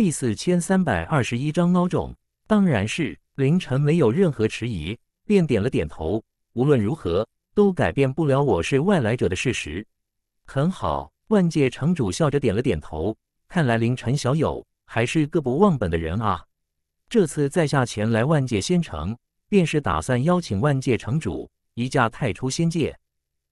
第四千三百二十一章孬种，当然是凌晨，没有任何迟疑，便点了点头。无论如何，都改变不了我是外来者的事实。很好，万界城主笑着点了点头。看来凌晨小友还是个不忘本的人啊。这次在下前来万界仙城，便是打算邀请万界城主移驾太初仙界，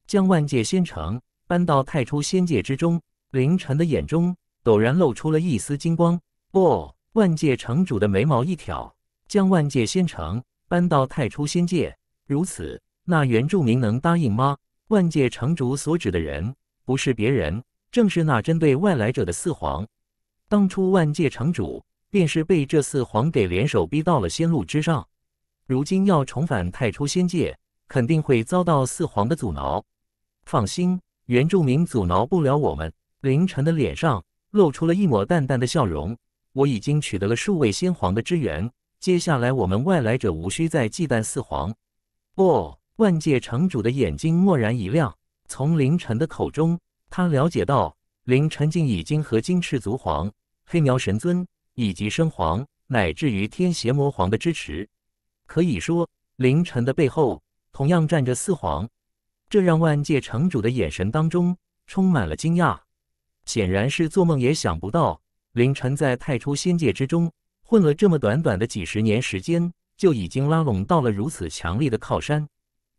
将万界仙城搬到太初仙界之中。凌晨的眼中陡然露出了一丝金光。不，万界城主的眉毛一挑，将万界仙城搬到太初仙界，如此，那原住民能答应吗？万界城主所指的人，不是别人，正是那针对外来者的四皇。当初万界城主便是被这四皇给联手逼到了仙路之上，如今要重返太初仙界，肯定会遭到四皇的阻挠。放心，原住民阻挠不了我们。凌晨的脸上露出了一抹淡淡的笑容。我已经取得了数位先皇的支援，接下来我们外来者无需再忌惮四皇。哦，万界城主的眼睛蓦然一亮，从凌晨的口中，他了解到凌晨竟已经和金翅族皇、黑苗神尊以及生皇，乃至于天邪魔皇的支持，可以说凌晨的背后同样站着四皇，这让万界城主的眼神当中充满了惊讶，显然是做梦也想不到。凌晨在太初仙界之中混了这么短短的几十年时间，就已经拉拢到了如此强力的靠山，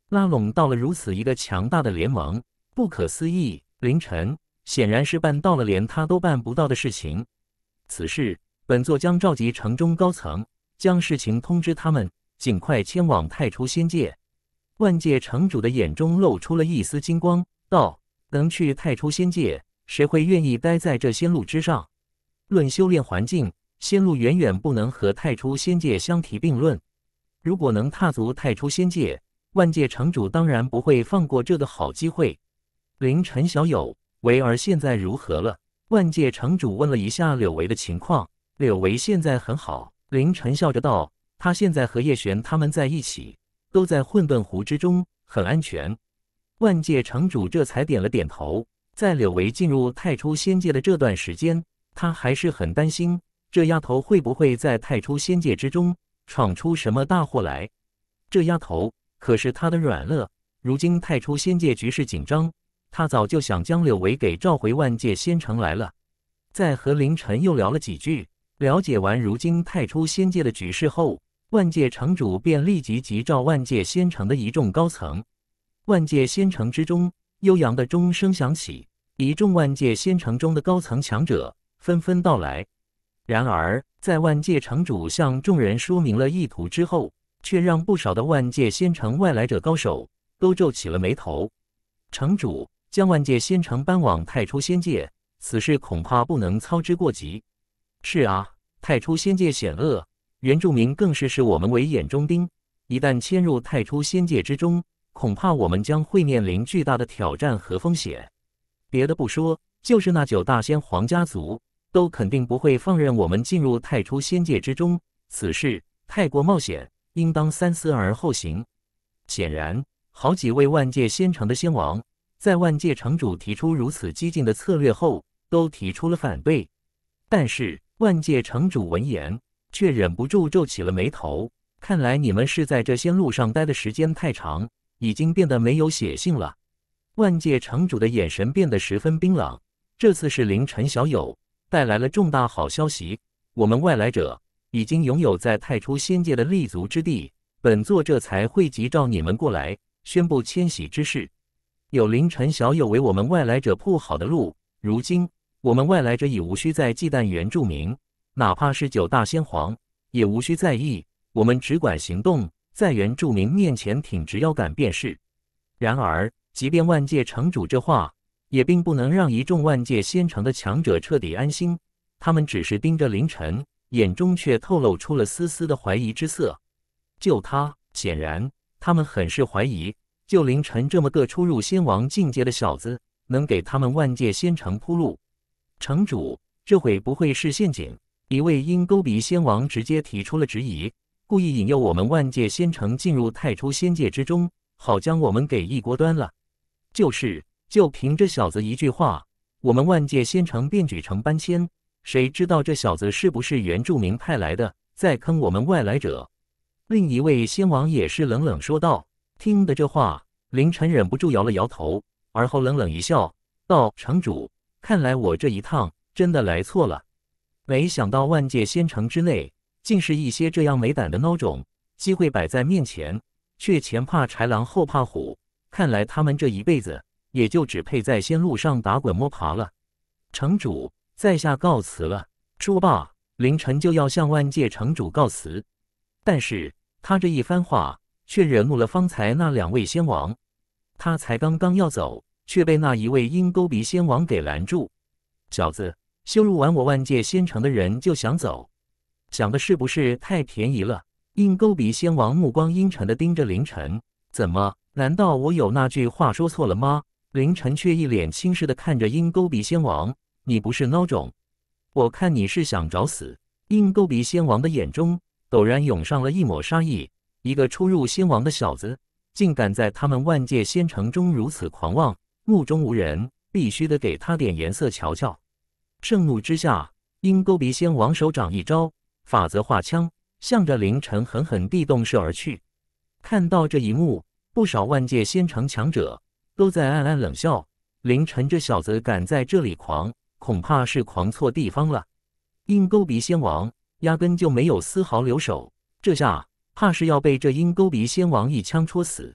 拉拢到了如此一个强大的联盟，不可思议！凌晨显然是办到了，连他都办不到的事情。此事，本座将召集城中高层，将事情通知他们，尽快迁往太初仙界。万界城主的眼中露出了一丝金光，道：“能去太初仙界，谁会愿意待在这仙路之上？”论修炼环境，仙路远远不能和太初仙界相提并论。如果能踏足太初仙界，万界城主当然不会放过这个好机会。林晨小友，维儿现在如何了？万界城主问了一下柳维的情况。柳维现在很好。林晨笑着道：“他现在和叶璇他们在一起，都在混沌湖之中，很安全。”万界城主这才点了点头。在柳维进入太初仙界的这段时间。他还是很担心这丫头会不会在太初仙界之中闯出什么大祸来。这丫头可是他的软肋。如今太初仙界局势紧张，他早就想将柳维给召回万界仙城来了。在和凌晨又聊了几句，了解完如今太初仙界的局势后，万界城主便立即急召万界仙城的一众高层。万界仙城之中，悠扬的钟声响起，一众万界仙城中的高层强者。纷纷到来。然而，在万界城主向众人说明了意图之后，却让不少的万界仙城外来者高手都皱起了眉头。城主将万界仙城搬往太初仙界，此事恐怕不能操之过急。是啊，太初仙界险恶，原住民更是视我们为眼中钉。一旦迁入太初仙界之中，恐怕我们将会面临巨大的挑战和风险。别的不说，就是那九大仙皇家族。都肯定不会放任我们进入太初仙界之中，此事太过冒险，应当三思而后行。显然，好几位万界仙城的仙王在万界城主提出如此激进的策略后，都提出了反对。但是，万界城主闻言却忍不住皱起了眉头。看来你们是在这仙路上待的时间太长，已经变得没有血性了。万界城主的眼神变得十分冰冷。这次是凌晨小友。带来了重大好消息，我们外来者已经拥有在太初仙界的立足之地，本座这才汇集召你们过来，宣布迁徙之事。有凌晨小友为我们外来者铺好的路，如今我们外来者已无需再忌惮原住民，哪怕是九大仙皇，也无需在意，我们只管行动，在原住民面前挺直腰杆便是。然而，即便万界城主这话。也并不能让一众万界仙城的强者彻底安心，他们只是盯着凌晨，眼中却透露出了丝丝的怀疑之色。就他，显然他们很是怀疑，就凌晨这么个初入仙王境界的小子，能给他们万界仙城铺路？城主，这会不会是陷阱？一位鹰钩鼻仙王直接提出了质疑，故意引诱我们万界仙城进入太初仙界之中，好将我们给一锅端了。就是。就凭这小子一句话，我们万界仙城便举城搬迁。谁知道这小子是不是原住民派来的，在坑我们外来者？另一位仙王也是冷冷说道。听得这话，凌晨忍不住摇了摇头，而后冷冷一笑，道：“城主，看来我这一趟真的来错了。没想到万界仙城之内，竟是一些这样没胆的孬种。机会摆在面前，却前怕豺狼后怕虎。看来他们这一辈子……”也就只配在仙路上打滚摸爬了。城主，在下告辞了。说罢，凌晨就要向万界城主告辞，但是他这一番话却惹怒了方才那两位仙王。他才刚刚要走，却被那一位鹰钩鼻仙王给拦住。小子，羞辱完我万界仙城的人就想走，想的是不是太便宜了？鹰钩鼻仙王目光阴沉的盯着凌晨，怎么？难道我有那句话说错了吗？凌晨却一脸轻视地看着鹰钩鼻仙王：“你不是孬种，我看你是想找死。”鹰钩鼻仙王的眼中陡然涌上了一抹杀意。一个初入仙王的小子，竟敢在他们万界仙城中如此狂妄、目中无人，必须得给他点颜色瞧瞧！盛怒之下，鹰钩鼻仙王手掌一招，法则化枪，向着凌晨狠狠地洞射而去。看到这一幕，不少万界仙城强者。都在暗暗冷笑。凌晨这小子敢在这里狂，恐怕是狂错地方了。鹰钩鼻仙王压根就没有丝毫留手，这下怕是要被这鹰钩鼻仙王一枪戳死。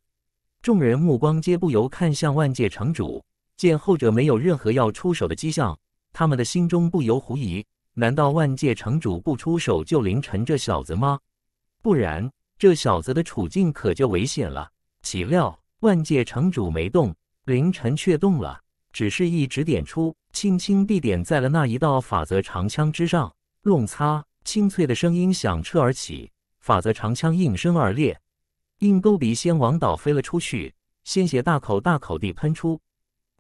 众人目光皆不由看向万界城主，见后者没有任何要出手的迹象，他们的心中不由狐疑：难道万界城主不出手救凌晨这小子吗？不然这小子的处境可就危险了。岂料。万界城主没动，凌晨却动了，只是一指点出，轻轻地点在了那一道法则长枪之上，乱擦，清脆的声音响彻而起，法则长枪应声而裂，鹰钩鼻仙王倒飞了出去，鲜血大口大口地喷出。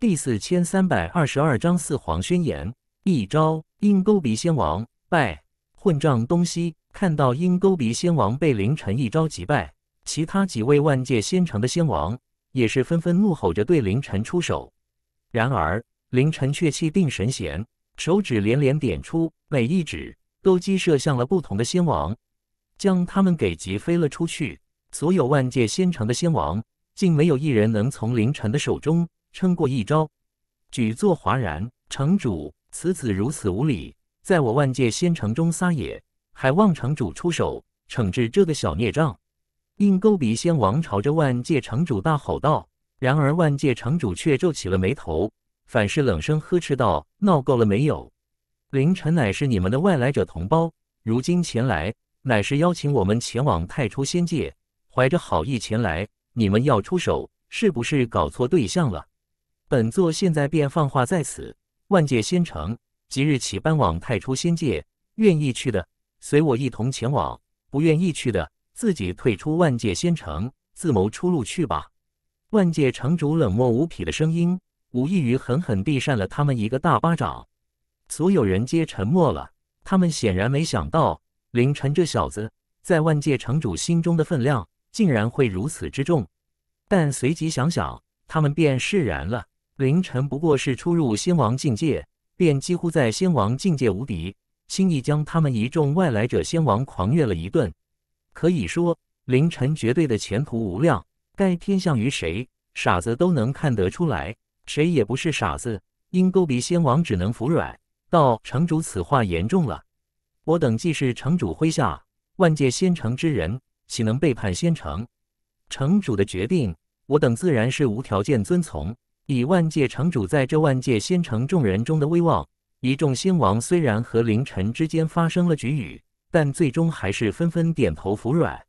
第四千三百二十二章四皇宣言。一招，鹰钩鼻仙王败，混账东西！看到鹰钩鼻仙王被凌晨一招击败。其他几位万界仙城的仙王也是纷纷怒吼着对凌晨出手，然而凌晨却气定神闲，手指连连点出，每一指都击射向了不同的仙王，将他们给击飞了出去。所有万界仙城的仙王竟没有一人能从凌晨的手中撑过一招，举座哗然。城主，此子如此无礼，在我万界仙城中撒野，还望城主出手惩治这个小孽障。硬勾鼻仙王朝着万界城主大吼道：“然而万界城主却皱起了眉头，反是冷声呵斥道：‘闹够了没有？凌晨乃是你们的外来者同胞，如今前来乃是邀请我们前往太初仙界，怀着好意前来，你们要出手，是不是搞错对象了？本座现在便放话在此：万界仙城即日起搬往太初仙界，愿意去的随我一同前往，不愿意去的。”自己退出万界仙城，自谋出路去吧！万界城主冷漠无匹的声音，无异于狠狠地扇了他们一个大巴掌。所有人皆沉默了，他们显然没想到凌晨这小子在万界城主心中的分量竟然会如此之重。但随即想想，他们便释然了。凌晨不过是初入仙王境界，便几乎在仙王境界无敌，轻易将他们一众外来者仙王狂虐了一顿。可以说，凌晨绝对的前途无量，该偏向于谁，傻子都能看得出来。谁也不是傻子，阴沟鼻先王只能服软。道城主此话严重了，我等既是城主麾下万界仙城之人，岂能背叛仙城？城主的决定，我等自然是无条件遵从。以万界城主在这万界仙城众人中的威望，一众仙王虽然和凌晨之间发生了局语，但最终还是纷纷点头服软，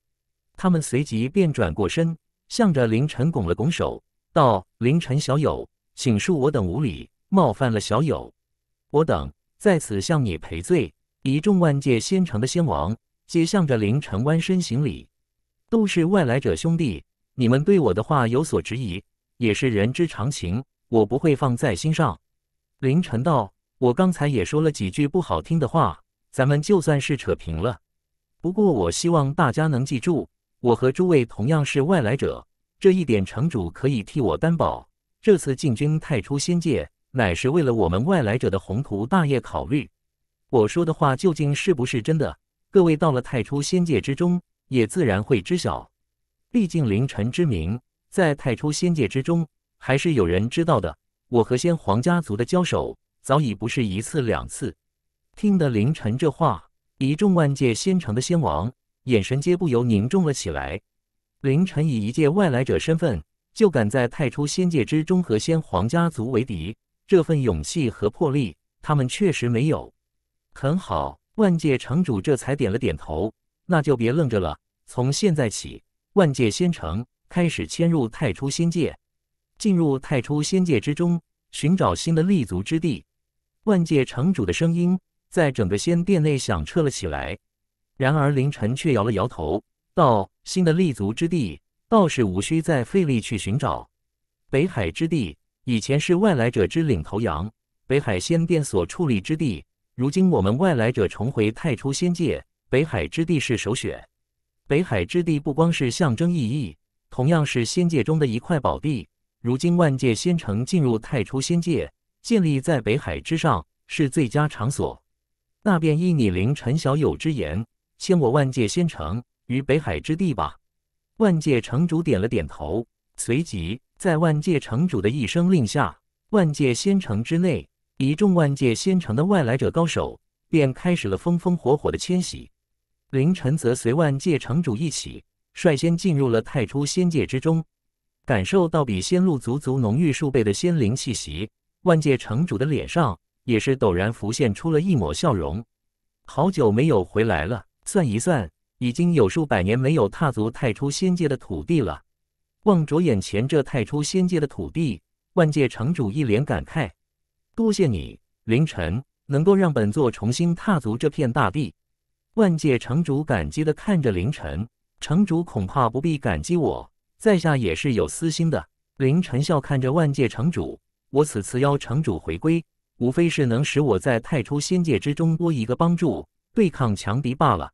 他们随即便转过身，向着凌晨拱了拱手，道：“凌晨小友，请恕我等无礼，冒犯了小友，我等在此向你赔罪。”一众万界仙城的仙王皆向着凌晨弯身行礼，都是外来者兄弟，你们对我的话有所质疑，也是人之常情，我不会放在心上。凌晨道：“我刚才也说了几句不好听的话。”咱们就算是扯平了，不过我希望大家能记住，我和诸位同样是外来者这一点。城主可以替我担保，这次进军太初仙界，乃是为了我们外来者的宏图大业考虑。我说的话究竟是不是真的，各位到了太初仙界之中，也自然会知晓。毕竟凌晨之名在太初仙界之中，还是有人知道的。我和先皇家族的交手，早已不是一次两次。听得凌晨这话，一众万界仙城的仙王眼神皆不由凝重了起来。凌晨以一介外来者身份，就敢在太初仙界之中和仙皇家族为敌，这份勇气和魄力，他们确实没有。很好，万界城主这才点了点头。那就别愣着了，从现在起，万界仙城开始迁入太初仙界，进入太初仙界之中，寻找新的立足之地。万界城主的声音。在整个仙殿内响彻了起来。然而，凌晨却摇了摇头，道：“新的立足之地倒是无需再费力去寻找。北海之地以前是外来者之领头羊，北海仙殿所矗立之地，如今我们外来者重回太初仙界，北海之地是首选。北海之地不光是象征意义，同样是仙界中的一块宝地。如今万界仙城进入太初仙界，建立在北海之上，是最佳场所。”那便依你凌尘小友之言，迁我万界仙城于北海之地吧。万界城主点了点头，随即在万界城主的一声令下，万界仙城之内，一众万界仙城的外来者高手便开始了风风火火的迁徙。凌晨则随万界城主一起，率先进入了太初仙界之中，感受到比仙路足足浓郁数倍的仙灵气息，万界城主的脸上。也是陡然浮现出了一抹笑容，好久没有回来了，算一算已经有数百年没有踏足太初仙界的土地了。望着眼前这太初仙界的土地，万界城主一脸感慨：“多谢你，凌晨，能够让本座重新踏足这片大地。”万界城主感激地看着凌晨，城主恐怕不必感激我，在下也是有私心的。凌晨笑看着万界城主：“我此次邀城主回归。”无非是能使我在太初仙界之中多一个帮助，对抗强敌罢了。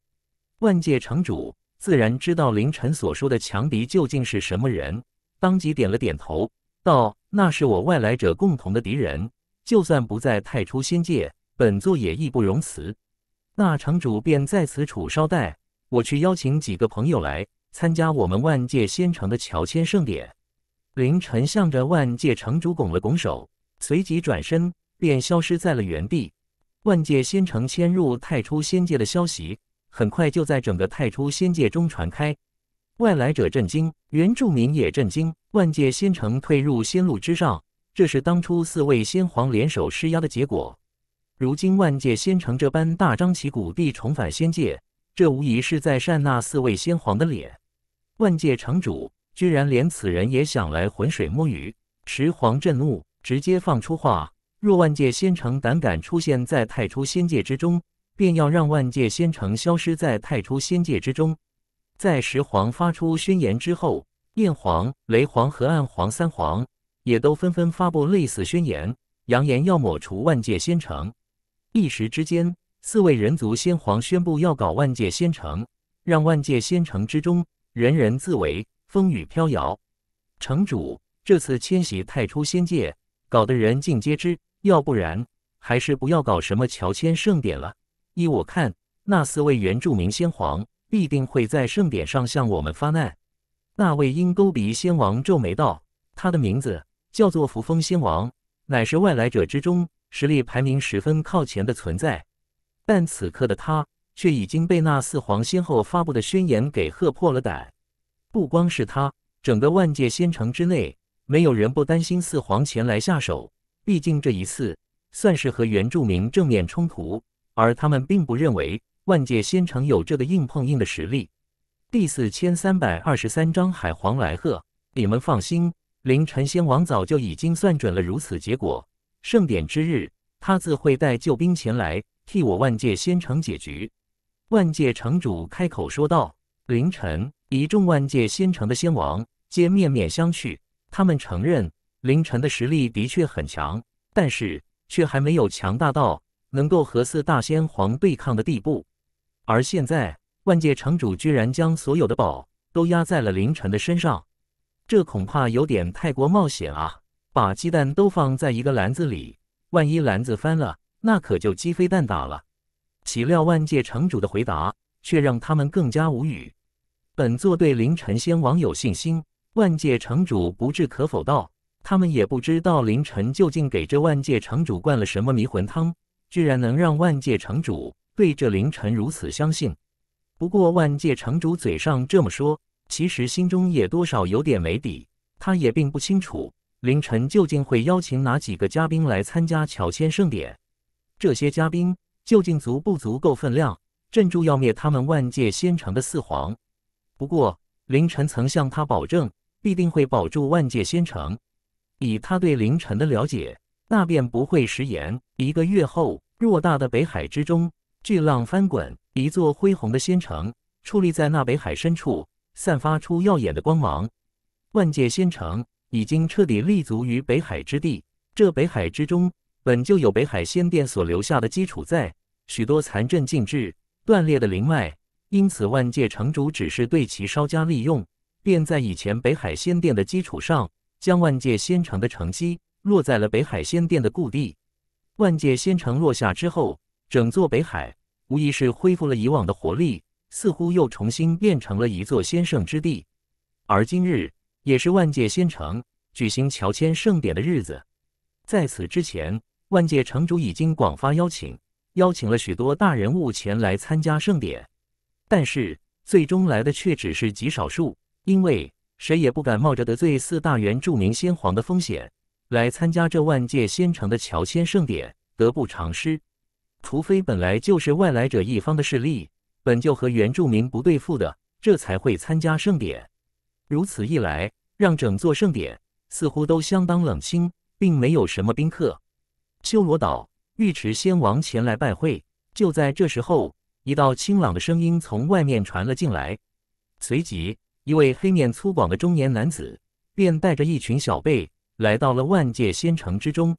万界城主自然知道凌晨所说的强敌究竟是什么人，当即点了点头，道：“那是我外来者共同的敌人，就算不在太初仙界，本座也义不容辞。”那城主便在此处稍待，我去邀请几个朋友来参加我们万界仙城的乔迁盛典。凌晨向着万界城主拱了拱手，随即转身。便消失在了原地。万界仙城迁入太初仙界的消息很快就在整个太初仙界中传开，外来者震惊，原住民也震惊。万界仙城退入仙路之上，这是当初四位仙皇联手施压的结果。如今万界仙城这般大张旗鼓地重返仙界，这无疑是在扇那四位仙皇的脸。万界城主居然连此人也想来浑水摸鱼，石皇震怒，直接放出话。若万界仙城胆敢出现在太初仙界之中，便要让万界仙城消失在太初仙界之中。在石皇发出宣言之后，焰皇、雷皇和暗皇三皇也都纷纷发布类似宣言，扬言要抹除万界仙城。一时之间，四位人族先皇宣布要搞万界仙城，让万界仙城之中人人自危，风雨飘摇。城主这次迁徙太初仙界，搞得人尽皆知。要不然，还是不要搞什么乔迁盛典了。依我看，那四位原住民先皇必定会在盛典上向我们发难。那位鹰钩鼻先王皱眉道：“他的名字叫做扶风先王，乃是外来者之中实力排名十分靠前的存在。但此刻的他，却已经被那四皇先后发布的宣言给吓破了胆。不光是他，整个万界仙城之内，没有人不担心四皇前来下手。”毕竟这一次算是和原住民正面冲突，而他们并不认为万界仙城有这个硬碰硬的实力。第四千三百二十三章海皇来贺，你们放心，凌晨仙王早就已经算准了如此结果。盛典之日，他自会带救兵前来，替我万界仙城解局。万界城主开口说道：“凌晨，一众万界仙城的仙王皆面面相觑，他们承认。”凌晨的实力的确很强，但是却还没有强大到能够和四大仙皇对抗的地步。而现在，万界城主居然将所有的宝都压在了凌晨的身上，这恐怕有点太过冒险啊！把鸡蛋都放在一个篮子里，万一篮子翻了，那可就鸡飞蛋打了。岂料万界城主的回答却让他们更加无语：“本座对凌晨仙王有信心。”万界城主不置可否道。他们也不知道凌晨究竟给这万界城主灌了什么迷魂汤，居然能让万界城主对这凌晨如此相信。不过万界城主嘴上这么说，其实心中也多少有点没底。他也并不清楚凌晨究竟会邀请哪几个嘉宾来参加乔迁盛典，这些嘉宾究竟足不足够分量镇住要灭他们万界仙城的四皇？不过凌晨曾向他保证，必定会保住万界仙城。以他对凌晨的了解，那便不会食言。一个月后，偌大的北海之中，巨浪翻滚，一座恢宏的仙城矗立在那北海深处，散发出耀眼的光芒。万界仙城已经彻底立足于北海之地。这北海之中本就有北海仙殿所留下的基础，在许多残阵禁制、断裂的灵脉，因此万界城主只是对其稍加利用，便在以前北海仙殿的基础上。将万界仙城的城基落在了北海仙殿的故地。万界仙城落下之后，整座北海无疑是恢复了以往的活力，似乎又重新变成了一座仙圣之地。而今日也是万界仙城举行乔迁盛典的日子。在此之前，万界城主已经广发邀请，邀请了许多大人物前来参加盛典，但是最终来的却只是极少数，因为。谁也不敢冒着得罪四大原住民先皇的风险来参加这万界仙城的乔迁盛典，得不偿失。除非本来就是外来者一方的势力，本就和原住民不对付的，这才会参加盛典。如此一来，让整座盛典似乎都相当冷清，并没有什么宾客。修罗岛尉迟仙王前来拜会，就在这时候，一道清朗的声音从外面传了进来，随即。一位黑面粗犷的中年男子，便带着一群小辈来到了万界仙城之中。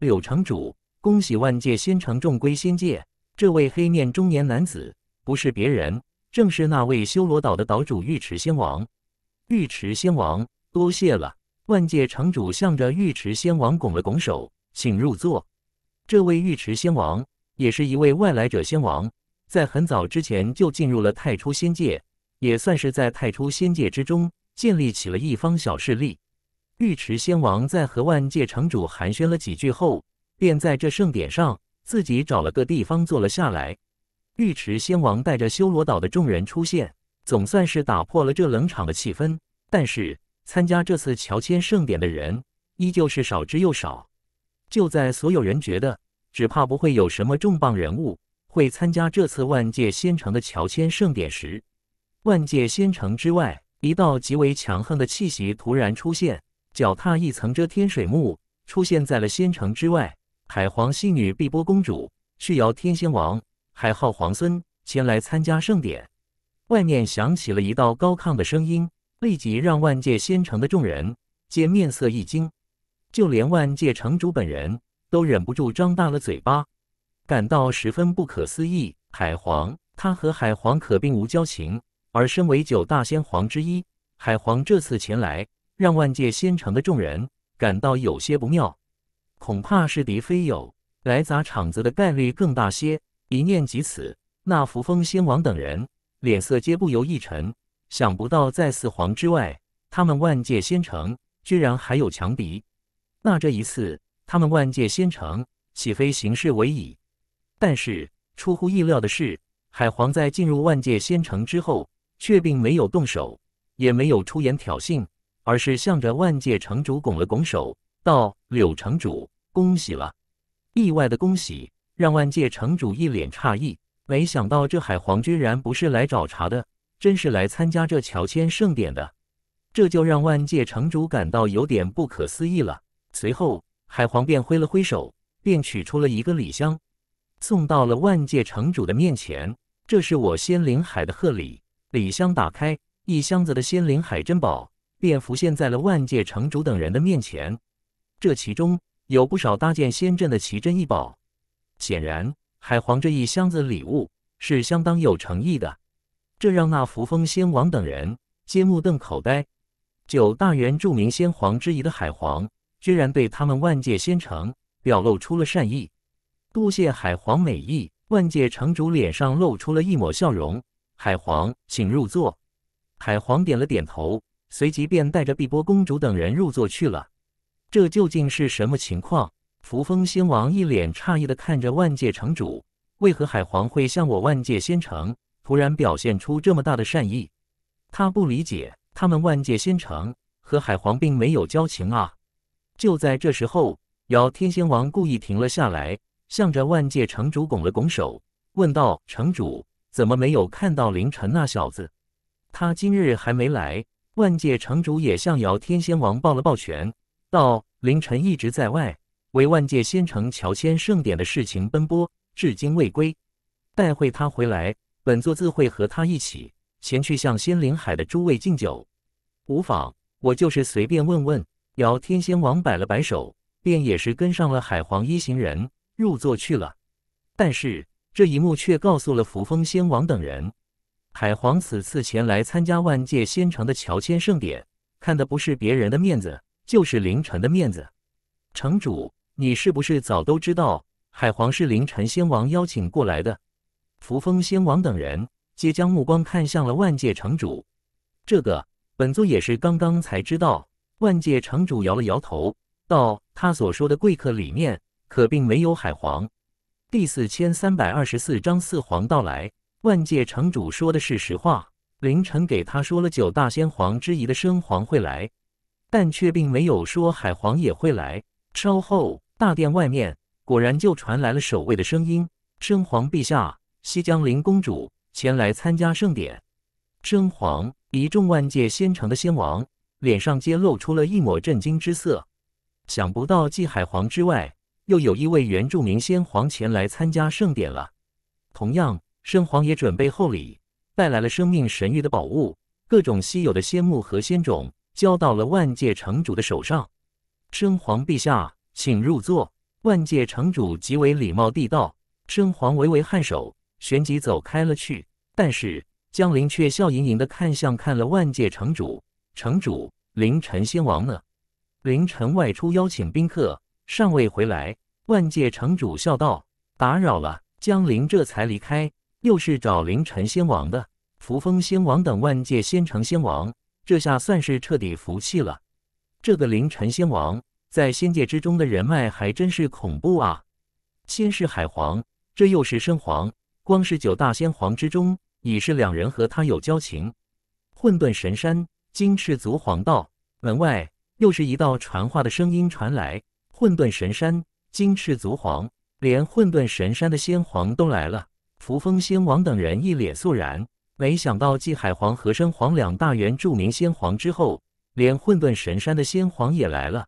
柳城主，恭喜万界仙城重归仙界！这位黑面中年男子不是别人，正是那位修罗岛的岛主尉迟仙王。尉迟仙王，多谢了。万界城主向着尉迟仙王拱了拱手，请入座。这位尉迟仙王也是一位外来者仙王，在很早之前就进入了太初仙界。也算是在太初仙界之中建立起了一方小势力。尉迟仙王在和万界城主寒暄了几句后，便在这盛典上自己找了个地方坐了下来。尉迟仙王带着修罗岛的众人出现，总算是打破了这冷场的气氛。但是，参加这次乔迁盛典的人依旧是少之又少。就在所有人觉得只怕不会有什么重磅人物会参加这次万界仙城的乔迁盛典时，万界仙城之外，一道极为强横的气息突然出现，脚踏一层遮天水幕，出现在了仙城之外。海皇西女碧波公主、去瑶天仙王、海浩皇孙前来参加盛典。外面响起了一道高亢的声音，立即让万界仙城的众人皆面色一惊，就连万界城主本人都忍不住张大了嘴巴，感到十分不可思议。海皇，他和海皇可并无交情。而身为九大仙皇之一，海皇这次前来，让万界仙城的众人感到有些不妙，恐怕是敌非友，来砸场子的概率更大些。一念及此，那扶风仙王等人脸色皆不由一沉，想不到在四皇之外，他们万界仙城居然还有强敌。那这一次，他们万界仙城岂非形势危矣？但是出乎意料的是，海皇在进入万界仙城之后。却并没有动手，也没有出言挑衅，而是向着万界城主拱了拱手，道：“柳城主，恭喜了！”意外的恭喜让万界城主一脸诧异，没想到这海皇居然不是来找茬的，真是来参加这乔迁盛典的，这就让万界城主感到有点不可思议了。随后，海皇便挥了挥手，便取出了一个礼箱，送到了万界城主的面前：“这是我仙灵海的贺礼。”礼箱打开，一箱子的仙灵海珍宝便浮现在了万界城主等人的面前。这其中有不少搭建仙阵的奇珍异宝，显然海皇这一箱子礼物是相当有诚意的。这让那扶风仙王等人皆目瞪口呆。九大原著名仙皇之一的海皇，居然对他们万界仙城表露出了善意。多谢海皇美意，万界城主脸上露出了一抹笑容。海皇，请入座。海皇点了点头，随即便带着碧波公主等人入座去了。这究竟是什么情况？扶风仙王一脸诧异的看着万界城主，为何海皇会向我万界仙城突然表现出这么大的善意？他不理解，他们万界仙城和海皇并没有交情啊。就在这时候，姚天仙王故意停了下来，向着万界城主拱了拱手，问道：“城主。”怎么没有看到凌晨那小子？他今日还没来。万界城主也向姚天仙王抱了抱拳，道：“凌晨一直在外，为万界仙城乔迁盛典的事情奔波，至今未归。待会他回来，本座自会和他一起前去向仙灵海的诸位敬酒。无妨，我就是随便问问。”姚天仙王摆了摆手，便也是跟上了海皇一行人入座去了。但是。这一幕却告诉了扶风仙王等人，海皇此次前来参加万界仙城的乔迁盛典，看的不是别人的面子，就是凌晨的面子。城主，你是不是早都知道海皇是凌晨仙王邀请过来的？扶风仙王等人皆将目光看向了万界城主。这个，本座也是刚刚才知道。万界城主摇了摇头，道：“他所说的贵客里面，可并没有海皇。”第四千三百二十四章四皇到来。万界城主说的是实话，凌晨给他说了九大仙皇之一的生皇会来，但却并没有说海皇也会来。稍后，大殿外面果然就传来了守卫的声音：“生皇陛下，西江林公主前来参加盛典。”生皇一众万界仙城的仙王脸上皆露出了一抹震惊之色，想不到继海皇之外。又有一位原住民先皇前来参加盛典了。同样，圣皇也准备厚礼，带来了生命神域的宝物，各种稀有的仙木和仙种，交到了万界城主的手上。圣皇陛下，请入座。万界城主极为礼貌地道。圣皇微微颔首，旋即走开了去。但是江陵却笑盈盈地看向看了万界城主。城主，凌晨仙王呢？凌晨外出邀请宾客。尚未回来，万界城主笑道：“打扰了。”江陵这才离开，又是找凌晨仙王的扶风仙王等万界仙城仙王，这下算是彻底服气了。这个凌晨仙王在仙界之中的人脉还真是恐怖啊！先是海皇，这又是生皇，光是九大仙皇之中，已是两人和他有交情。混沌神山，金翅族皇道门外，又是一道传话的声音传来。混沌神山，金翅族皇，连混沌神山的先皇都来了。扶风仙王等人一脸肃然，没想到继海皇和生皇两大原著名先皇之后，连混沌神山的先皇也来了。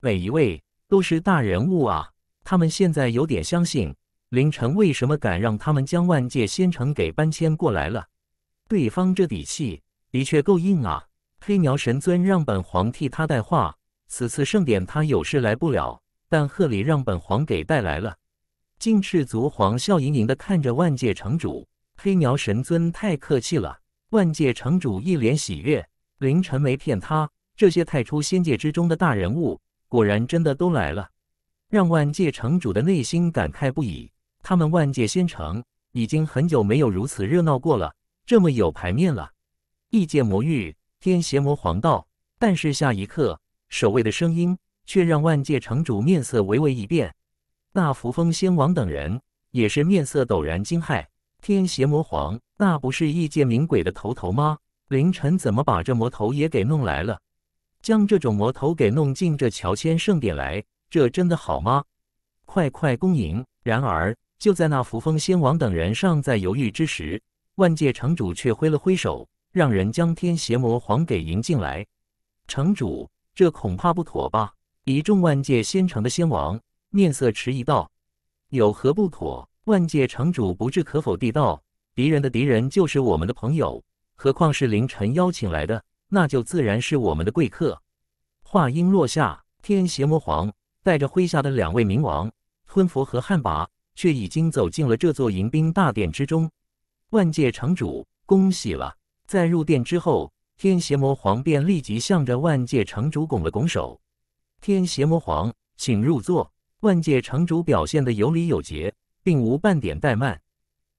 每一位都是大人物啊！他们现在有点相信，凌晨为什么敢让他们将万界仙城给搬迁过来了。对方这底气的确够硬啊！黑苗神尊让本皇替他带话。此次盛典，他有事来不了，但贺礼让本皇给带来了。金赤足皇笑盈盈地看着万界城主，黑苗神尊太客气了。万界城主一脸喜悦，凌晨没骗他，这些太初仙界之中的大人物，果然真的都来了，让万界城主的内心感慨不已。他们万界仙城已经很久没有如此热闹过了，这么有排面了。异界魔域，天邪魔皇道，但是下一刻。守卫的声音却让万界城主面色微微一变，那扶风仙王等人也是面色陡然惊骇。天邪魔皇，那不是异界冥鬼的头头吗？凌晨怎么把这魔头也给弄来了？将这种魔头给弄进这乔迁盛典来，这真的好吗？快快恭迎！然而就在那扶风仙王等人尚在犹豫之时，万界城主却挥了挥手，让人将天邪魔皇给迎进来。城主。这恐怕不妥吧？一众万界仙城的仙王面色迟疑道：“有何不妥？”万界城主不置可否地道：“敌人的敌人就是我们的朋友，何况是凌晨邀请来的，那就自然是我们的贵客。”话音落下，天邪魔皇带着麾下的两位冥王吞佛和汉魃，却已经走进了这座迎宾大殿之中。万界城主，恭喜了！在入殿之后。天邪魔皇便立即向着万界城主拱了拱手：“天邪魔皇，请入座。”万界城主表现的有礼有节，并无半点怠慢。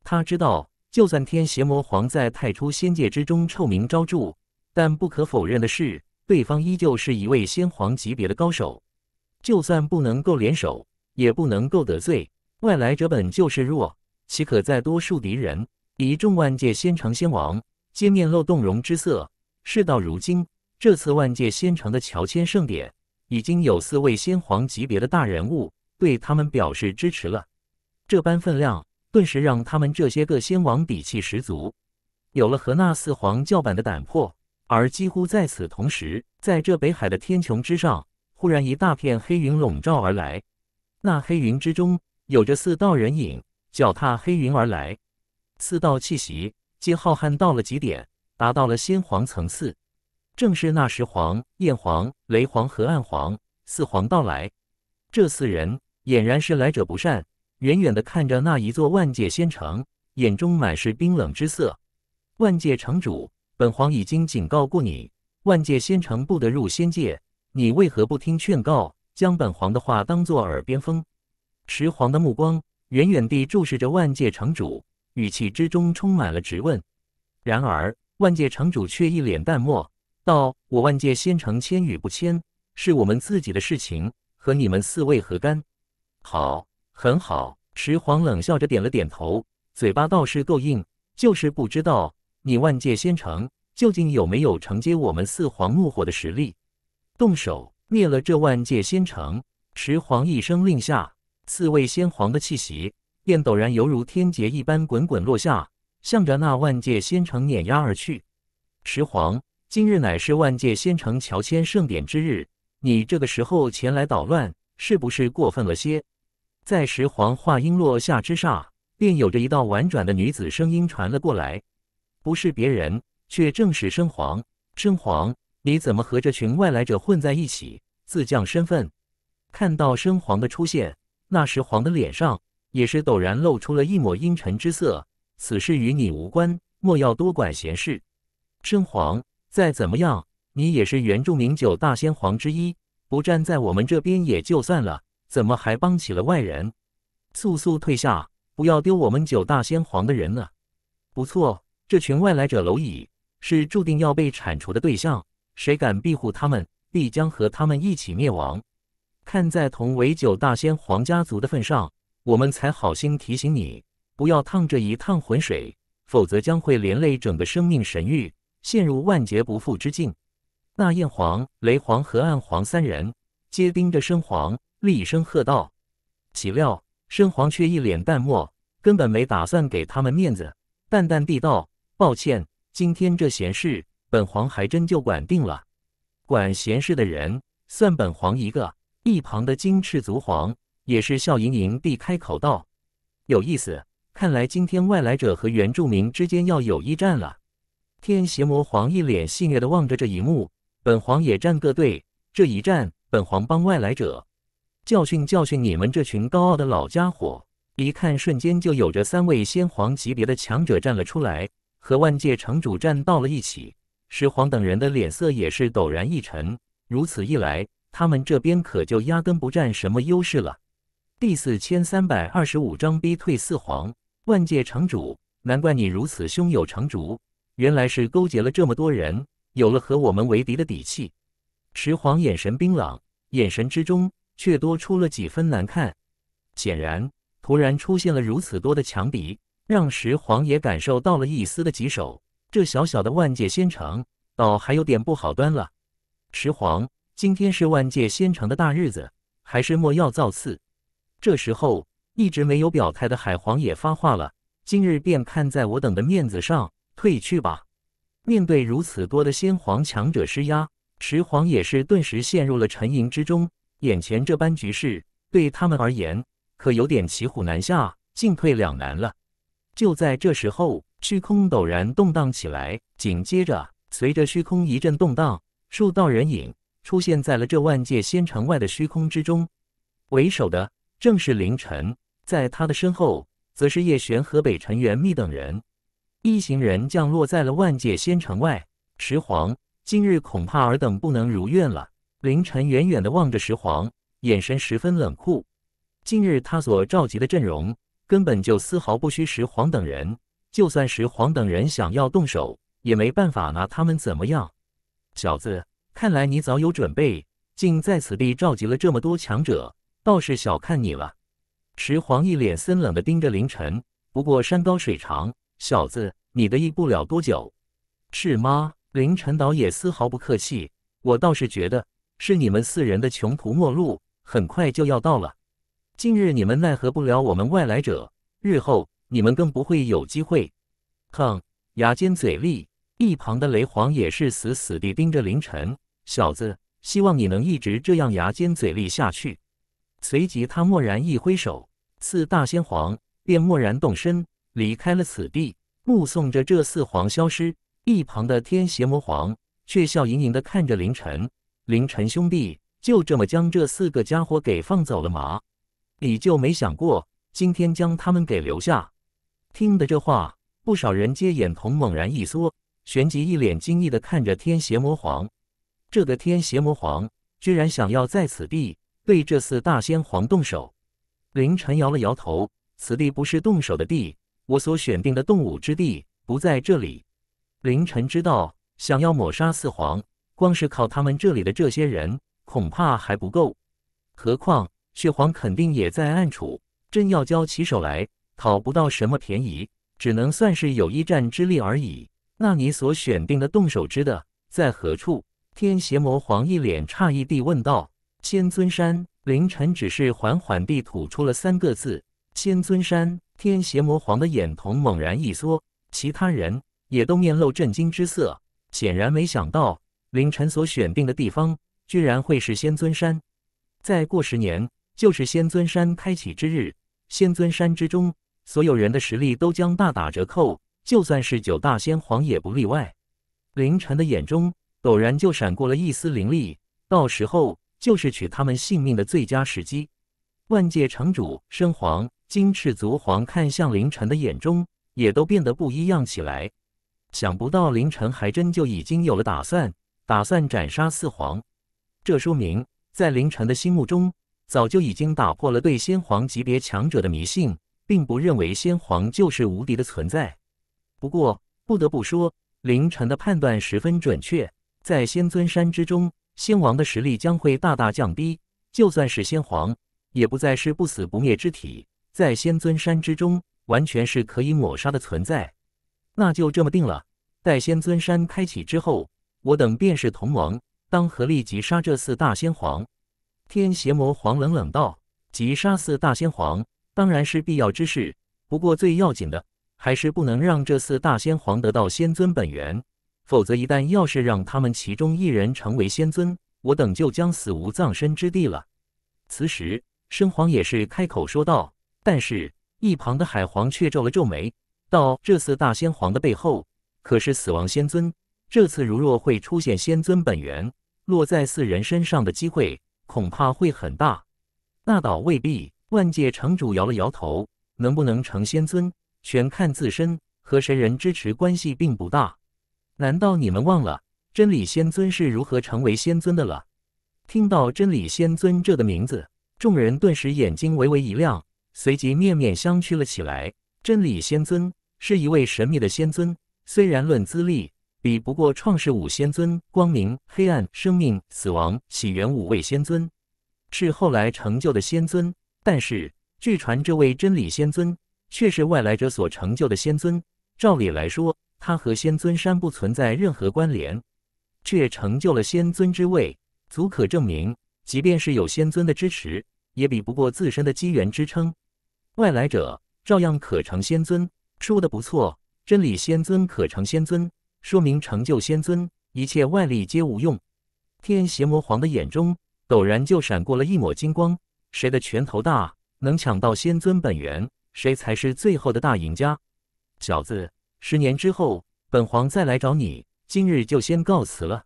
他知道，就算天邪魔皇在太初仙界之中臭名昭著，但不可否认的是，对方依旧是一位先皇级别的高手。就算不能够联手，也不能够得罪外来者。本就是弱，岂可再多树敌人？一众万界仙城仙王皆面露动容之色。事到如今，这次万界仙城的乔迁盛典，已经有四位先皇级别的大人物对他们表示支持了。这般分量，顿时让他们这些个先王底气十足，有了和那四皇叫板的胆魄。而几乎在此同时，在这北海的天穹之上，忽然一大片黑云笼罩而来。那黑云之中，有着四道人影，脚踏黑云而来。四道气息皆浩瀚到了极点。达到了先皇层次，正是那时，皇、焰皇、雷皇和暗皇四皇到来。这四人俨然是来者不善。远远的看着那一座万界仙城，眼中满是冰冷之色。万界城主，本皇已经警告过你，万界仙城不得入仙界，你为何不听劝告，将本皇的话当作耳边风？时皇的目光远远地注视着万界城主，语气之中充满了质问。然而。万界城主却一脸淡漠，道：“我万界仙城签与不签，是我们自己的事情，和你们四位何干？”好，很好。池皇冷笑着点了点头，嘴巴倒是够硬，就是不知道你万界仙城究竟有没有承接我们四皇怒火的实力。动手，灭了这万界仙城！池皇一声令下，四位仙皇的气息便陡然犹如天劫一般滚滚落下。向着那万界仙城碾压而去。石皇，今日乃是万界仙城乔迁盛典之日，你这个时候前来捣乱，是不是过分了些？在石皇话音落下之上，便有着一道婉转的女子声音传了过来。不是别人，却正是生皇。生皇，你怎么和这群外来者混在一起，自降身份？看到生皇的出现，那石皇的脸上也是陡然露出了一抹阴沉之色。此事与你无关，莫要多管闲事。圣皇，再怎么样，你也是原住民九大仙皇之一，不站在我们这边也就算了，怎么还帮起了外人？速速退下，不要丢我们九大仙皇的人呢。不错，这群外来者蝼蚁，是注定要被铲除的对象。谁敢庇护他们，必将和他们一起灭亡。看在同为九大仙皇家族的份上，我们才好心提醒你。不要趟这一趟浑水，否则将会连累整个生命神域，陷入万劫不复之境。那焰黄、雷黄和暗黄三人皆盯着深黄，厉声喝道：“岂料深黄却一脸淡漠，根本没打算给他们面子，淡淡地道：‘抱歉，今天这闲事，本皇还真就管定了。’管闲事的人，算本皇一个。”一旁的金翅足黄也是笑盈盈地开口道：“有意思。”看来今天外来者和原住民之间要有一战了。天邪魔皇一脸戏谑的望着这一幕，本皇也站个队，这一战本皇帮外来者，教训教训你们这群高傲的老家伙。一看瞬间就有着三位先皇级别的强者站了出来，和万界城主站到了一起。石皇等人的脸色也是陡然一沉，如此一来，他们这边可就压根不占什么优势了。第四千三百二十五章逼退四皇。万界城主，难怪你如此胸有成竹，原来是勾结了这么多人，有了和我们为敌的底气。石皇眼神冰冷，眼神之中却多出了几分难看。显然，突然出现了如此多的强敌，让石皇也感受到了一丝的棘手。这小小的万界仙城，倒还有点不好端了。石皇，今天是万界仙城的大日子，还是莫要造次。这时候。一直没有表态的海皇也发话了，今日便看在我等的面子上退去吧。面对如此多的先皇强者施压，十皇也是顿时陷入了沉吟之中。眼前这般局势，对他们而言可有点骑虎难下、进退两难了。就在这时候，虚空陡然动荡起来，紧接着随着虚空一阵动荡，数道人影出现在了这万界仙城外的虚空之中，为首的正是凌晨。在他的身后，则是叶璇、河北陈元密等人。一行人降落在了万界仙城外。石皇，今日恐怕尔等不能如愿了。凌晨远远的望着石皇，眼神十分冷酷。今日他所召集的阵容，根本就丝毫不虚。石皇等人，就算石皇等人想要动手，也没办法拿他们怎么样。小子，看来你早有准备，竟在此地召集了这么多强者，倒是小看你了。石皇一脸森冷的盯着凌晨，不过山高水长，小子，你得意不了多久，是吗？凌晨倒也丝毫不客气，我倒是觉得是你们四人的穷途末路，很快就要到了。近日你们奈何不了我们外来者，日后你们更不会有机会。哼，牙尖嘴利。一旁的雷皇也是死死地盯着凌晨，小子，希望你能一直这样牙尖嘴利下去。随即他蓦然一挥手。四大仙皇便蓦然动身离开了此地，目送着这四皇消失。一旁的天邪魔皇却笑盈盈地看着凌晨。凌晨兄弟，就这么将这四个家伙给放走了吗？你就没想过今天将他们给留下？听得这话，不少人皆眼瞳猛然一缩，旋即一脸惊异地看着天邪魔皇。这个天邪魔皇居然想要在此地对这四大仙皇动手！凌晨摇了摇头，此地不是动手的地。我所选定的动武之地不在这里。凌晨知道，想要抹杀四皇，光是靠他们这里的这些人，恐怕还不够。何况血皇肯定也在暗处，真要交起手来，讨不到什么便宜，只能算是有一战之力而已。那你所选定的动手之的在何处？天邪魔皇一脸诧异地问道。仙尊山，凌晨只是缓缓地吐出了三个字。仙尊山，天邪魔皇的眼瞳猛然一缩，其他人也都面露震惊之色，显然没想到凌晨所选定的地方居然会是仙尊山。再过十年，就是仙尊山开启之日，仙尊山之中所有人的实力都将大打折扣，就算是九大仙皇也不例外。凌晨的眼中陡然就闪过了一丝凌厉，到时候。就是取他们性命的最佳时机。万界城主、圣黄、金赤族皇看向凌晨的眼中，也都变得不一样起来。想不到凌晨还真就已经有了打算，打算斩杀四皇。这说明在凌晨的心目中，早就已经打破了对先皇级别强者的迷信，并不认为先皇就是无敌的存在。不过，不得不说，凌晨的判断十分准确，在仙尊山之中。先王的实力将会大大降低，就算是先皇，也不再是不死不灭之体，在仙尊山之中，完全是可以抹杀的存在。那就这么定了，待仙尊山开启之后，我等便是同盟，当合力击杀这四大仙皇。天邪魔皇冷冷道：“击杀四大仙皇当然是必要之事，不过最要紧的，还是不能让这四大仙皇得到仙尊本源。”否则，一旦要是让他们其中一人成为仙尊，我等就将死无葬身之地了。此时，生皇也是开口说道。但是，一旁的海皇却皱了皱眉，道：“这次大仙皇的背后可是死亡仙尊，这次如若会出现仙尊本源落在四人身上的机会，恐怕会很大。”那倒未必。万界城主摇了摇头：“能不能成仙尊，全看自身，和神人支持关系并不大。”难道你们忘了真理仙尊是如何成为仙尊的了？听到“真理仙尊”这个名字，众人顿时眼睛微微一亮，随即面面相觑了起来。真理仙尊是一位神秘的仙尊，虽然论资历比不过创世五仙尊——光明、黑暗、生命、死亡、起源五位仙尊，是后来成就的仙尊，但是据传这位真理仙尊却是外来者所成就的仙尊。照理来说，他和仙尊山不存在任何关联，却成就了仙尊之位，足可证明，即便是有仙尊的支持，也比不过自身的机缘支撑。外来者照样可成仙尊。说的不错，真理仙尊可成仙尊，说明成就仙尊，一切外力皆无用。天邪魔皇的眼中陡然就闪过了一抹金光，谁的拳头大，能抢到仙尊本源，谁才是最后的大赢家。小子。十年之后，本皇再来找你。今日就先告辞了。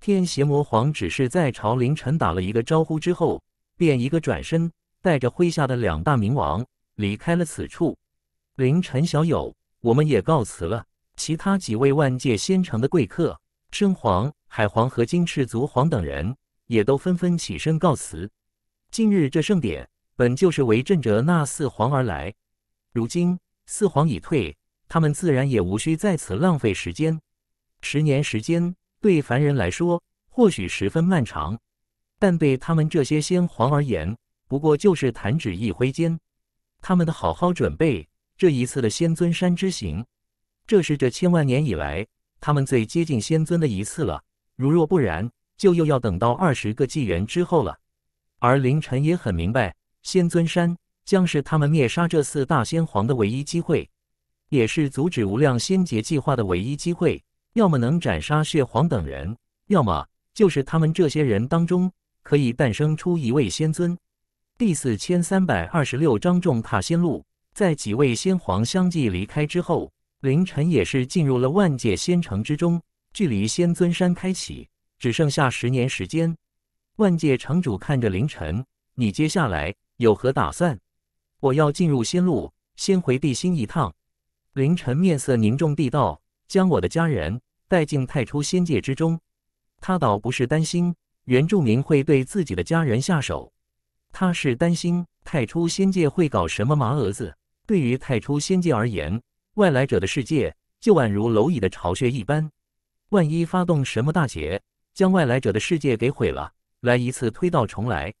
天邪魔皇只是在朝凌晨打了一个招呼之后，便一个转身，带着麾下的两大冥王离开了此处。凌晨小友，我们也告辞了。其他几位万界仙城的贵客，圣皇、海皇和金翅族皇等人，也都纷纷起身告辞。今日这盛典本就是为镇着那四皇而来，如今四皇已退。他们自然也无需在此浪费时间。十年时间对凡人来说或许十分漫长，但对他们这些先皇而言，不过就是弹指一挥间。他们的好好准备这一次的仙尊山之行，这是这千万年以来他们最接近仙尊的一次了。如若不然，就又要等到二十个纪元之后了。而凌晨也很明白，仙尊山将是他们灭杀这四大仙皇的唯一机会。也是阻止无量仙劫计划的唯一机会，要么能斩杀血皇等人，要么就是他们这些人当中可以诞生出一位仙尊。第四千三百二十六章重踏仙路，在几位仙皇相继离开之后，凌晨也是进入了万界仙城之中，距离仙尊山开启只剩下十年时间。万界城主看着凌晨：“你接下来有何打算？”“我要进入仙路，先回地心一趟。”凌晨面色凝重地道：“将我的家人带进太初仙界之中，他倒不是担心原住民会对自己的家人下手，他是担心太初仙界会搞什么麻蛾子。对于太初仙界而言，外来者的世界就宛如蝼蚁的巢穴一般，万一发动什么大劫，将外来者的世界给毁了，来一次推倒重来，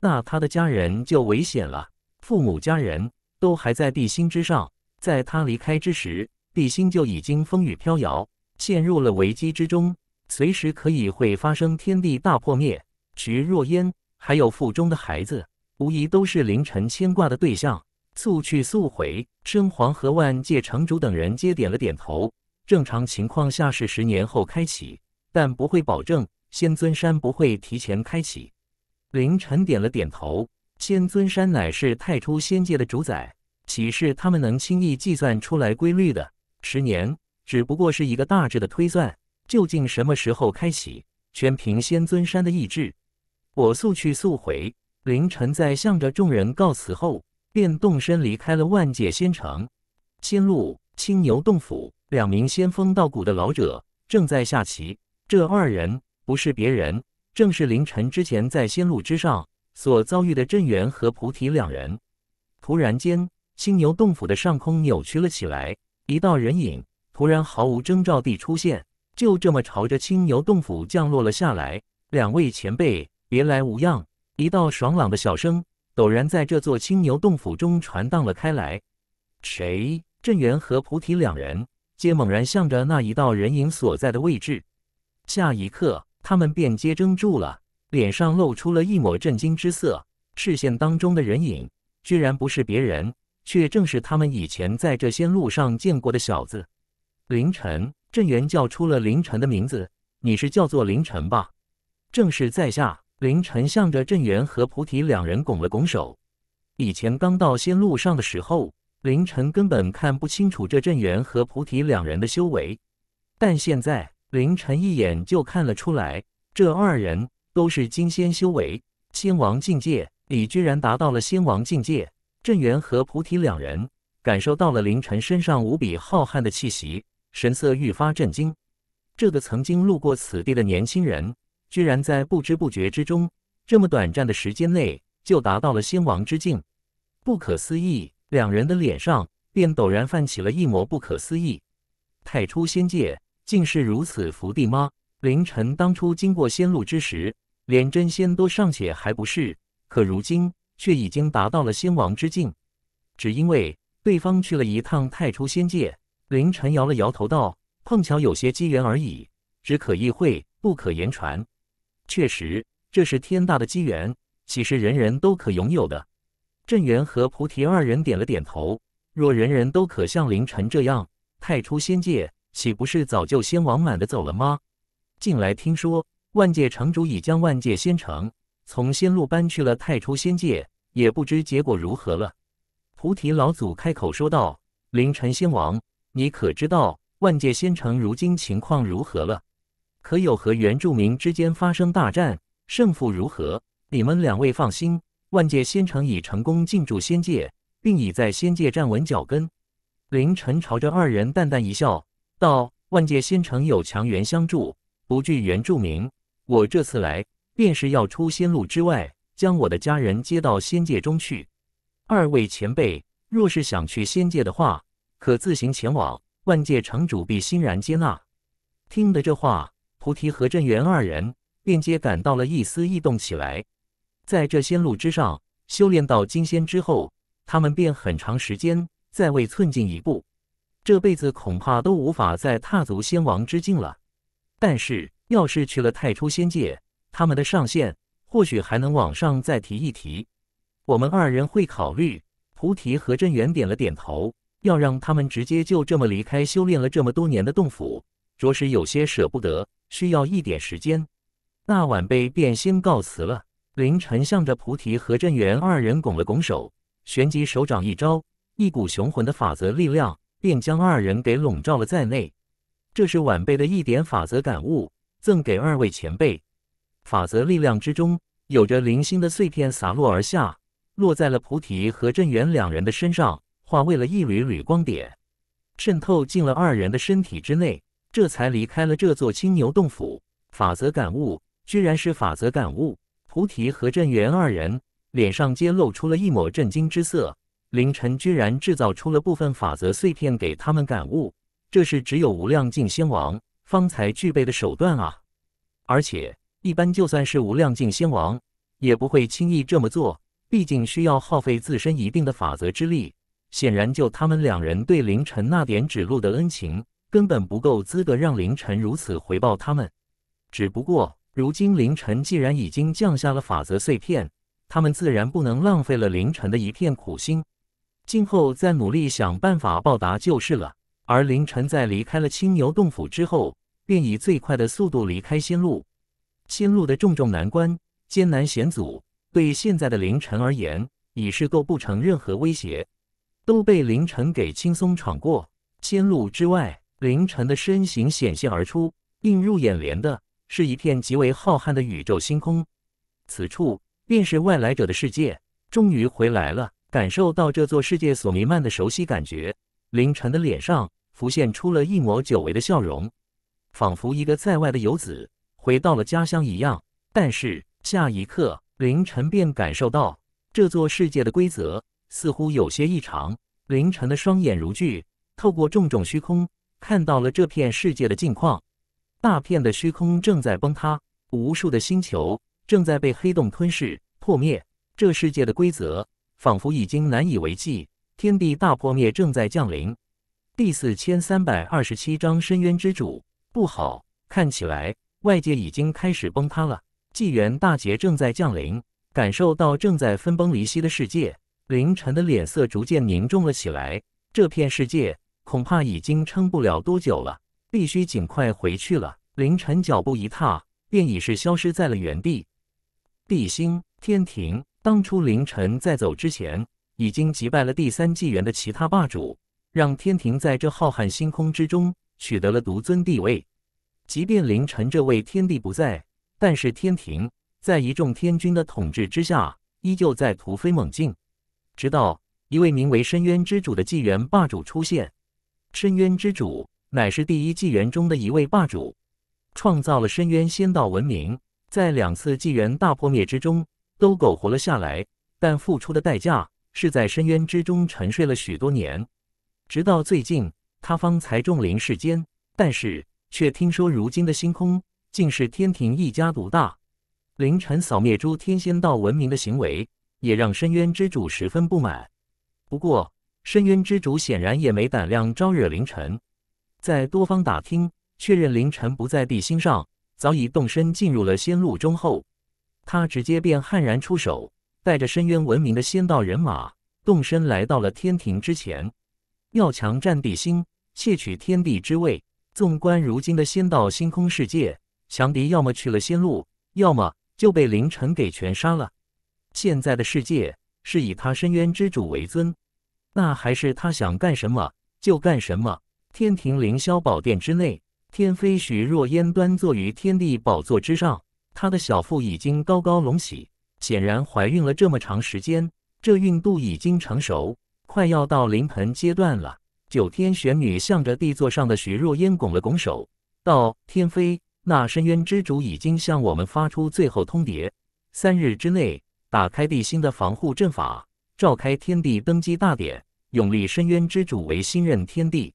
那他的家人就危险了。父母家人都还在地心之上。”在他离开之时，地心就已经风雨飘摇，陷入了危机之中，随时可以会发生天地大破灭。徐若烟还有腹中的孩子，无疑都是凌晨牵挂的对象。速去速回。申黄和万界城主等人皆点了点头。正常情况下是十年后开启，但不会保证仙尊山不会提前开启。凌晨点了点头。仙尊山乃是太初仙界的主宰。岂是他们能轻易计算出来规律的？十年只不过是一个大致的推算，究竟什么时候开启，全凭仙尊山的意志。我速去速回。凌晨在向着众人告辞后，便动身离开了万界仙城。仙路青牛洞府，两名仙风道骨的老者正在下棋。这二人不是别人，正是凌晨之前在仙路之上所遭遇的镇元和菩提两人。突然间。青牛洞府的上空扭曲了起来，一道人影突然毫无征兆地出现，就这么朝着青牛洞府降落了下来。两位前辈，别来无恙！一道爽朗的小声陡然在这座青牛洞府中传荡了开来。谁？镇元和菩提两人皆猛然向着那一道人影所在的位置，下一刻，他们便皆怔住了，脸上露出了一抹震惊之色，视线当中的人影居然不是别人。却正是他们以前在这仙路上见过的小子。凌晨，镇元叫出了凌晨的名字：“你是叫做凌晨吧？”正是在下。凌晨向着镇元和菩提两人拱了拱手。以前刚到仙路上的时候，凌晨根本看不清楚这镇元和菩提两人的修为，但现在凌晨一眼就看了出来，这二人都是金仙修为，仙王境界，你居然达到了仙王境界。镇元和菩提两人感受到了凌晨身上无比浩瀚的气息，神色愈发震惊。这个曾经路过此地的年轻人，居然在不知不觉之中，这么短暂的时间内就达到了仙王之境，不可思议！两人的脸上便陡然泛起了一抹不可思议。太初仙界，竟是如此福地吗？凌晨当初经过仙路之时，连真仙都尚且还不是，可如今……却已经达到了仙王之境，只因为对方去了一趟太初仙界。凌晨摇了摇头道：“碰巧有些机缘而已，只可意会，不可言传。确实，这是天大的机缘，岂是人人都可拥有的？”镇元和菩提二人点了点头。若人人都可像凌晨这样太初仙界，岂不是早就仙王满的走了吗？近来听说，万界城主已将万界仙城。从仙路搬去了太初仙界，也不知结果如何了。菩提老祖开口说道：“凌晨仙王，你可知道万界仙城如今情况如何了？可有和原住民之间发生大战？胜负如何？你们两位放心，万界仙城已成功进驻仙界，并已在仙界站稳脚跟。”凌晨朝着二人淡淡一笑，道：“万界仙城有强援相助，不惧原住民。我这次来。”便是要出仙路之外，将我的家人接到仙界中去。二位前辈若是想去仙界的话，可自行前往，万界城主必欣然接纳。听得这话，菩提和镇元二人便皆感到了一丝异动起来。在这仙路之上修炼到金仙之后，他们便很长时间再未寸进一步，这辈子恐怕都无法再踏足仙王之境了。但是，要是去了太初仙界，他们的上限或许还能往上再提一提，我们二人会考虑。菩提和真元点了点头，要让他们直接就这么离开修炼了这么多年的洞府，着实有些舍不得，需要一点时间。那晚辈便先告辞了。凌晨向着菩提和真元二人拱了拱手，旋即手掌一招，一股雄浑的法则力量便将二人给笼罩了在内。这是晚辈的一点法则感悟，赠给二位前辈。法则力量之中，有着零星的碎片洒落而下，落在了菩提和镇元两人的身上，化为了一缕缕光点，渗透进了二人的身体之内，这才离开了这座青牛洞府。法则感悟，居然是法则感悟！菩提和镇元二人脸上皆露出了一抹震惊之色。凌晨居然制造出了部分法则碎片给他们感悟，这是只有无量境仙王方才具备的手段啊！而且。一般就算是无量境仙王，也不会轻易这么做。毕竟需要耗费自身一定的法则之力。显然，就他们两人对凌晨那点指路的恩情，根本不够资格让凌晨如此回报他们。只不过，如今凌晨既然已经降下了法则碎片，他们自然不能浪费了凌晨的一片苦心，今后再努力想办法报答就是了。而凌晨在离开了青牛洞府之后，便以最快的速度离开仙路。仙路的重重难关、艰难险阻，对现在的凌晨而言已是构不成任何威胁，都被凌晨给轻松闯过。千路之外，凌晨的身形显现而出，映入眼帘的是一片极为浩瀚的宇宙星空。此处便是外来者的世界，终于回来了，感受到这座世界所弥漫的熟悉感觉，凌晨的脸上浮现出了一抹久违的笑容，仿佛一个在外的游子。回到了家乡一样，但是下一刻，凌晨便感受到这座世界的规则似乎有些异常。凌晨的双眼如炬，透过重重虚空，看到了这片世界的境况。大片的虚空正在崩塌，无数的星球正在被黑洞吞噬破灭。这世界的规则仿佛已经难以为继，天地大破灭正在降临。第四千三百二十七章：深渊之主不好，看起来。外界已经开始崩塌了，纪元大劫正在降临。感受到正在分崩离析的世界，凌晨的脸色逐渐凝重了起来。这片世界恐怕已经撑不了多久了，必须尽快回去了。凌晨脚步一踏，便已是消失在了原地。地心天庭，当初凌晨在走之前，已经击败了第三纪元的其他霸主，让天庭在这浩瀚星空之中取得了独尊地位。即便凌晨这位天帝不在，但是天庭在一众天君的统治之下，依旧在突飞猛进。直到一位名为深渊之主的纪元霸主出现。深渊之主乃是第一纪元中的一位霸主，创造了深渊仙道文明，在两次纪元大破灭之中都苟活了下来，但付出的代价是在深渊之中沉睡了许多年。直到最近，他方才重临世间，但是。却听说，如今的星空竟是天庭一家独大。凌晨扫灭诸天仙道文明的行为，也让深渊之主十分不满。不过，深渊之主显然也没胆量招惹凌晨。在多方打听确认凌晨不在地心上，早已动身进入了仙路中后，他直接便悍然出手，带着深渊文明的仙道人马动身来到了天庭之前，要强占地心，窃取天地之位。纵观如今的仙道星空世界，强敌要么去了仙路，要么就被凌晨给全杀了。现在的世界是以他深渊之主为尊，那还是他想干什么就干什么。天庭凌霄宝殿之内，天妃许若烟端坐于天地宝座之上，她的小腹已经高高隆起，显然怀孕了这么长时间，这孕肚已经成熟，快要到临盆阶段了。九天玄女向着地座上的徐若烟拱了拱手，道：“天妃，那深渊之主已经向我们发出最后通牒，三日之内打开地心的防护阵法，召开天地登基大典，永立深渊之主为新任天帝。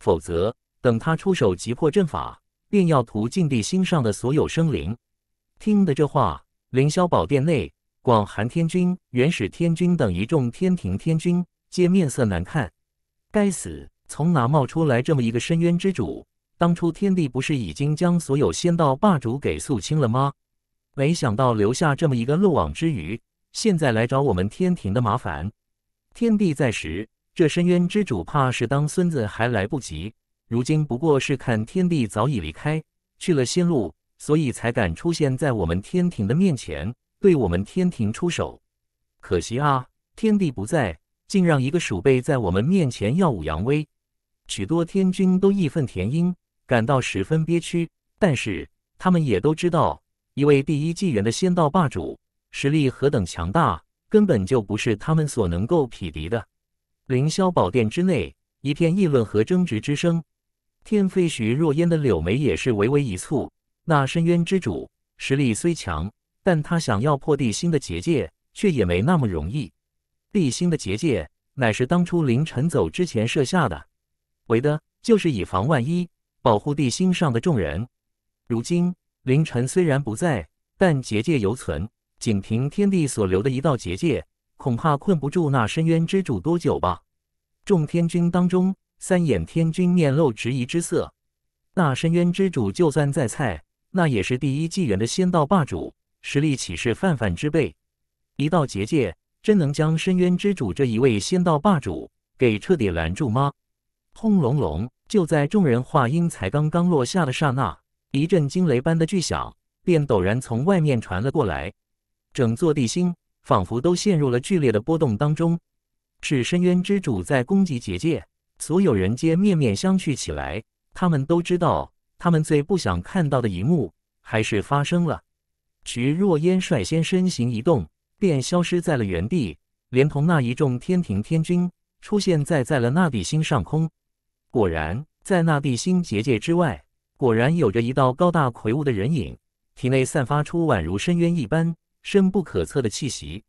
否则，等他出手击破阵法，便要屠尽地心上的所有生灵。”听得这话，凌霄宝殿内，广寒天君、元始天君等一众天庭天君皆面色难看。该死！从哪冒出来这么一个深渊之主？当初天帝不是已经将所有仙道霸主给肃清了吗？没想到留下这么一个漏网之鱼，现在来找我们天庭的麻烦。天帝在时，这深渊之主怕是当孙子还来不及。如今不过是看天帝早已离开，去了仙路，所以才敢出现在我们天庭的面前，对我们天庭出手。可惜啊，天帝不在。竟让一个鼠辈在我们面前耀武扬威，许多天君都义愤填膺，感到十分憋屈。但是他们也都知道，一位第一纪元的仙道霸主实力何等强大，根本就不是他们所能够匹敌的。凌霄宝殿之内，一片议论和争执之声。天妃徐若烟的柳眉也是微微一蹙。那深渊之主实力虽强，但他想要破地心的结界，却也没那么容易。地心的结界乃是当初凌晨走之前设下的，为的就是以防万一，保护地心上的众人。如今凌晨虽然不在，但结界犹存。仅凭天地所留的一道结界，恐怕困不住那深渊之主多久吧？众天君当中，三眼天君面露迟疑之色。那深渊之主就算再菜，那也是第一纪元的仙道霸主，实力岂是泛泛之辈？一道结界。真能将深渊之主这一位仙道霸主给彻底拦住吗？轰隆隆！就在众人话音才刚刚落下的刹那，一阵惊雷般的巨响便陡然从外面传了过来，整座地心仿佛都陷入了剧烈的波动当中。是深渊之主在攻击结界，所有人皆面面相觑起来。他们都知道，他们最不想看到的一幕还是发生了。徐若烟率先身形移动。便消失在了原地，连同那一众天庭天君出现在在了那地星上空。果然，在那地星结界之外，果然有着一道高大魁梧的人影，体内散发出宛如深渊一般深不可测的气息。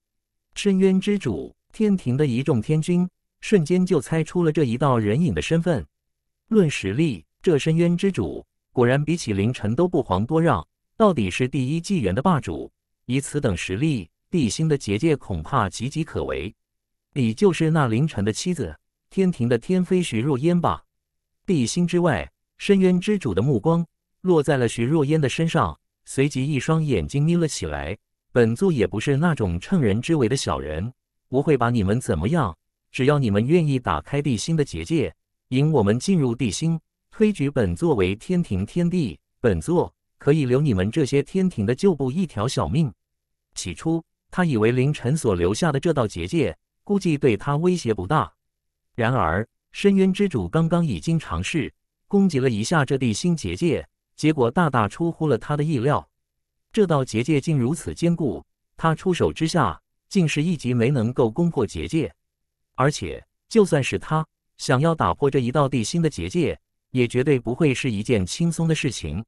深渊之主，天庭的一众天君瞬间就猜出了这一道人影的身份。论实力，这深渊之主果然比起凌晨都不遑多让，到底是第一纪元的霸主，以此等实力。地心的结界恐怕岌岌可危，你就是那凌晨的妻子，天庭的天妃徐若烟吧？地心之外，深渊之主的目光落在了徐若烟的身上，随即一双眼睛眯了起来。本座也不是那种趁人之危的小人，不会把你们怎么样。只要你们愿意打开地心的结界，引我们进入地心，推举本座为天庭天帝，本座可以留你们这些天庭的旧部一条小命。起初。他以为凌晨所留下的这道结界，估计对他威胁不大。然而，深渊之主刚刚已经尝试攻击了一下这地心结界，结果大大出乎了他的意料。这道结界竟如此坚固，他出手之下，竟是一级没能够攻破结界。而且，就算是他想要打破这一道地心的结界，也绝对不会是一件轻松的事情。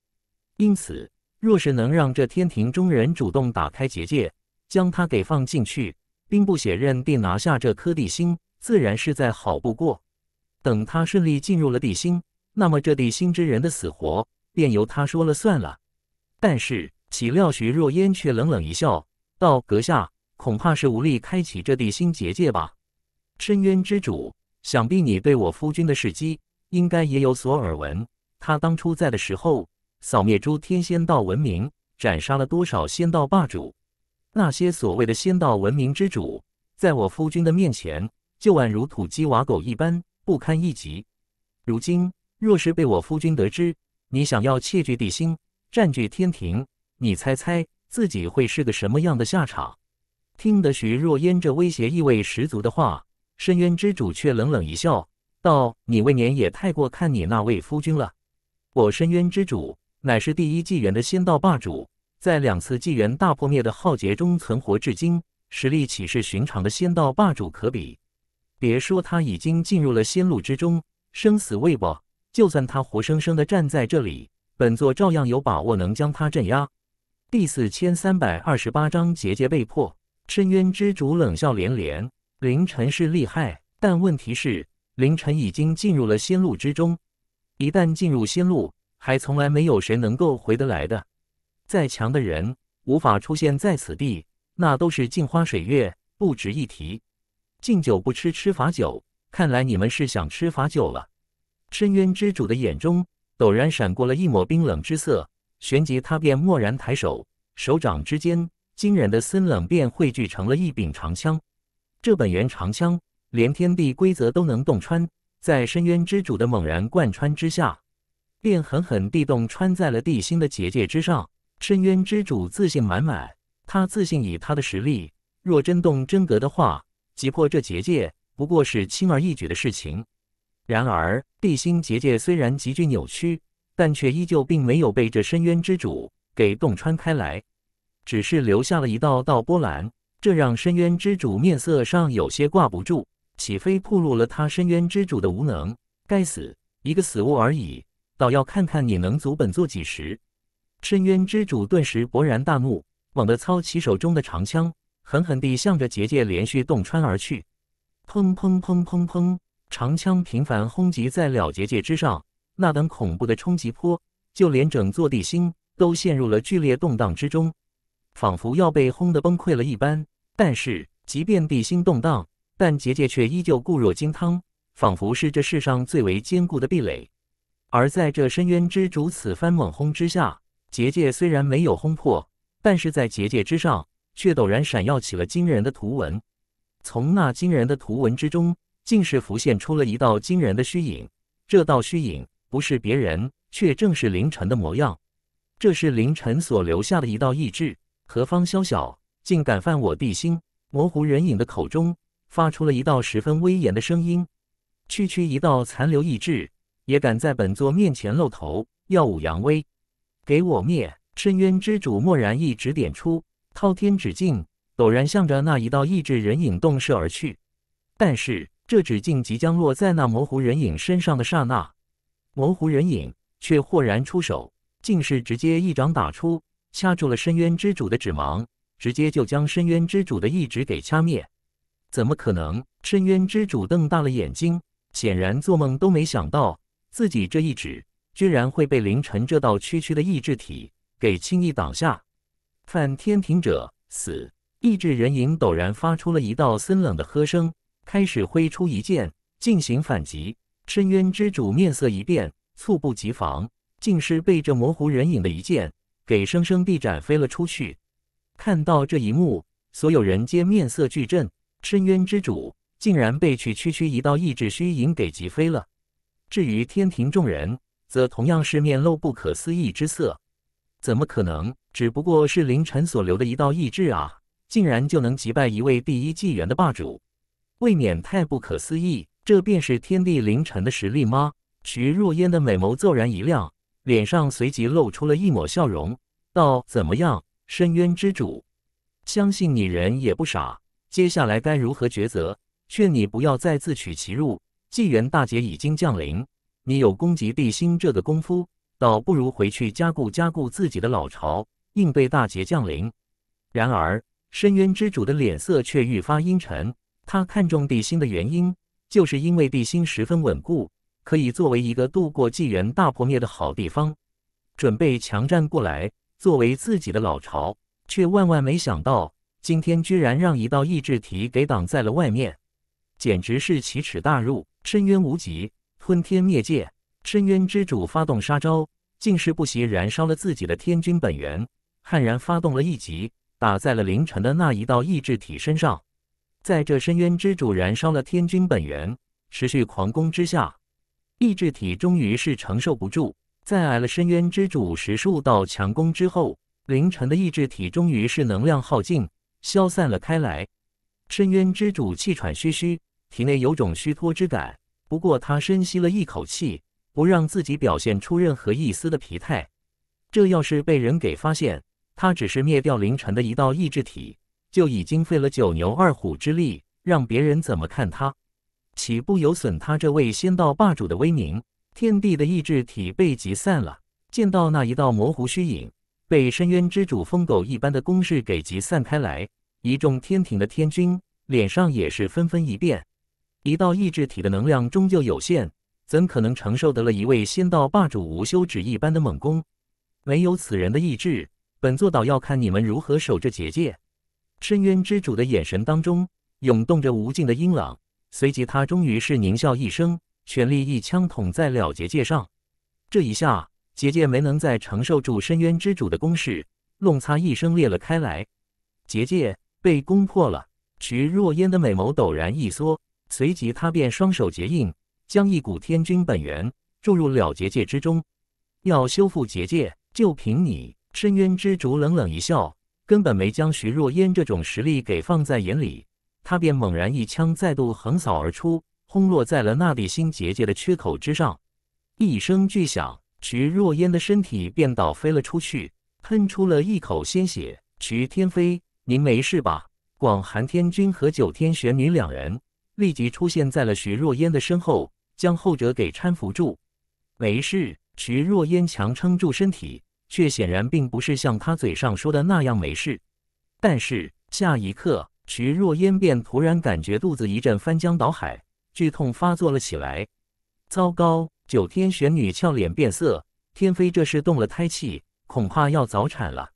因此，若是能让这天庭中人主动打开结界，将他给放进去，并不血刃地拿下这颗地心，自然是再好不过。等他顺利进入了地心，那么这地心之人的死活便由他说了算了。但是，岂料徐若烟却冷冷一笑，道：“阁下恐怕是无力开启这地心结界吧？深渊之主，想必你对我夫君的事迹应该也有所耳闻。他当初在的时候，扫灭诸天仙道文明，斩杀了多少仙道霸主？”那些所谓的仙道文明之主，在我夫君的面前，就宛如土鸡瓦狗一般不堪一击。如今若是被我夫君得知你想要窃据地心，占据天庭，你猜猜自己会是个什么样的下场？听得徐若烟这威胁意味十足的话，深渊之主却冷冷一笑，道：“你未免也太过看你那位夫君了。我深渊之主，乃是第一纪元的仙道霸主。”在两次纪元大破灭的浩劫中存活至今，实力岂是寻常的仙道霸主可比？别说他已经进入了仙路之中，生死未卜；就算他活生生的站在这里，本座照样有把握能将他镇压。第四千三百二十八章：结界被破。深渊之主冷笑连连：“凌晨是厉害，但问题是，凌晨已经进入了仙路之中，一旦进入仙路，还从来没有谁能够回得来的。”再强的人无法出现在此地，那都是镜花水月，不值一提。敬酒不吃吃罚酒，看来你们是想吃罚酒了。深渊之主的眼中陡然闪过了一抹冰冷之色，旋即他便蓦然抬手，手掌之间惊人的森冷便汇聚成了一柄长枪。这本源长枪连天地规则都能洞穿，在深渊之主的猛然贯穿之下，便狠狠地洞穿在了地心的结界之上。深渊之主自信满满，他自信以他的实力，若真动真格的话，击破这结界不过是轻而易举的事情。然而地心结界虽然极具扭曲，但却依旧并没有被这深渊之主给洞穿开来，只是留下了一道道波澜，这让深渊之主面色上有些挂不住，岂非暴露了他深渊之主的无能？该死，一个死物而已，倒要看看你能阻本座几时！深渊之主顿时勃然大怒，猛地操起手中的长枪，狠狠地向着结界连续洞穿而去。砰砰砰砰砰！长枪频繁轰击在了结界之上，那等恐怖的冲击波，就连整座地心都陷入了剧烈动荡之中，仿佛要被轰得崩溃了一般。但是，即便地心动荡，但结界却依旧固若金汤，仿佛是这世上最为坚固的壁垒。而在这深渊之主此番猛轰之下，结界虽然没有轰破，但是在结界之上却陡然闪耀起了惊人的图文。从那惊人的图文之中，竟是浮现出了一道惊人的虚影。这道虚影不是别人，却正是凌晨的模样。这是凌晨所留下的一道意志。何方宵小，竟敢犯我地心？模糊人影的口中发出了一道十分威严的声音：“区区一道残留意志，也敢在本座面前露头，耀武扬威？”给我灭！深渊之主蓦然一指点出滔天指劲，陡然向着那一道意志人影洞射而去。但是这指劲即将落在那模糊人影身上的刹那，模糊人影却豁然出手，竟是直接一掌打出，掐住了深渊之主的指芒，直接就将深渊之主的意志给掐灭。怎么可能？深渊之主瞪大了眼睛，显然做梦都没想到自己这一指。居然会被凌晨这道区区的意志体给轻易挡下！犯天庭者死！意志人影陡然发出了一道森冷的喝声，开始挥出一剑进行反击。深渊之主面色一变，猝不及防，竟是被这模糊人影的一剑给生生地斩飞了出去。看到这一幕，所有人皆面色巨震。深渊之主竟然被区区一道意志虚影给击飞了。至于天庭众人，则同样是面露不可思议之色，怎么可能？只不过是凌晨所留的一道意志啊，竟然就能击败一位第一纪元的霸主，未免太不可思议。这便是天地凌晨的实力吗？徐若烟的美眸骤然一亮，脸上随即露出了一抹笑容，道：“怎么样，深渊之主？相信你人也不傻，接下来该如何抉择？劝你不要再自取其辱，纪元大劫已经降临。”你有攻击地心这个功夫，倒不如回去加固加固自己的老巢，应对大劫降临。然而深渊之主的脸色却愈发阴沉。他看中地心的原因，就是因为地心十分稳固，可以作为一个度过纪元大破灭的好地方，准备强占过来作为自己的老巢。却万万没想到，今天居然让一道意志体给挡在了外面，简直是奇耻大辱！深渊无极。吞天灭界，深渊之主发动杀招，竟是不惜燃烧了自己的天君本源，悍然发动了一击，打在了凌晨的那一道意志体身上。在这深渊之主燃烧了天君本源，持续狂攻之下，意志体终于是承受不住，在挨了深渊之主十数道强攻之后，凌晨的意志体终于是能量耗尽，消散了开来。深渊之主气喘吁吁，体内有种虚脱之感。不过他深吸了一口气，不让自己表现出任何一丝的疲态。这要是被人给发现，他只是灭掉凌晨的一道意志体，就已经费了九牛二虎之力，让别人怎么看他，岂不有损他这位仙道霸主的威名？天地的意志体被集散了，见到那一道模糊虚影被深渊之主疯狗一般的攻势给集散开来，一众天庭的天君脸上也是纷纷一变。一道意志体的能量终究有限，怎可能承受得了一位仙道霸主无休止一般的猛攻？没有此人的意志，本座倒要看你们如何守着结界。深渊之主的眼神当中涌动着无尽的阴冷，随即他终于是狞笑一声，全力一枪捅在了结界上。这一下，结界没能再承受住深渊之主的攻势，弄擦一声裂了开来，结界被攻破了。徐若烟的美眸陡然一缩。随即，他便双手结印，将一股天君本源注入了结界之中。要修复结界，就凭你！深渊之主冷冷一笑，根本没将徐若烟这种实力给放在眼里。他便猛然一枪再度横扫而出，轰落在了那地心结界的缺口之上。一声巨响，徐若烟的身体便倒飞了出去，喷出了一口鲜血。徐天飞，您没事吧？广寒天君和九天玄女两人。立即出现在了徐若烟的身后，将后者给搀扶住。没事，徐若烟强撑住身体，却显然并不是像她嘴上说的那样没事。但是下一刻，徐若烟便突然感觉肚子一阵翻江倒海，剧痛发作了起来。糟糕！九天玄女俏脸变色，天妃这是动了胎气，恐怕要早产了。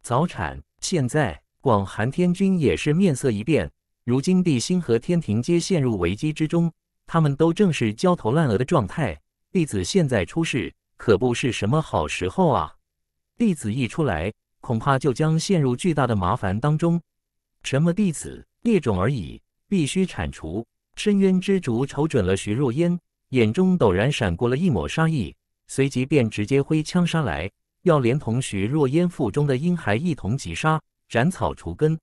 早产！现在广寒天君也是面色一变。如今地心和天庭皆陷入危机之中，他们都正是焦头烂额的状态。弟子现在出事，可不是什么好时候啊！弟子一出来，恐怕就将陷入巨大的麻烦当中。什么弟子，孽种而已，必须铲除！深渊之主瞅准了徐若烟，眼中陡然闪过了一抹杀意，随即便直接挥枪杀来，要连同徐若烟腹中的婴孩一同击杀，斩草除根。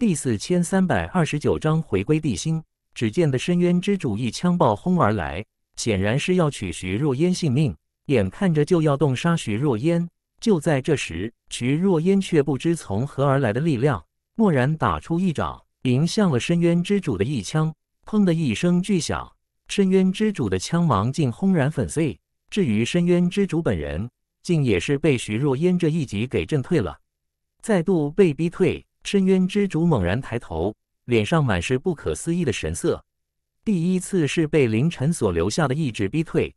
第四千三百二十九章回归地心。只见的深渊之主一枪爆轰而来，显然是要取徐若烟性命。眼看着就要动杀徐若烟，就在这时，徐若烟却不知从何而来的力量，蓦然打出一掌，迎向了深渊之主的一枪。砰的一声巨响，深渊之主的枪芒竟轰然粉碎。至于深渊之主本人，竟也是被徐若烟这一击给震退了，再度被逼退。深渊之主猛然抬头，脸上满是不可思议的神色。第一次是被凌晨所留下的意志逼退，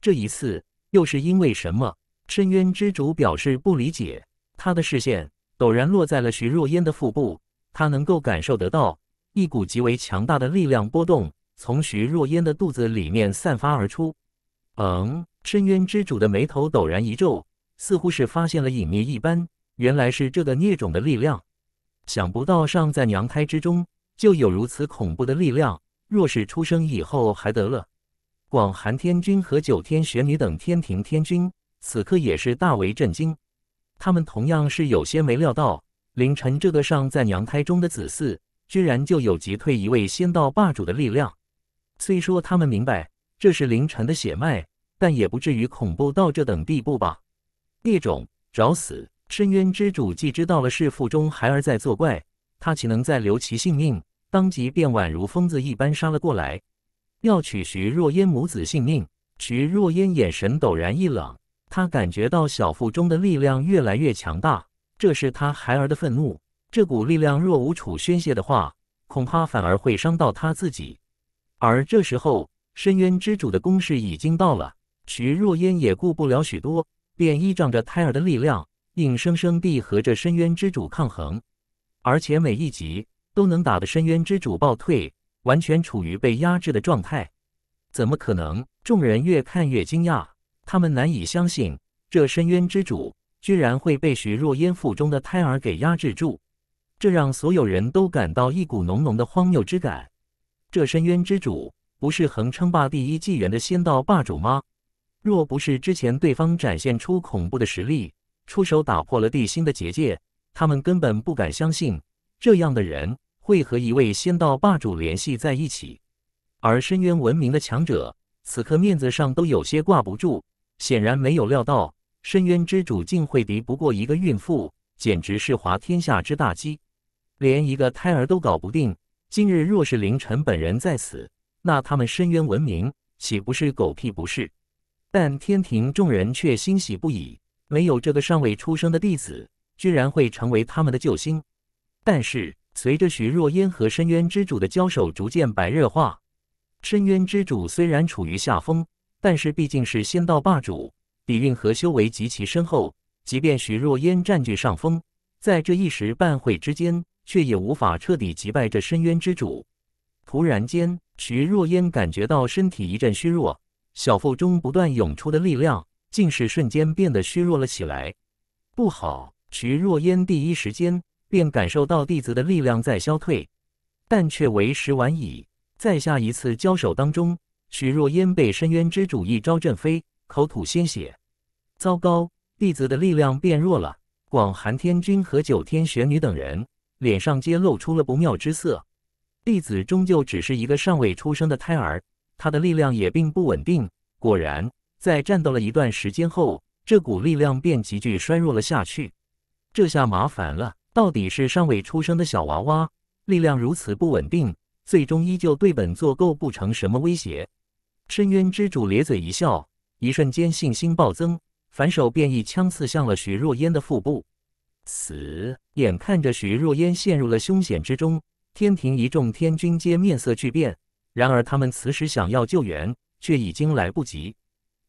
这一次又是因为什么？深渊之主表示不理解。他的视线陡然落在了徐若烟的腹部，他能够感受得到一股极为强大的力量波动从徐若烟的肚子里面散发而出。嗯，深渊之主的眉头陡然一皱，似乎是发现了隐秘一般。原来是这个孽种的力量。想不到尚在娘胎之中就有如此恐怖的力量，若是出生以后还得了？广寒天君和九天玄女等天庭天君此刻也是大为震惊，他们同样是有些没料到，凌晨这个尚在娘胎中的子嗣，居然就有击退一位仙道霸主的力量。虽说他们明白这是凌晨的血脉，但也不至于恐怖到这等地步吧？一种，找死！深渊之主既知道了是腹中孩儿在作怪，他岂能再留其性命？当即便宛如疯子一般杀了过来，要取徐若烟母子性命。徐若烟眼神陡然一冷，她感觉到小腹中的力量越来越强大，这是她孩儿的愤怒。这股力量若无处宣泄的话，恐怕反而会伤到她自己。而这时候，深渊之主的攻势已经到了，徐若烟也顾不了许多，便依仗着胎儿的力量。硬生生地和这深渊之主抗衡，而且每一集都能打得深渊之主暴退，完全处于被压制的状态，怎么可能？众人越看越惊讶，他们难以相信这深渊之主居然会被徐若烟腹中的胎儿给压制住，这让所有人都感到一股浓浓的荒谬之感。这深渊之主不是横称霸第一纪元的仙道霸主吗？若不是之前对方展现出恐怖的实力。出手打破了地心的结界，他们根本不敢相信这样的人会和一位仙道霸主联系在一起。而深渊文明的强者此刻面子上都有些挂不住，显然没有料到深渊之主竟会敌不过一个孕妇，简直是滑天下之大稽，连一个胎儿都搞不定。今日若是凌晨本人在此，那他们深渊文明岂不是狗屁不是？但天庭众人却欣喜不已。没有这个尚未出生的弟子，居然会成为他们的救星。但是随着徐若烟和深渊之主的交手逐渐白热化，深渊之主虽然处于下风，但是毕竟是仙道霸主，底蕴和修为极其深厚。即便徐若烟占据上风，在这一时半会之间，却也无法彻底击败这深渊之主。突然间，徐若烟感觉到身体一阵虚弱，小腹中不断涌出的力量。竟是瞬间变得虚弱了起来。不好！徐若烟第一时间便感受到弟子的力量在消退，但却为时晚矣。在下一次交手当中，徐若烟被深渊之主一招震飞，口吐鲜血。糟糕！弟子的力量变弱了。广寒天君和九天玄女等人脸上皆露出了不妙之色。弟子终究只是一个尚未出生的胎儿，他的力量也并不稳定。果然。在战斗了一段时间后，这股力量便急剧衰弱了下去。这下麻烦了，到底是尚未出生的小娃娃，力量如此不稳定，最终依旧对本座构不成什么威胁。深渊之主咧嘴一笑，一瞬间信心暴增，反手便一枪刺向了徐若烟的腹部。死！眼看着徐若烟陷入了凶险之中，天庭一众天君皆面色巨变。然而他们此时想要救援，却已经来不及。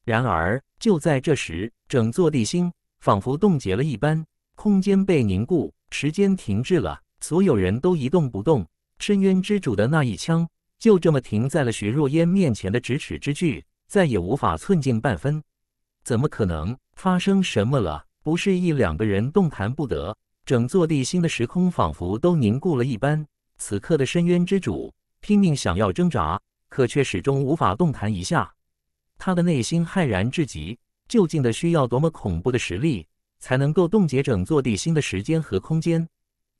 然而，就在这时，整座地心仿佛冻结了一般，空间被凝固，时间停滞了，所有人都一动不动。深渊之主的那一枪就这么停在了徐若烟面前的咫尺之距，再也无法寸进半分。怎么可能发生什么了？不是一两个人动弹不得，整座地心的时空仿佛都凝固了一般。此刻的深渊之主拼命想要挣扎，可却始终无法动弹一下。他的内心骇然至极，究竟的需要多么恐怖的实力，才能够冻结整座地心的时间和空间？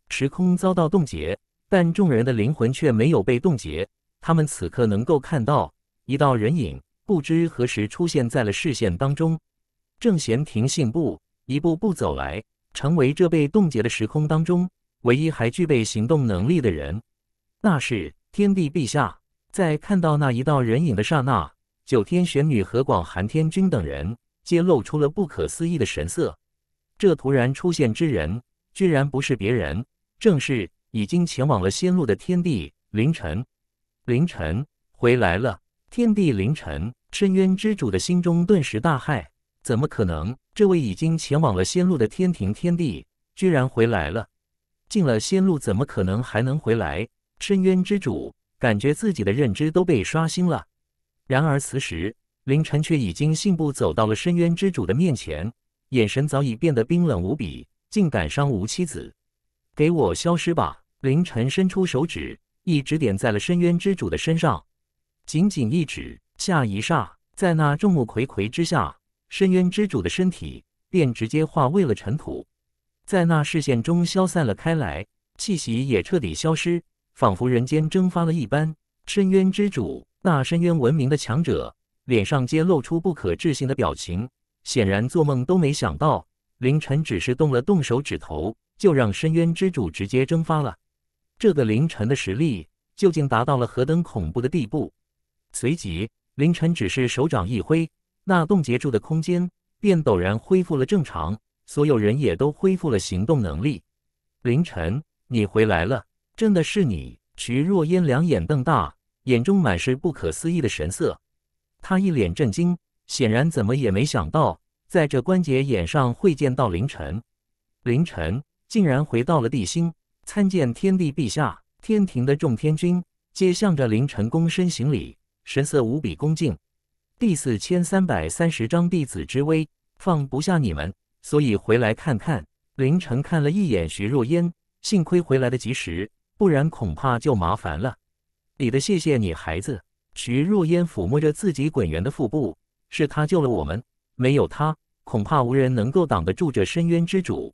时空遭到冻结，但众人的灵魂却没有被冻结。他们此刻能够看到一道人影，不知何时出现在了视线当中，正闲庭信步，一步步走来，成为这被冻结的时空当中唯一还具备行动能力的人。那是天帝陛下，在看到那一道人影的刹那。九天玄女、何广、寒天君等人皆露出了不可思议的神色。这突然出现之人，居然不是别人，正是已经前往了仙路的天帝凌晨。凌晨回来了！天帝凌晨，深渊之主的心中顿时大骇：怎么可能？这位已经前往了仙路的天庭天帝，居然回来了！进了仙路，怎么可能还能回来？深渊之主感觉自己的认知都被刷新了。然而此时，凌晨却已经信步走到了深渊之主的面前，眼神早已变得冰冷无比，竟敢伤吾妻子？给我消失吧！凌晨伸出手指，一指点在了深渊之主的身上，仅仅一指，下一霎，在那众目睽睽之下，深渊之主的身体便直接化为了尘土，在那视线中消散了开来，气息也彻底消失，仿佛人间蒸发了一般。深渊之主。那深渊文明的强者脸上皆露出不可置信的表情，显然做梦都没想到，凌晨只是动了动手指头，就让深渊之主直接蒸发了。这个凌晨的实力究竟达到了何等恐怖的地步？随即，凌晨只是手掌一挥，那冻结住的空间便陡然恢复了正常，所有人也都恢复了行动能力。凌晨，你回来了，真的是你！徐若烟两眼瞪大。眼中满是不可思议的神色，他一脸震惊，显然怎么也没想到，在这关节眼上会见到凌晨。凌晨竟然回到了地心，参见天帝陛下，天庭的众天君皆向着凌晨躬身行礼，神色无比恭敬。第四千三百三十章弟子之威，放不下你们，所以回来看看。凌晨看了一眼徐若烟，幸亏回来的及时，不然恐怕就麻烦了。里的谢谢你，孩子。徐若烟抚摸着自己滚圆的腹部，是他救了我们，没有他，恐怕无人能够挡得住这深渊之主。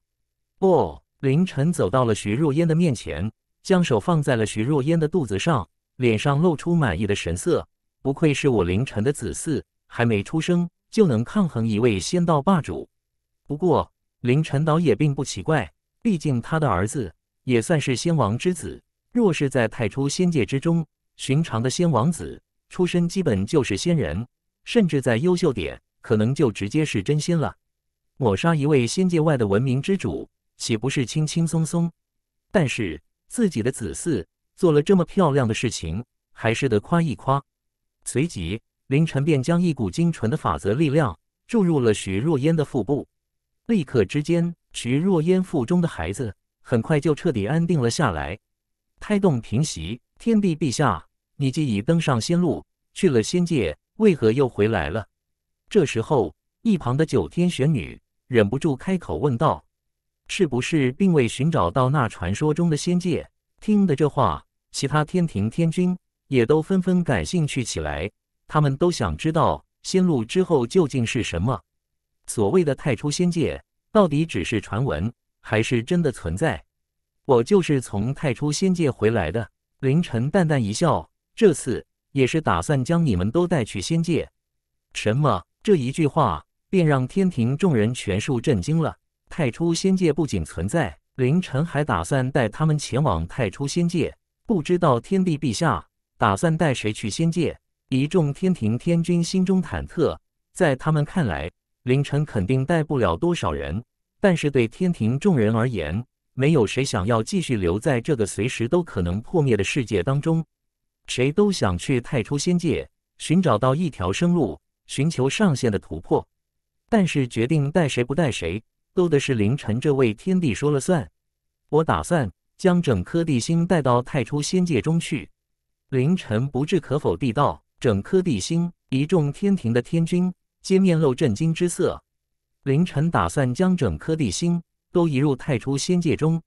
哦，凌晨走到了徐若烟的面前，将手放在了徐若烟的肚子上，脸上露出满意的神色。不愧是我凌晨的子嗣，还没出生就能抗衡一位仙道霸主。不过，凌晨倒也并不奇怪，毕竟他的儿子也算是仙王之子。若是在太初仙界之中，寻常的仙王子出身基本就是仙人，甚至再优秀点，可能就直接是真仙了。抹杀一位仙界外的文明之主，岂不是轻轻松松？但是自己的子嗣做了这么漂亮的事情，还是得夸一夸。随即，凌晨便将一股精纯的法则力量注入了徐若烟的腹部，立刻之间，徐若烟腹中的孩子很快就彻底安定了下来。胎动平息，天帝陛下，你既已登上仙路，去了仙界，为何又回来了？这时候，一旁的九天玄女忍不住开口问道：“是不是并未寻找到那传说中的仙界？”听的这话，其他天庭天君也都纷纷感兴趣起来，他们都想知道仙路之后究竟是什么。所谓的太初仙界，到底只是传闻，还是真的存在？我就是从太初仙界回来的。凌晨淡淡一笑，这次也是打算将你们都带去仙界。什么？这一句话便让天庭众人全数震惊了。太初仙界不仅存在，凌晨还打算带他们前往太初仙界。不知道天帝陛下打算带谁去仙界？一众天庭天君心中忐忑，在他们看来，凌晨肯定带不了多少人。但是对天庭众人而言，没有谁想要继续留在这个随时都可能破灭的世界当中，谁都想去太初仙界寻找到一条生路，寻求上限的突破。但是决定带谁不带谁，都得是凌晨这位天帝说了算。我打算将整颗地心带到太初仙界中去。凌晨不置可否地道：“整颗地心。”一众天庭的天君皆面露震惊之色。凌晨打算将整颗地心。都移入太初仙界中，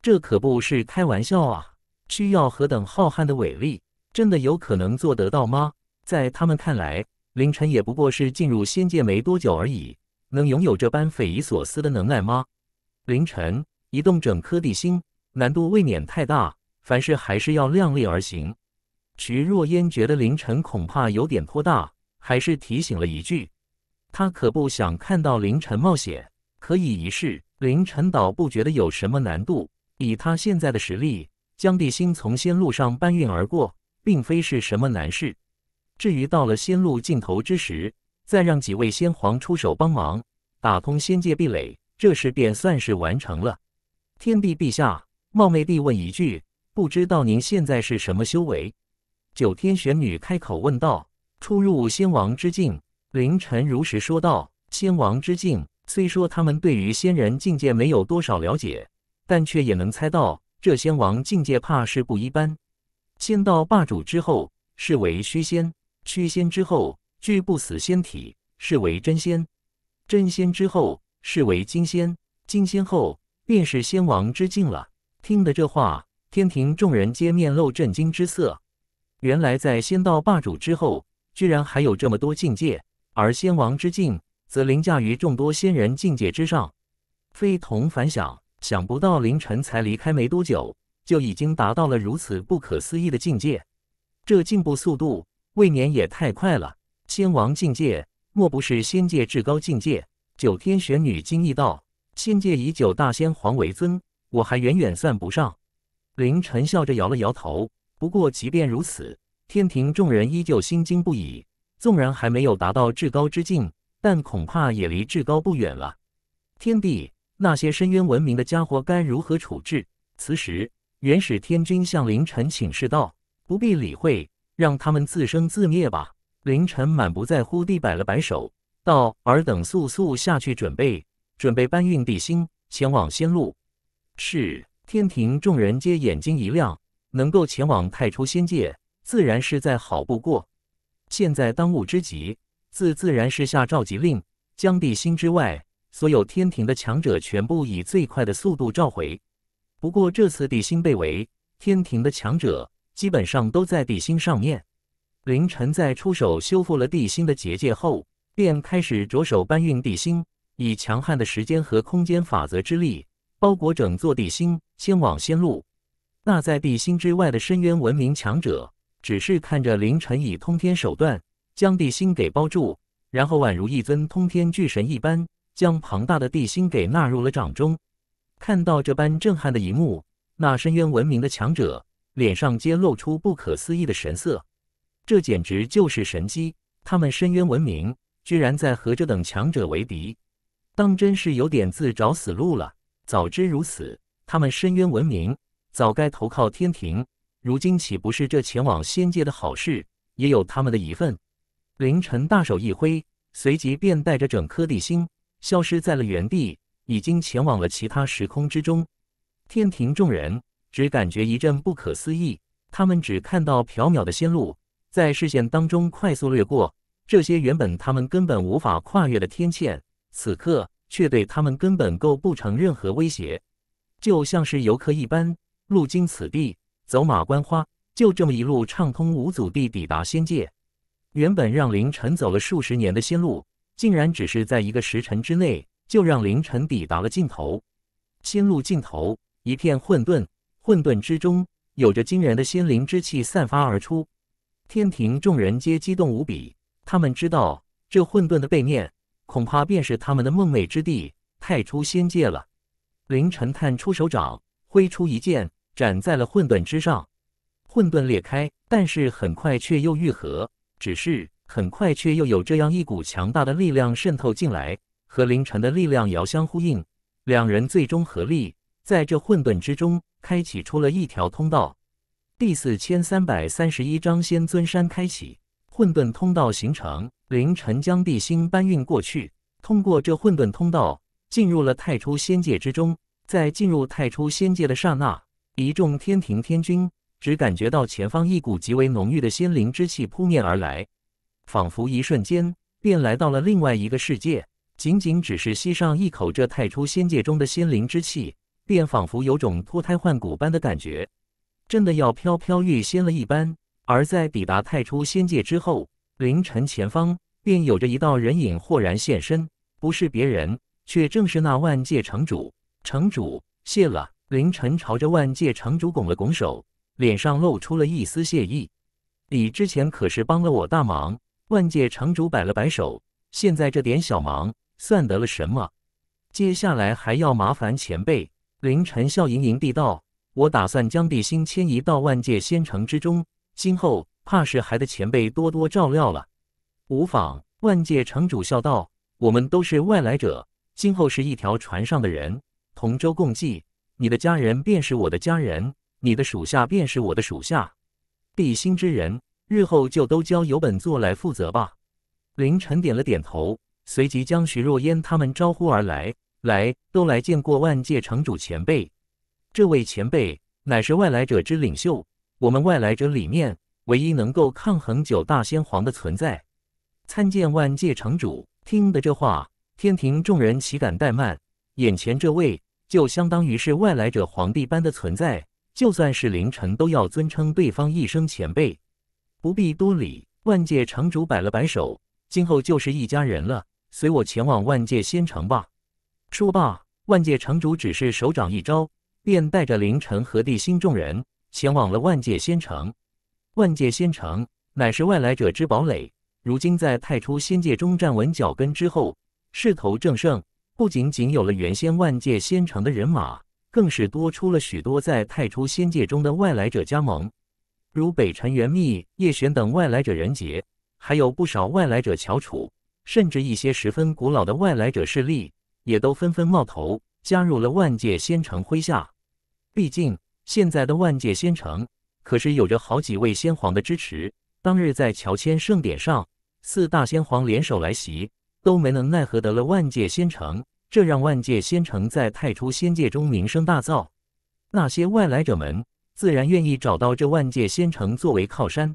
这可不是开玩笑啊！需要何等浩瀚的伟力，真的有可能做得到吗？在他们看来，凌晨也不过是进入仙界没多久而已，能拥有这般匪夷所思的能耐吗？凌晨移动整颗地心，难度未免太大，凡事还是要量力而行。徐若烟觉得凌晨恐怕有点托大，还是提醒了一句，她可不想看到凌晨冒险。可以一试。林晨倒不觉得有什么难度，以他现在的实力，将地心从仙路上搬运而过，并非是什么难事。至于到了仙路尽头之时，再让几位仙皇出手帮忙打通仙界壁垒，这事便算是完成了。天帝陛下，冒昧地问一句，不知道您现在是什么修为？九天玄女开口问道。出入仙王之境，凌晨如实说道。仙王之境。虽说他们对于仙人境界没有多少了解，但却也能猜到这仙王境界怕是不一般。仙道霸主之后是为虚仙，虚仙之后具不死仙体是为真仙，真仙之后是为金仙，金仙后便是仙王之境了。听得这话，天庭众人皆面露震惊之色。原来在仙道霸主之后，居然还有这么多境界，而仙王之境。则凌驾于众多仙人境界之上，非同凡响。想不到凌晨才离开没多久，就已经达到了如此不可思议的境界，这进步速度未免也太快了。仙王境界莫不是仙界至高境界？九天玄女惊异道：“仙界以九大仙皇为尊，我还远远算不上。”凌晨笑着摇了摇头。不过即便如此，天庭众人依旧心惊不已。纵然还没有达到至高之境。但恐怕也离至高不远了。天帝，那些深渊文明的家伙该如何处置？此时，元始天君向凌晨请示道：“不必理会，让他们自生自灭吧。”凌晨满不在乎地摆了摆手，道：“尔等速速下去准备，准备搬运地心前往仙路。”是。天庭众人皆眼睛一亮，能够前往太初仙界，自然是再好不过。现在当务之急。自自然是下召集令，将地心之外所有天庭的强者全部以最快的速度召回。不过这次地心被围，天庭的强者基本上都在地心上面。凌晨在出手修复了地心的结界后，便开始着手搬运地心，以强悍的时间和空间法则之力包裹整座地心，先往仙路。那在地心之外的深渊文明强者，只是看着凌晨以通天手段。将地心给包住，然后宛如一尊通天巨神一般，将庞大的地心给纳入了掌中。看到这般震撼的一幕，那深渊文明的强者脸上皆露出不可思议的神色。这简直就是神机！他们深渊文明居然在和这等强者为敌，当真是有点自找死路了。早知如此，他们深渊文明早该投靠天庭。如今岂不是这前往仙界的好事也有他们的一份？凌晨大手一挥，随即便带着整颗地心消失在了原地，已经前往了其他时空之中。天庭众人只感觉一阵不可思议，他们只看到缥缈的仙路在视线当中快速掠过，这些原本他们根本无法跨越的天堑，此刻却对他们根本构不成任何威胁，就像是游客一般路经此地，走马观花，就这么一路畅通无阻地抵达仙界。原本让凌晨走了数十年的仙路，竟然只是在一个时辰之内就让凌晨抵达了尽头。仙路尽头一片混沌，混沌之中有着惊人的仙灵之气散发而出。天庭众人皆激动无比，他们知道这混沌的背面，恐怕便是他们的梦寐之地——太初仙界了。凌晨探出手掌，挥出一剑，斩在了混沌之上。混沌裂开，但是很快却又愈合。只是很快，却又有这样一股强大的力量渗透进来，和凌晨的力量遥相呼应。两人最终合力，在这混沌之中开启出了一条通道。第四千三百三十一章：仙尊山开启，混沌通道形成。凌晨将地心搬运过去，通过这混沌通道进入了太初仙界之中。在进入太初仙界的刹那，一众天庭天君。只感觉到前方一股极为浓郁的仙灵之气扑面而来，仿佛一瞬间便来到了另外一个世界。仅仅只是吸上一口这太初仙界中的仙灵之气，便仿佛有种脱胎换骨般的感觉，真的要飘飘欲仙了一般。而在抵达太初仙界之后，凌晨前方便有着一道人影豁然现身，不是别人，却正是那万界城主。城主，谢了。凌晨朝着万界城主拱了拱手。脸上露出了一丝谢意，你之前可是帮了我大忙。万界城主摆了摆手，现在这点小忙算得了什么？接下来还要麻烦前辈。凌晨笑盈盈地道：“我打算将地心迁移到万界仙城之中，今后怕是还得前辈多多照料了。”无妨，万界城主笑道：“我们都是外来者，今后是一条船上的人，同舟共济。你的家人便是我的家人。”你的属下便是我的属下，必心之人，日后就都交由本座来负责吧。凌晨点了点头，随即将徐若烟他们招呼而来，来都来见过万界城主前辈。这位前辈乃是外来者之领袖，我们外来者里面唯一能够抗衡九大先皇的存在。参见万界城主。听得这话，天庭众人岂敢怠慢？眼前这位就相当于是外来者皇帝般的存在。就算是凌晨都要尊称对方一声前辈，不必多礼。万界城主摆了摆手，今后就是一家人了。随我前往万界仙城吧。说罢，万界城主只是手掌一招，便带着凌晨和地心众人前往了万界仙城。万界仙城乃是外来者之堡垒，如今在太初仙界中站稳脚跟之后，势头正盛，不仅仅有了原先万界仙城的人马。更是多出了许多在太初仙界中的外来者加盟，如北辰元秘、叶璇等外来者人杰，还有不少外来者翘楚，甚至一些十分古老的外来者势力，也都纷纷冒头，加入了万界仙城麾下。毕竟现在的万界仙城可是有着好几位仙皇的支持。当日在乔迁盛典上，四大仙皇联手来袭，都没能奈何得了万界仙城。这让万界仙城在太初仙界中名声大噪，那些外来者们自然愿意找到这万界仙城作为靠山。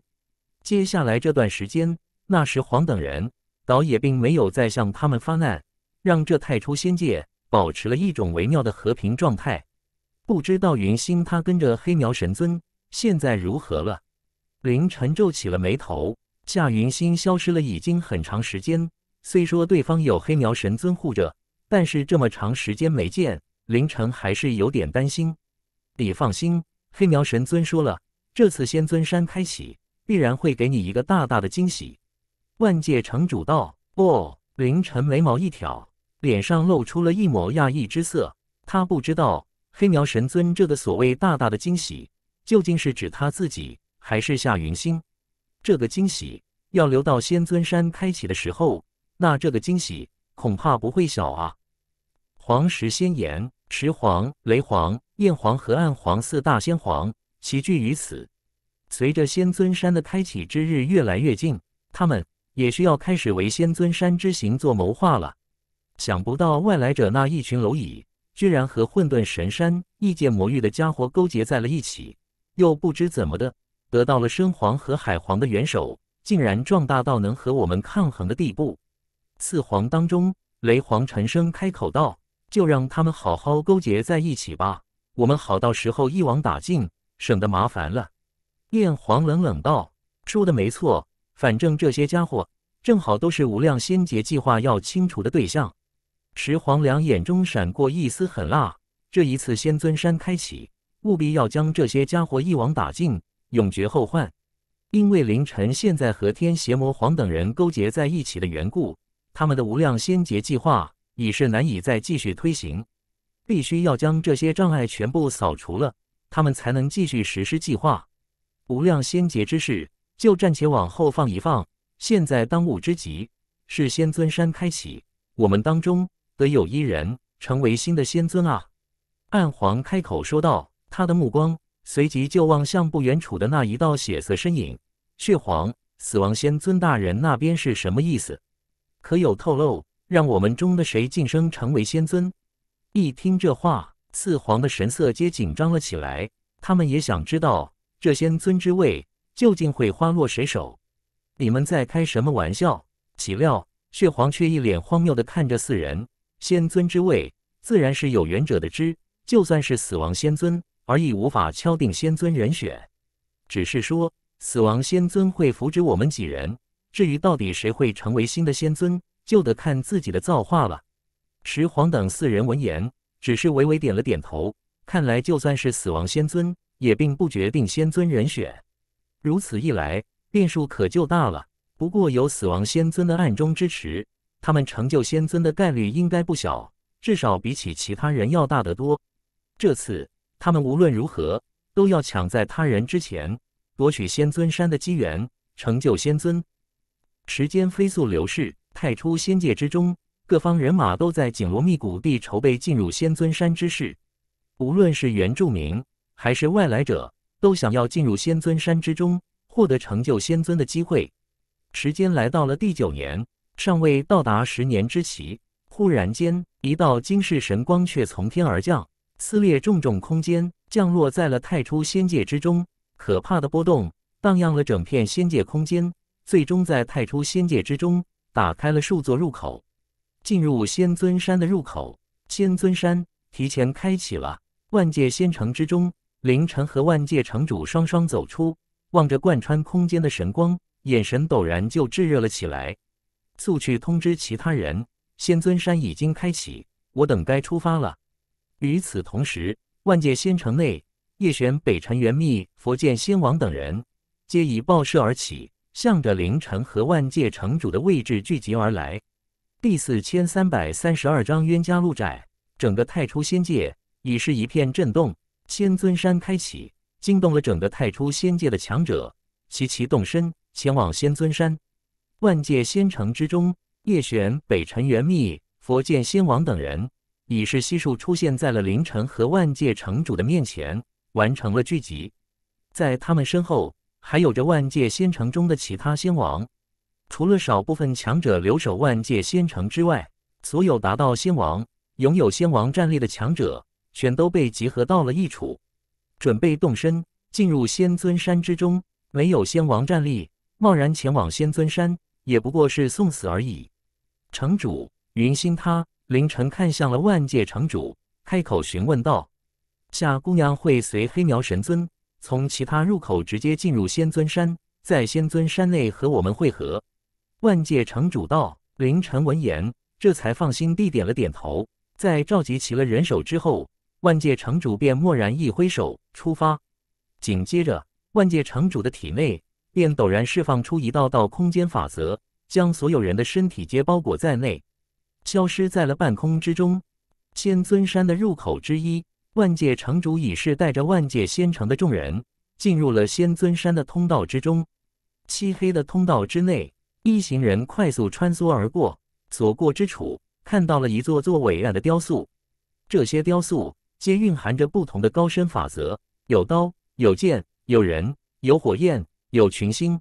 接下来这段时间，那时黄等人倒也并没有再向他们发难，让这太初仙界保持了一种微妙的和平状态。不知道云星他跟着黑苗神尊现在如何了？林晨皱起了眉头，夏云星消失了已经很长时间，虽说对方有黑苗神尊护着。但是这么长时间没见，凌晨还是有点担心。你放心，黑苗神尊说了，这次仙尊山开启必然会给你一个大大的惊喜。万界城主道：“哦。”凌晨眉毛一挑，脸上露出了一抹讶异之色。他不知道黑苗神尊这个所谓大大的惊喜，究竟是指他自己，还是夏云星？这个惊喜要留到仙尊山开启的时候，那这个惊喜。恐怕不会小啊！黄石仙岩、池黄、雷黄、焰黄和暗黄四大仙黄齐聚于此。随着仙尊山的开启之日越来越近，他们也需要开始为仙尊山之行做谋划了。想不到外来者那一群蝼蚁，居然和混沌神山异界魔域的家伙勾结在了一起，又不知怎么的得到了生黄和海黄的援手，竟然壮大到能和我们抗衡的地步。四皇当中，雷皇陈声开口道：“就让他们好好勾结在一起吧，我们好到时候一网打尽，省得麻烦了。”燕皇冷冷道：“说的没错，反正这些家伙正好都是无量仙劫计划要清除的对象。”石皇两眼中闪过一丝狠辣，这一次仙尊山开启，务必要将这些家伙一网打尽，永绝后患。因为凌晨现在和天邪魔皇等人勾结在一起的缘故。他们的无量仙劫计划已是难以再继续推行，必须要将这些障碍全部扫除了，他们才能继续实施计划。无量仙劫之事就暂且往后放一放，现在当务之急是仙尊山开启，我们当中得有一人成为新的仙尊啊！暗黄开口说道，他的目光随即就望向不远处的那一道血色身影，血皇死亡仙尊大人那边是什么意思？可有透露，让我们中的谁晋升成为仙尊？一听这话，四皇的神色皆紧张了起来。他们也想知道，这仙尊之位究竟会花落谁手？你们在开什么玩笑？岂料血皇却一脸荒谬地看着四人。仙尊之位，自然是有缘者的知，就算是死亡仙尊，而亦无法敲定仙尊人选。只是说，死亡仙尊会扶植我们几人。至于到底谁会成为新的仙尊，就得看自己的造化了。石皇等四人闻言，只是微微点了点头。看来，就算是死亡仙尊，也并不决定仙尊人选。如此一来，变数可就大了。不过，有死亡仙尊的暗中支持，他们成就仙尊的概率应该不小，至少比起其他人要大得多。这次，他们无论如何都要抢在他人之前，夺取仙尊山的机缘，成就仙尊。时间飞速流逝，太初仙界之中，各方人马都在紧锣密鼓地筹备进入仙尊山之事。无论是原住民还是外来者，都想要进入仙尊山之中，获得成就仙尊的机会。时间来到了第九年，尚未到达十年之期，忽然间，一道惊世神光却从天而降，撕裂重重空间，降落在了太初仙界之中。可怕的波动荡漾了整片仙界空间。最终在太初仙界之中打开了数座入口，进入仙尊山的入口。仙尊山提前开启了，万界仙城之中，凌晨和万界城主双双走出，望着贯穿空间的神光，眼神陡然就炙热了起来。速去通知其他人，仙尊山已经开启，我等该出发了。与此同时，万界仙城内，叶璇、北辰、元密、佛鉴仙王等人皆已爆射而起。向着凌城和万界城主的位置聚集而来。第四千三百三十二章冤家路窄。整个太初仙界已是一片震动，仙尊山开启，惊动了整个太初仙界的强者，齐齐动身前往仙尊山。万界仙城之中，叶璇、北辰元秘、佛剑仙王等人已是悉数出现在了凌城和万界城主的面前，完成了聚集。在他们身后。还有着万界仙城中的其他仙王，除了少部分强者留守万界仙城之外，所有达到仙王、拥有仙王战力的强者，全都被集合到了一处，准备动身进入仙尊山之中。没有仙王战力，贸然前往仙尊山，也不过是送死而已。城主云心，他凌晨看向了万界城主，开口询问道：“夏姑娘会随黑苗神尊？”从其他入口直接进入仙尊山，在仙尊山内和我们会合。万界城主道。凌晨闻言，这才放心地点了点头。在召集齐了人手之后，万界城主便蓦然一挥手，出发。紧接着，万界城主的体内便陡然释放出一道道空间法则，将所有人的身体皆包裹在内，消失在了半空之中。仙尊山的入口之一。万界城主已是带着万界仙城的众人进入了仙尊山的通道之中。漆黑的通道之内，一行人快速穿梭而过，所过之处看到了一座座伟岸的雕塑。这些雕塑皆蕴含着不同的高深法则，有刀，有剑，有人，有火焰，有群星。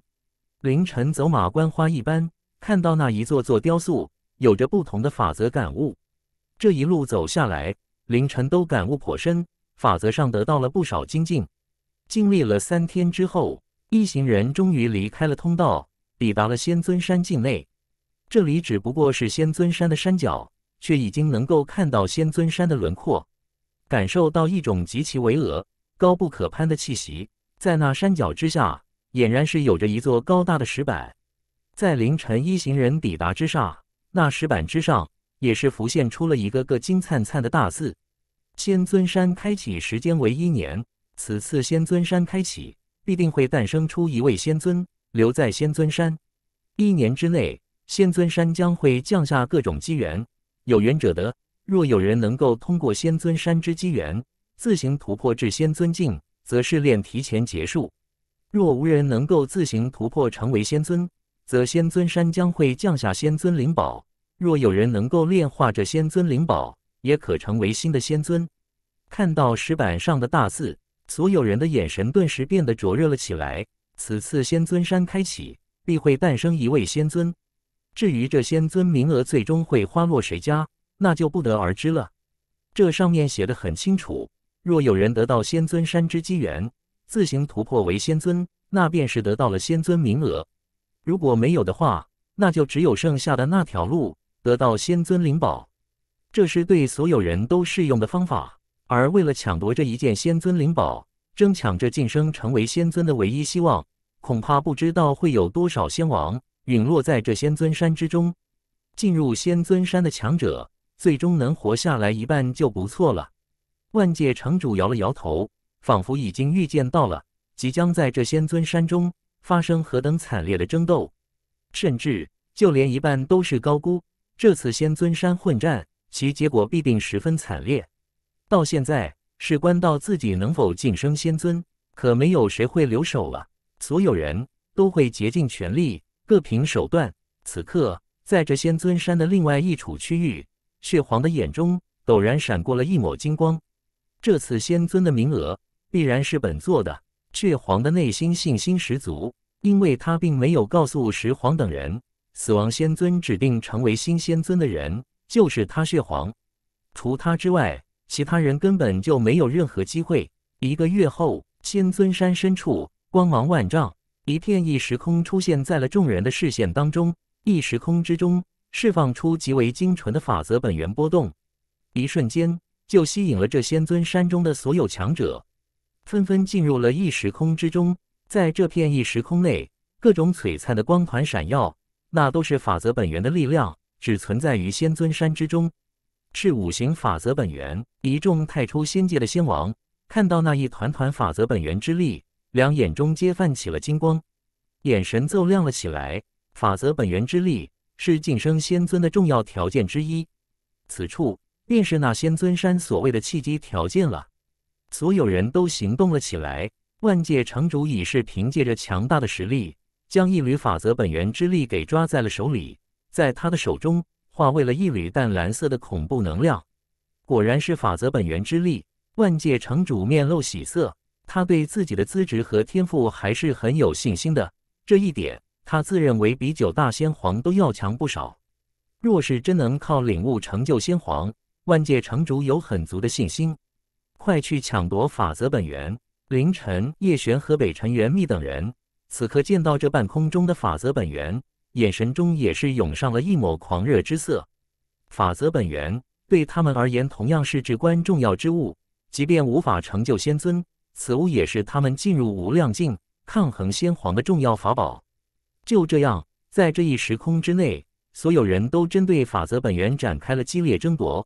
凌晨走马观花一般看到那一座座雕塑，有着不同的法则感悟。这一路走下来。凌晨都感悟颇深，法则上得到了不少精进。经历了三天之后，一行人终于离开了通道，抵达了仙尊山境内。这里只不过是仙尊山的山脚，却已经能够看到仙尊山的轮廓，感受到一种极其巍峨、高不可攀的气息。在那山脚之下，俨然是有着一座高大的石板。在凌晨一行人抵达之上，那石板之上。也是浮现出了一个个金灿灿的大字。仙尊山开启时间为一年，此次仙尊山开启必定会诞生出一位仙尊，留在仙尊山。一年之内，仙尊山将会降下各种机缘，有缘者得。若有人能够通过仙尊山之机缘自行突破至仙尊境，则试炼提前结束；若无人能够自行突破成为仙尊，则仙尊山将会降下仙尊灵宝。若有人能够炼化这仙尊灵宝，也可成为新的仙尊。看到石板上的大字，所有人的眼神顿时变得灼热了起来。此次仙尊山开启，必会诞生一位仙尊。至于这仙尊名额最终会花落谁家，那就不得而知了。这上面写的很清楚：若有人得到仙尊山之机缘，自行突破为仙尊，那便是得到了仙尊名额；如果没有的话，那就只有剩下的那条路。得到仙尊灵宝，这是对所有人都适用的方法。而为了抢夺这一件仙尊灵宝，争抢着晋升成为仙尊的唯一希望，恐怕不知道会有多少仙王陨落在这仙尊山之中。进入仙尊山的强者，最终能活下来一半就不错了。万界城主摇了摇头，仿佛已经预见到了即将在这仙尊山中发生何等惨烈的争斗，甚至就连一半都是高估。这次仙尊山混战，其结果必定十分惨烈。到现在，事关到自己能否晋升仙尊，可没有谁会留手了，所有人都会竭尽全力，各凭手段。此刻，在这仙尊山的另外一处区域，血皇的眼中陡然闪过了一抹金光。这次仙尊的名额，必然是本座的。血皇的内心信心十足，因为他并没有告诉石皇等人。死亡仙尊指定成为新仙尊的人就是他血皇，除他之外，其他人根本就没有任何机会。一个月后，仙尊山深处光芒万丈，一片异时空出现在了众人的视线当中。异时空之中释放出极为精纯的法则本源波动，一瞬间就吸引了这仙尊山中的所有强者，纷纷进入了异时空之中。在这片异时空内，各种璀璨的光团闪耀。那都是法则本源的力量，只存在于仙尊山之中，是五行法则本源。一众太初仙界的仙王看到那一团团法则本源之力，两眼中皆泛起了金光，眼神奏亮了起来。法则本源之力是晋升仙尊的重要条件之一，此处便是那仙尊山所谓的契机条件了。所有人都行动了起来。万界城主已是凭借着强大的实力。将一缕法则本源之力给抓在了手里，在他的手中化为了一缕淡蓝色的恐怖能量。果然是法则本源之力，万界城主面露喜色。他对自己的资质和天赋还是很有信心的，这一点他自认为比九大仙皇都要强不少。若是真能靠领悟成就仙皇，万界城主有很足的信心。快去抢夺法则本源！凌晨，叶璇和北辰元密等人。此刻见到这半空中的法则本源，眼神中也是涌上了一抹狂热之色。法则本源对他们而言同样是至关重要之物，即便无法成就仙尊，此物也是他们进入无量境、抗衡仙皇的重要法宝。就这样，在这一时空之内，所有人都针对法则本源展开了激烈争夺，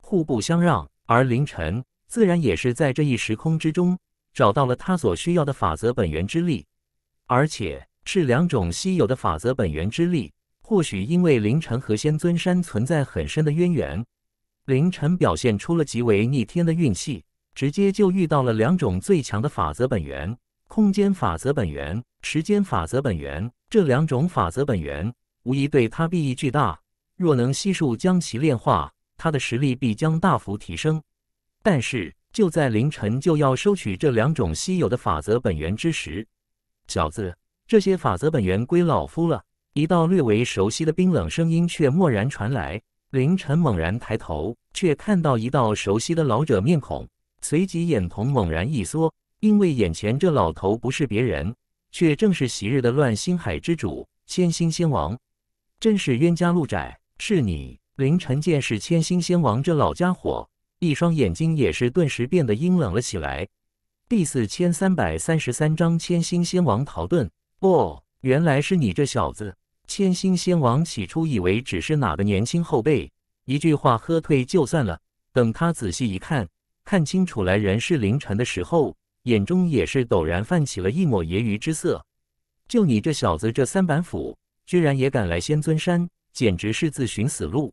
互不相让。而凌晨自然也是在这一时空之中找到了他所需要的法则本源之力。而且是两种稀有的法则本源之力，或许因为凌晨和仙尊山存在很深的渊源，凌晨表现出了极为逆天的运气，直接就遇到了两种最强的法则本源——空间法则本源、时间法则本源。这两种法则本源无疑对他裨益巨大，若能悉数将其炼化，他的实力必将大幅提升。但是就在凌晨就要收取这两种稀有的法则本源之时，小子，这些法则本源归老夫了。一道略为熟悉的冰冷声音却蓦然传来。凌晨猛然抬头，却看到一道熟悉的老者面孔，随即眼瞳猛然一缩，因为眼前这老头不是别人，却正是昔日的乱星海之主千星仙王。真是冤家路窄，是你！凌晨见是千星仙王这老家伙，一双眼睛也是顿时变得阴冷了起来。第四千三百三十三章千星仙王逃遁。哦，原来是你这小子！千星仙王起初以为只是哪个年轻后辈，一句话喝退就算了。等他仔细一看，看清楚来人是凌晨的时候，眼中也是陡然泛起了一抹揶揄之色。就你这小子，这三板斧，居然也敢来仙尊山，简直是自寻死路。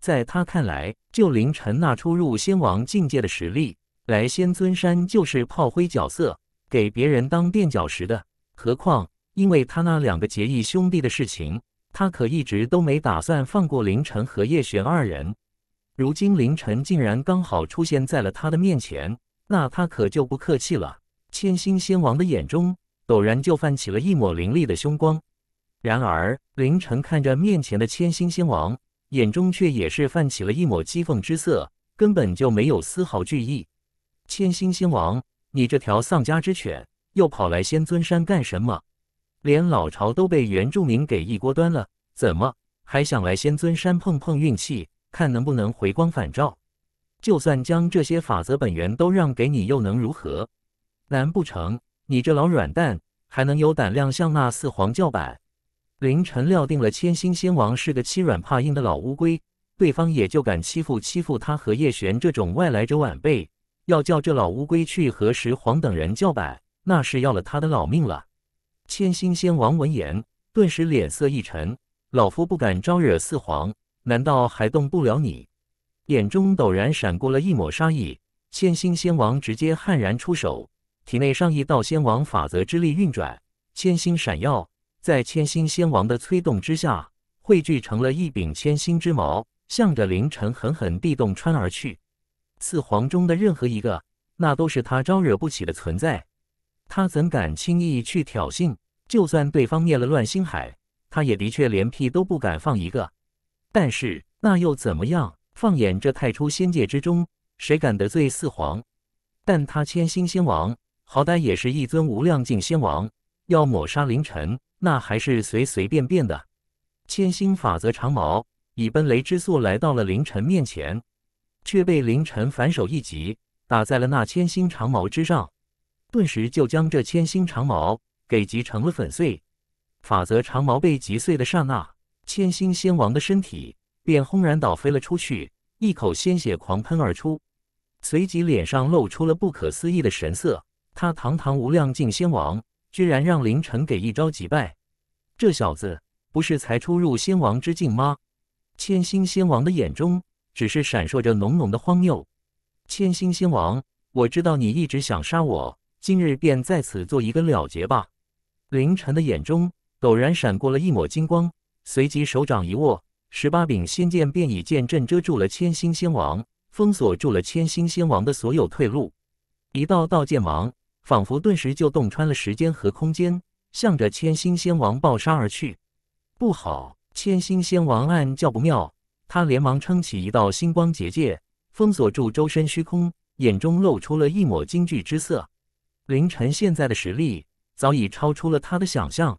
在他看来，就凌晨那初入仙王境界的实力。来仙尊山就是炮灰角色，给别人当垫脚石的。何况因为他那两个结义兄弟的事情，他可一直都没打算放过凌晨和叶璇二人。如今凌晨竟然刚好出现在了他的面前，那他可就不客气了。千星仙王的眼中陡然就泛起了一抹凌厉的凶光。然而凌晨看着面前的千星仙王，眼中却也是泛起了一抹讥讽之色，根本就没有丝毫惧意。千星仙王，你这条丧家之犬又跑来仙尊山干什么？连老巢都被原住民给一锅端了，怎么还想来仙尊山碰碰运气，看能不能回光返照？就算将这些法则本源都让给你，又能如何？难不成你这老软蛋还能有胆量向那四皇叫板？凌晨料定了千星仙王是个欺软怕硬的老乌龟，对方也就敢欺负欺负他和叶璇这种外来者晚辈。要叫这老乌龟去和石皇等人叫板，那是要了他的老命了。千星仙王闻言，顿时脸色一沉：“老夫不敢招惹四皇，难道还动不了你？”眼中陡然闪过了一抹杀意。千星仙王直接悍然出手，体内上亿道仙王法则之力运转，千星闪耀，在千星仙王的催动之下，汇聚成了一柄千星之矛，向着凌晨狠狠地洞穿而去。四皇中的任何一个，那都是他招惹不起的存在，他怎敢轻易去挑衅？就算对方灭了乱星海，他也的确连屁都不敢放一个。但是那又怎么样？放眼这太初仙界之中，谁敢得罪四皇？但他千星仙王，好歹也是一尊无量境仙王，要抹杀凌晨，那还是随随便便的。千星法则长矛以奔雷之速来到了凌晨面前。却被凌晨反手一击打在了那千星长矛之上，顿时就将这千星长矛给击成了粉碎。法则长矛被击碎的刹那，千星仙王的身体便轰然倒飞了出去，一口鲜血狂喷而出，随即脸上露出了不可思议的神色。他堂堂无量境仙王，居然让凌晨给一招击败！这小子不是才初入仙王之境吗？千星仙王的眼中。只是闪烁着浓浓的荒谬。千星仙王，我知道你一直想杀我，今日便在此做一个了结吧。凌晨的眼中陡然闪过了一抹金光，随即手掌一握，十八柄仙剑便以剑阵遮住了千星仙王，封锁住了千星仙王的所有退路。一道道剑芒仿佛顿时就洞穿了时间和空间，向着千星仙王暴杀而去。不好！千星仙王暗叫不妙。他连忙撑起一道星光结界，封锁住周身虚空，眼中露出了一抹惊惧之色。凌晨现在的实力早已超出了他的想象。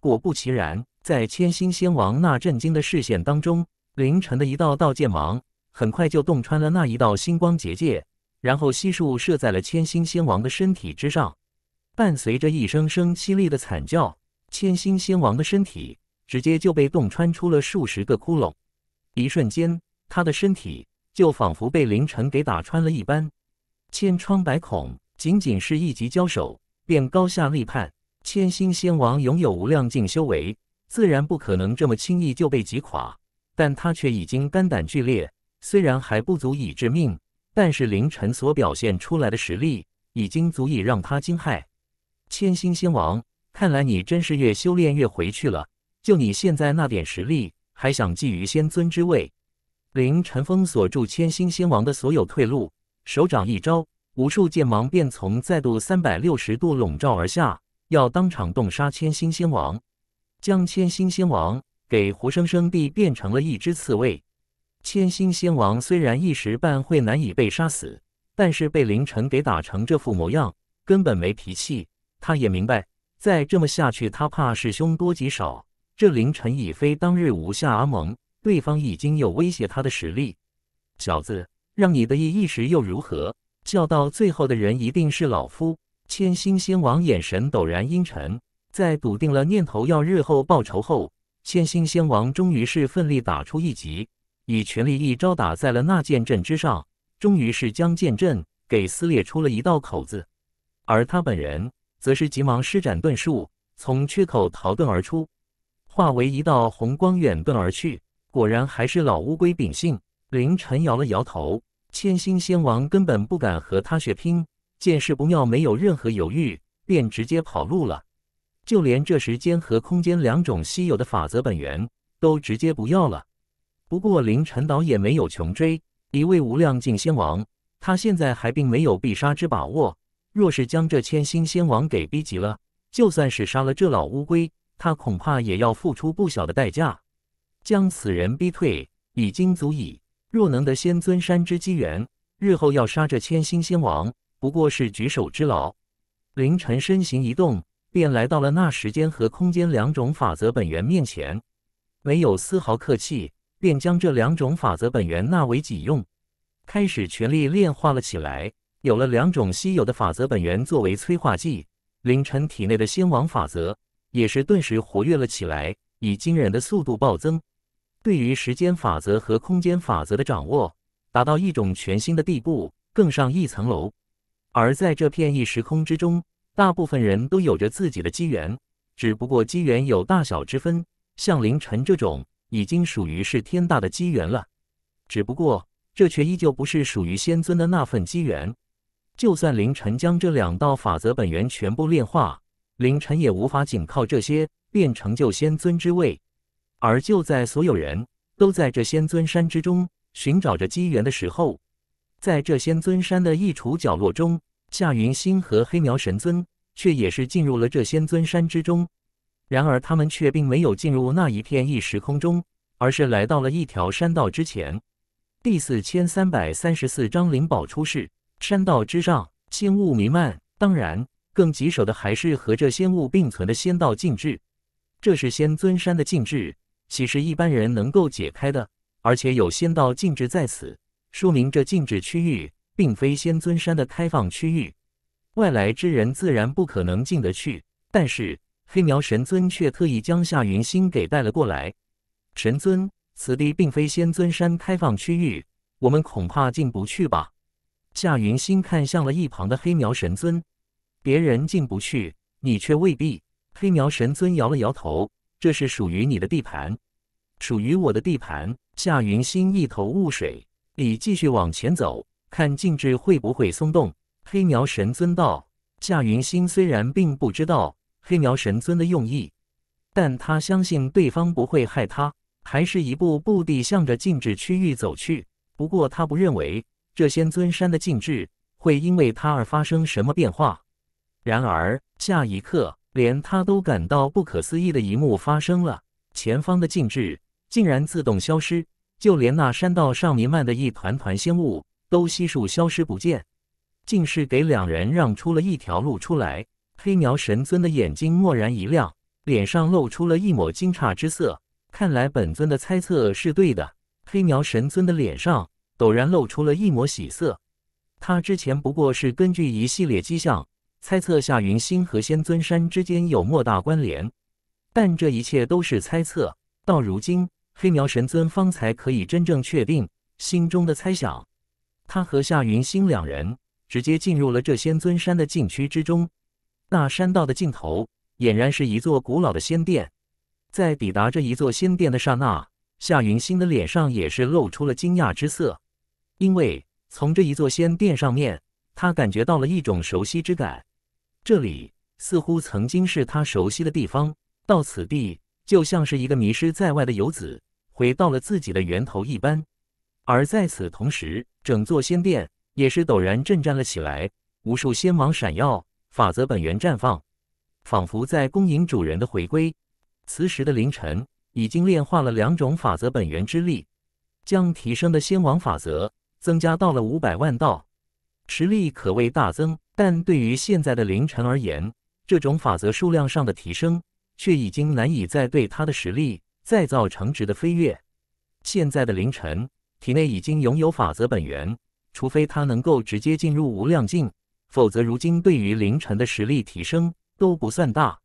果不其然，在千星仙王那震惊的视线当中，凌晨的一道道剑芒很快就洞穿了那一道星光结界，然后悉数射在了千星仙王的身体之上。伴随着一声声凄厉的惨叫，千星仙王的身体直接就被洞穿出了数十个窟窿。一瞬间，他的身体就仿佛被凌晨给打穿了一般，千疮百孔。仅仅是一级交手，便高下立判。千星仙王拥有无量境修为，自然不可能这么轻易就被击垮。但他却已经肝胆俱裂，虽然还不足以致命，但是凌晨所表现出来的实力，已经足以让他惊骇。千星仙王，看来你真是越修炼越回去了。就你现在那点实力。还想觊觎仙尊之位，林晨封锁住千星仙王的所有退路，手掌一招，无数剑芒便从再度三百六十度笼罩而下，要当场洞杀千星仙王。将千星仙王给活生生地变成了一只刺猬。千星仙王虽然一时半会难以被杀死，但是被林晨给打成这副模样，根本没脾气。他也明白，再这么下去，他怕是凶多吉少。这凌晨已非当日无下阿蒙，对方已经有威胁他的实力。小子，让你的意一时又如何？叫到最后的人一定是老夫。千星仙王眼神陡然阴沉，在笃定了念头要日后报仇后，千星仙王终于是奋力打出一击，以全力一招打在了那剑阵之上，终于是将剑阵给撕裂出了一道口子，而他本人则是急忙施展遁术，从缺口逃遁而出。化为一道红光远遁而去，果然还是老乌龟秉性。凌晨摇了摇头，千星仙王根本不敢和他血拼，见势不妙，没有任何犹豫，便直接跑路了。就连这时间和空间两种稀有的法则本源，都直接不要了。不过凌晨倒也没有穷追，一位无量境仙王，他现在还并没有必杀之把握。若是将这千星仙王给逼急了，就算是杀了这老乌龟。他恐怕也要付出不小的代价，将此人逼退已经足矣。若能得仙尊山之机缘，日后要杀这千星仙王，不过是举手之劳。凌晨身形一动，便来到了那时间和空间两种法则本源面前，没有丝毫客气，便将这两种法则本源纳为己用，开始全力炼化了起来。有了两种稀有的法则本源作为催化剂，凌晨体内的仙王法则。也是顿时活跃了起来，以惊人的速度暴增，对于时间法则和空间法则的掌握达到一种全新的地步，更上一层楼。而在这片异时空之中，大部分人都有着自己的机缘，只不过机缘有大小之分。像凌晨这种，已经属于是天大的机缘了。只不过，这却依旧不是属于仙尊的那份机缘。就算凌晨将这两道法则本源全部炼化。凌晨也无法仅靠这些便成就仙尊之位，而就在所有人都在这仙尊山之中寻找着机缘的时候，在这仙尊山的一处角落中，夏云星和黑苗神尊却也是进入了这仙尊山之中。然而，他们却并没有进入那一片异时空中，而是来到了一条山道之前。第四千三百三十四章灵宝出世。山道之上，仙雾弥漫，当然。更棘手的还是和这仙物并存的仙道禁制，这是仙尊山的禁制，岂是一般人能够解开的？而且有仙道禁制在此，说明这禁制区域并非仙尊山的开放区域，外来之人自然不可能进得去。但是黑苗神尊却特意将夏云星给带了过来。神尊，此地并非仙尊山开放区域，我们恐怕进不去吧？夏云星看向了一旁的黑苗神尊。别人进不去，你却未必。黑苗神尊摇了摇头：“这是属于你的地盘，属于我的地盘。”夏云星一头雾水，李继续往前走，看禁制会不会松动。黑苗神尊道：“夏云星虽然并不知道黑苗神尊的用意，但他相信对方不会害他，还是一步步地向着禁制区域走去。不过他不认为这仙尊山的禁制会因为他而发生什么变化。”然而，下一刻，连他都感到不可思议的一幕发生了：前方的禁制竟然自动消失，就连那山道上弥漫的一团团仙雾都悉数消失不见，竟是给两人让出了一条路出来。黑苗神尊的眼睛蓦然一亮，脸上露出了一抹惊诧之色。看来本尊的猜测是对的。黑苗神尊的脸上陡然露出了一抹喜色，他之前不过是根据一系列迹象。猜测夏云星和仙尊山之间有莫大关联，但这一切都是猜测。到如今，黑苗神尊方才可以真正确定心中的猜想。他和夏云星两人直接进入了这仙尊山的禁区之中。那山道的尽头，俨然是一座古老的仙殿。在抵达这一座仙殿的刹那，夏云星的脸上也是露出了惊讶之色，因为从这一座仙殿上面，他感觉到了一种熟悉之感。这里似乎曾经是他熟悉的地方，到此地就像是一个迷失在外的游子回到了自己的源头一般。而在此同时，整座仙殿也是陡然震颤了起来，无数仙王闪耀，法则本源绽放，仿佛在恭迎主人的回归。此时的凌晨，已经炼化了两种法则本源之力，将提升的仙王法则增加到了五百万道。实力可谓大增，但对于现在的凌晨而言，这种法则数量上的提升，却已经难以再对他的实力再造成质的飞跃。现在的凌晨体内已经拥有法则本源，除非他能够直接进入无量境，否则如今对于凌晨的实力提升都不算大。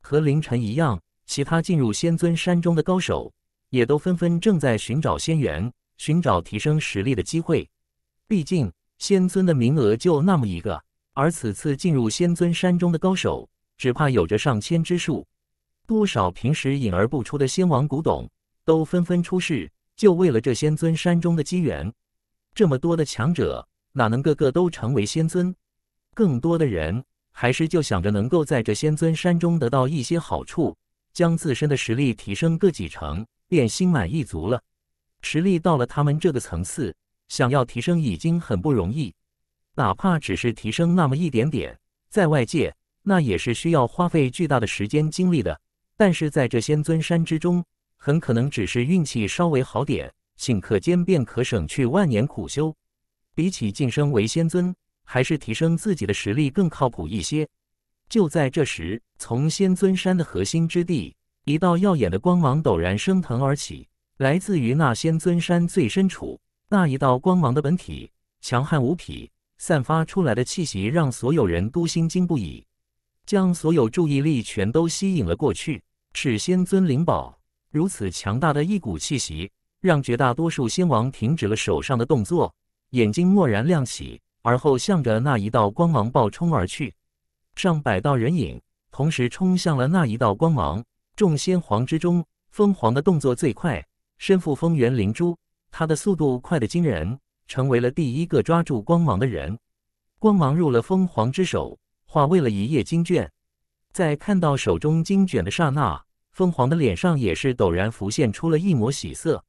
和凌晨一样，其他进入仙尊山中的高手，也都纷纷正在寻找仙缘，寻找提升实力的机会。毕竟。仙尊的名额就那么一个，而此次进入仙尊山中的高手，只怕有着上千之数。多少平时隐而不出的仙王古董，都纷纷出世，就为了这仙尊山中的机缘。这么多的强者，哪能个个都成为仙尊？更多的人，还是就想着能够在这仙尊山中得到一些好处，将自身的实力提升个几成，便心满意足了。实力到了他们这个层次。想要提升已经很不容易，哪怕只是提升那么一点点，在外界那也是需要花费巨大的时间精力的。但是在这仙尊山之中，很可能只是运气稍微好点，顷刻间便可省去万年苦修。比起晋升为仙尊，还是提升自己的实力更靠谱一些。就在这时，从仙尊山的核心之地，一道耀眼的光芒陡然升腾而起，来自于那仙尊山最深处。那一道光芒的本体强悍无匹，散发出来的气息让所有人都心惊不已，将所有注意力全都吸引了过去。是仙尊灵宝，如此强大的一股气息，让绝大多数仙王停止了手上的动作，眼睛蓦然亮起，而后向着那一道光芒暴冲而去。上百道人影同时冲向了那一道光芒，众仙皇之中，风皇的动作最快，身负风元灵珠。他的速度快得惊人，成为了第一个抓住光芒的人。光芒入了凤凰之手，化为了一夜金卷。在看到手中金卷的刹那，凤凰的脸上也是陡然浮现出了一抹喜色。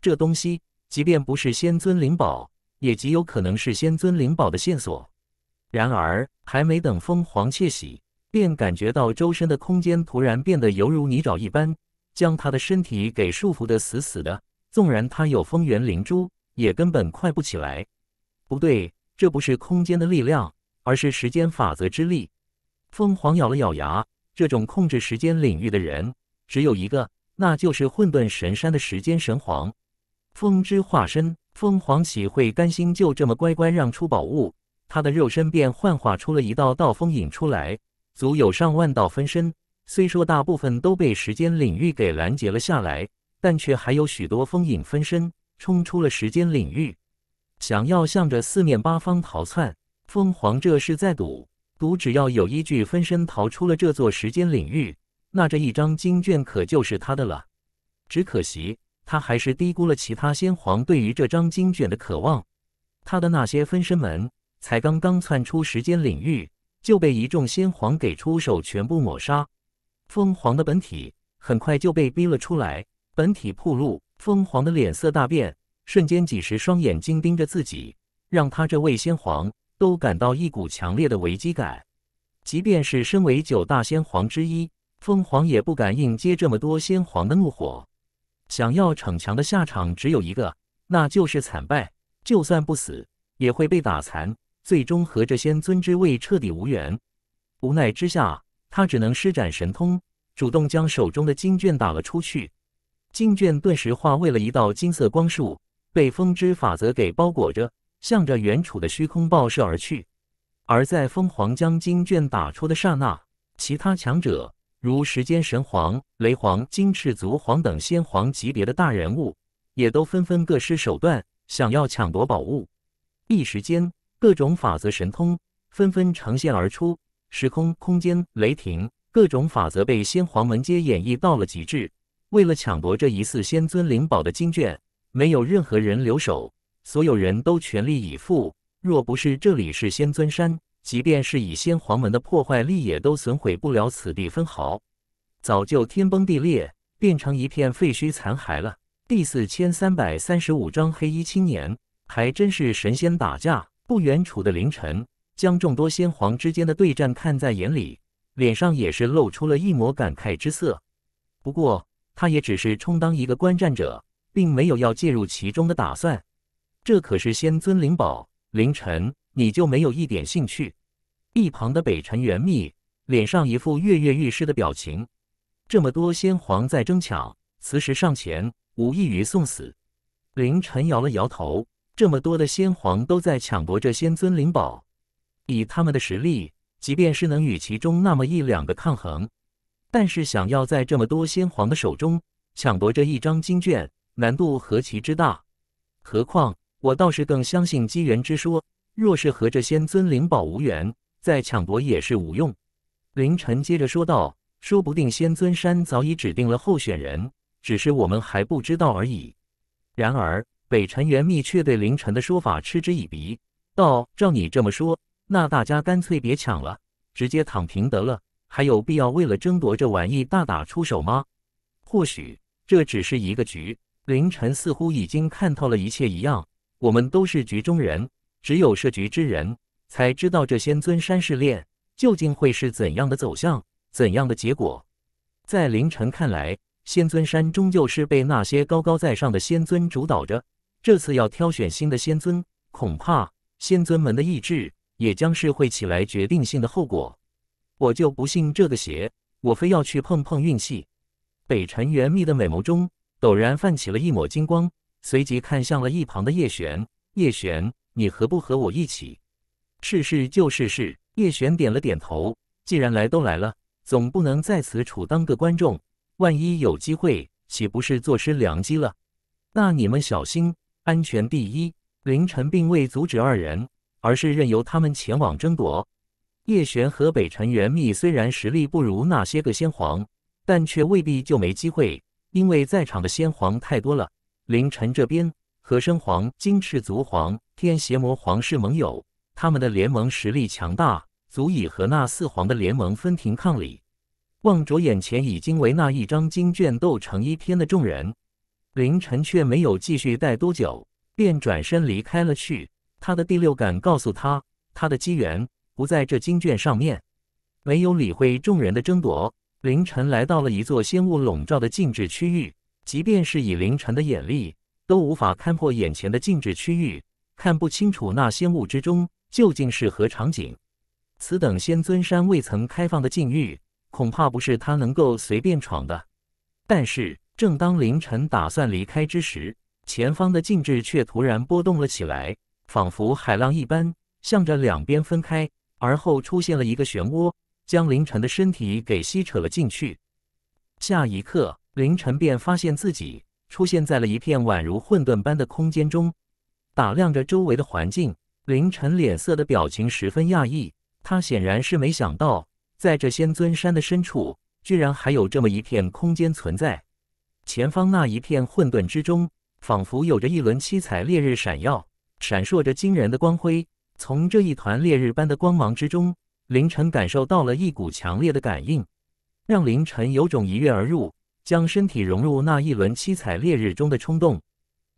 这东西，即便不是仙尊灵宝，也极有可能是仙尊灵宝的线索。然而，还没等凤凰窃喜，便感觉到周身的空间突然变得犹如泥沼一般，将他的身体给束缚得死死的。纵然他有风元灵珠，也根本快不起来。不对，这不是空间的力量，而是时间法则之力。凤凰咬了咬牙，这种控制时间领域的人只有一个，那就是混沌神山的时间神皇，风之化身。凤凰岂会甘心就这么乖乖让出宝物？他的肉身便幻化出了一道道风影出来，足有上万道分身，虽说大部分都被时间领域给拦截了下来。但却还有许多封印分身冲出了时间领域，想要向着四面八方逃窜。凤凰这是在赌，赌只要有依据分身逃出了这座时间领域，那这一张经卷可就是他的了。只可惜他还是低估了其他先皇对于这张经卷的渴望。他的那些分身们才刚刚窜出时间领域，就被一众先皇给出手全部抹杀。凤凰的本体很快就被逼了出来。本体曝露，凤凰的脸色大变，瞬间几十双眼睛盯着自己，让他这位仙皇都感到一股强烈的危机感。即便是身为九大仙皇之一，凤凰也不敢应接这么多仙皇的怒火。想要逞强的下场只有一个，那就是惨败。就算不死，也会被打残，最终和这仙尊之位彻底无缘。无奈之下，他只能施展神通，主动将手中的经卷打了出去。金卷顿时化为了一道金色光束，被风之法则给包裹着，向着远处的虚空爆射而去。而在凤凰将金卷打出的刹那，其他强者如时间神皇、雷皇、金翅族皇等先皇级别的大人物，也都纷纷各施手段，想要抢夺宝物。一时间，各种法则神通纷纷呈现而出，时空、空间、雷霆各种法则被先皇们皆演绎到了极致。为了抢夺这疑似仙尊灵宝的经卷，没有任何人留守，所有人都全力以赴。若不是这里是仙尊山，即便是以仙皇门的破坏力，也都损毁不了此地分毫，早就天崩地裂，变成一片废墟残骸了。第四千三百三十五章：黑衣青年还真是神仙打架。不远处的凌晨将众多仙皇之间的对战看在眼里，脸上也是露出了一抹感慨之色。不过。他也只是充当一个观战者，并没有要介入其中的打算。这可是仙尊灵宝，凌晨你就没有一点兴趣？一旁的北辰元秘脸上一副跃跃欲试的表情。这么多仙皇在争抢，此时上前无异于送死。凌晨摇了摇头，这么多的仙皇都在抢夺这仙尊灵宝，以他们的实力，即便是能与其中那么一两个抗衡。但是想要在这么多先皇的手中抢夺这一张金卷，难度何其之大！何况我倒是更相信机缘之说，若是和这仙尊灵宝无缘，再抢夺也是无用。凌晨接着说道：“说不定仙尊山早已指定了候选人，只是我们还不知道而已。”然而北辰元秘却对凌晨的说法嗤之以鼻，道：“照你这么说，那大家干脆别抢了，直接躺平得了。”还有必要为了争夺这玩意大打出手吗？或许这只是一个局。凌晨似乎已经看透了一切一样，我们都是局中人，只有设局之人才知道这仙尊山试炼究竟会是怎样的走向，怎样的结果。在凌晨看来，仙尊山终究是被那些高高在上的仙尊主导着。这次要挑选新的仙尊，恐怕仙尊们的意志也将是会起来决定性的后果。我就不信这个邪，我非要去碰碰运气。北辰元秘的美眸中陡然泛起了一抹金光，随即看向了一旁的叶璇。叶璇，你和不和我一起？试试就试试。叶璇点了点头。既然来都来了，总不能在此处当个观众。万一有机会，岂不是坐失良机了？那你们小心，安全第一。凌晨并未阻止二人，而是任由他们前往争夺。叶璇和北辰元密虽然实力不如那些个先皇，但却未必就没机会，因为在场的先皇太多了。凌晨这边，和珅皇、金翅族皇、天邪魔皇是盟友，他们的联盟实力强大，足以和那四皇的联盟分庭抗礼。望着眼前已经为那一张经卷斗成一篇的众人，凌晨却没有继续待多久，便转身离开了去。他的第六感告诉他，他的机缘。不在这经卷上面，没有理会众人的争夺。凌晨来到了一座仙雾笼罩的禁制区域，即便是以凌晨的眼力，都无法看破眼前的禁制区域，看不清楚那仙雾之中究竟是何场景。此等仙尊山未曾开放的境域，恐怕不是他能够随便闯的。但是，正当凌晨打算离开之时，前方的禁制却突然波动了起来，仿佛海浪一般，向着两边分开。而后出现了一个漩涡，将凌晨的身体给吸扯了进去。下一刻，凌晨便发现自己出现在了一片宛如混沌般的空间中，打量着周围的环境。凌晨脸色的表情十分讶异，他显然是没想到，在这仙尊山的深处，居然还有这么一片空间存在。前方那一片混沌之中，仿佛有着一轮七彩烈日闪耀，闪烁着惊人的光辉。从这一团烈日般的光芒之中，凌晨感受到了一股强烈的感应，让凌晨有种一跃而入，将身体融入那一轮七彩烈日中的冲动。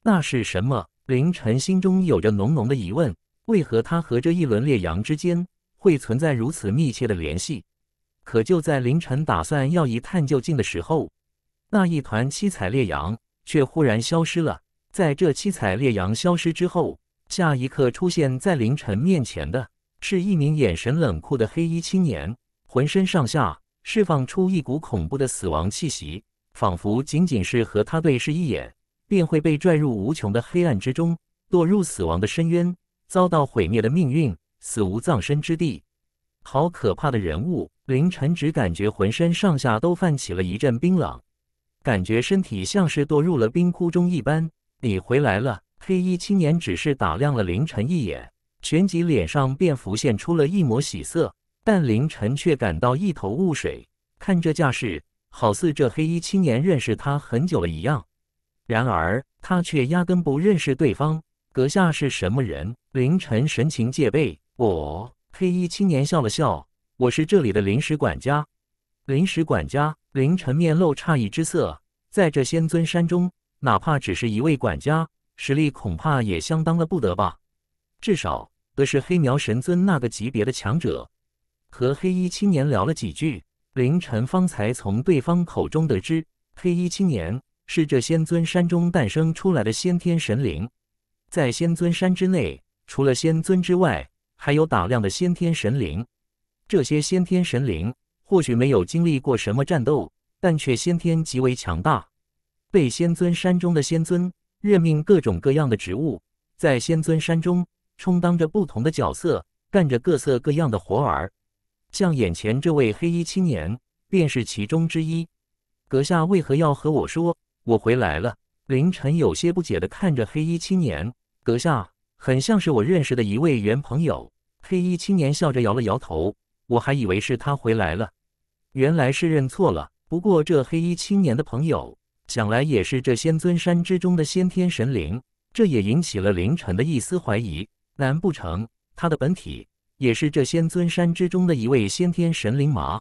那是什么？凌晨心中有着浓浓的疑问：为何他和这一轮烈阳之间会存在如此密切的联系？可就在凌晨打算要一探究竟的时候，那一团七彩烈阳却忽然消失了。在这七彩烈阳消失之后，下一刻出现在凌晨面前的是一名眼神冷酷的黑衣青年，浑身上下释放出一股恐怖的死亡气息，仿佛仅仅是和他对视一眼，便会被拽入无穷的黑暗之中，堕入死亡的深渊，遭到毁灭的命运，死无葬身之地。好可怕的人物！凌晨只感觉浑身上下都泛起了一阵冰冷，感觉身体像是堕入了冰窟中一般。你回来了。黑衣青年只是打量了凌晨一眼，旋即脸上便浮现出了一抹喜色，但凌晨却感到一头雾水。看这架势，好似这黑衣青年认识他很久了一样，然而他却压根不认识对方。阁下是什么人？凌晨神情戒备。我，黑衣青年笑了笑，我是这里的临时管家。临时管家，凌晨面露诧异之色。在这仙尊山中，哪怕只是一位管家。实力恐怕也相当的不得吧，至少得是黑苗神尊那个级别的强者。和黑衣青年聊了几句，凌晨方才从对方口中得知，黑衣青年是这仙尊山中诞生出来的先天神灵。在仙尊山之内，除了仙尊之外，还有大量的先天神灵。这些先天神灵或许没有经历过什么战斗，但却先天极为强大，被仙尊山中的仙尊。任命各种各样的职务，在仙尊山中充当着不同的角色，干着各色各样的活儿。像眼前这位黑衣青年便是其中之一。阁下为何要和我说我回来了？林晨有些不解的看着黑衣青年。阁下很像是我认识的一位原朋友。黑衣青年笑着摇了摇头。我还以为是他回来了，原来是认错了。不过这黑衣青年的朋友。想来也是这仙尊山之中的先天神灵，这也引起了凌晨的一丝怀疑。难不成他的本体也是这仙尊山之中的一位先天神灵吗？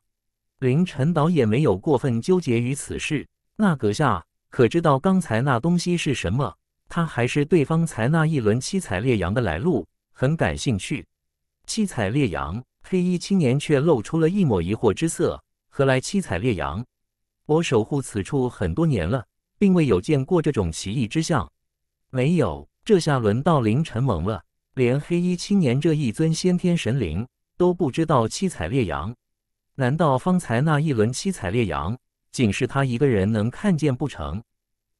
凌晨倒也没有过分纠结于此事。那阁下可知道刚才那东西是什么？他还是对方才那一轮七彩烈阳的来路很感兴趣。七彩烈阳，黑衣青年却露出了一抹疑惑之色。何来七彩烈阳？我守护此处很多年了，并未有见过这种奇异之象。没有，这下轮到凌晨懵了。连黑衣青年这一尊先天神灵都不知道七彩烈阳，难道方才那一轮七彩烈阳，仅是他一个人能看见不成？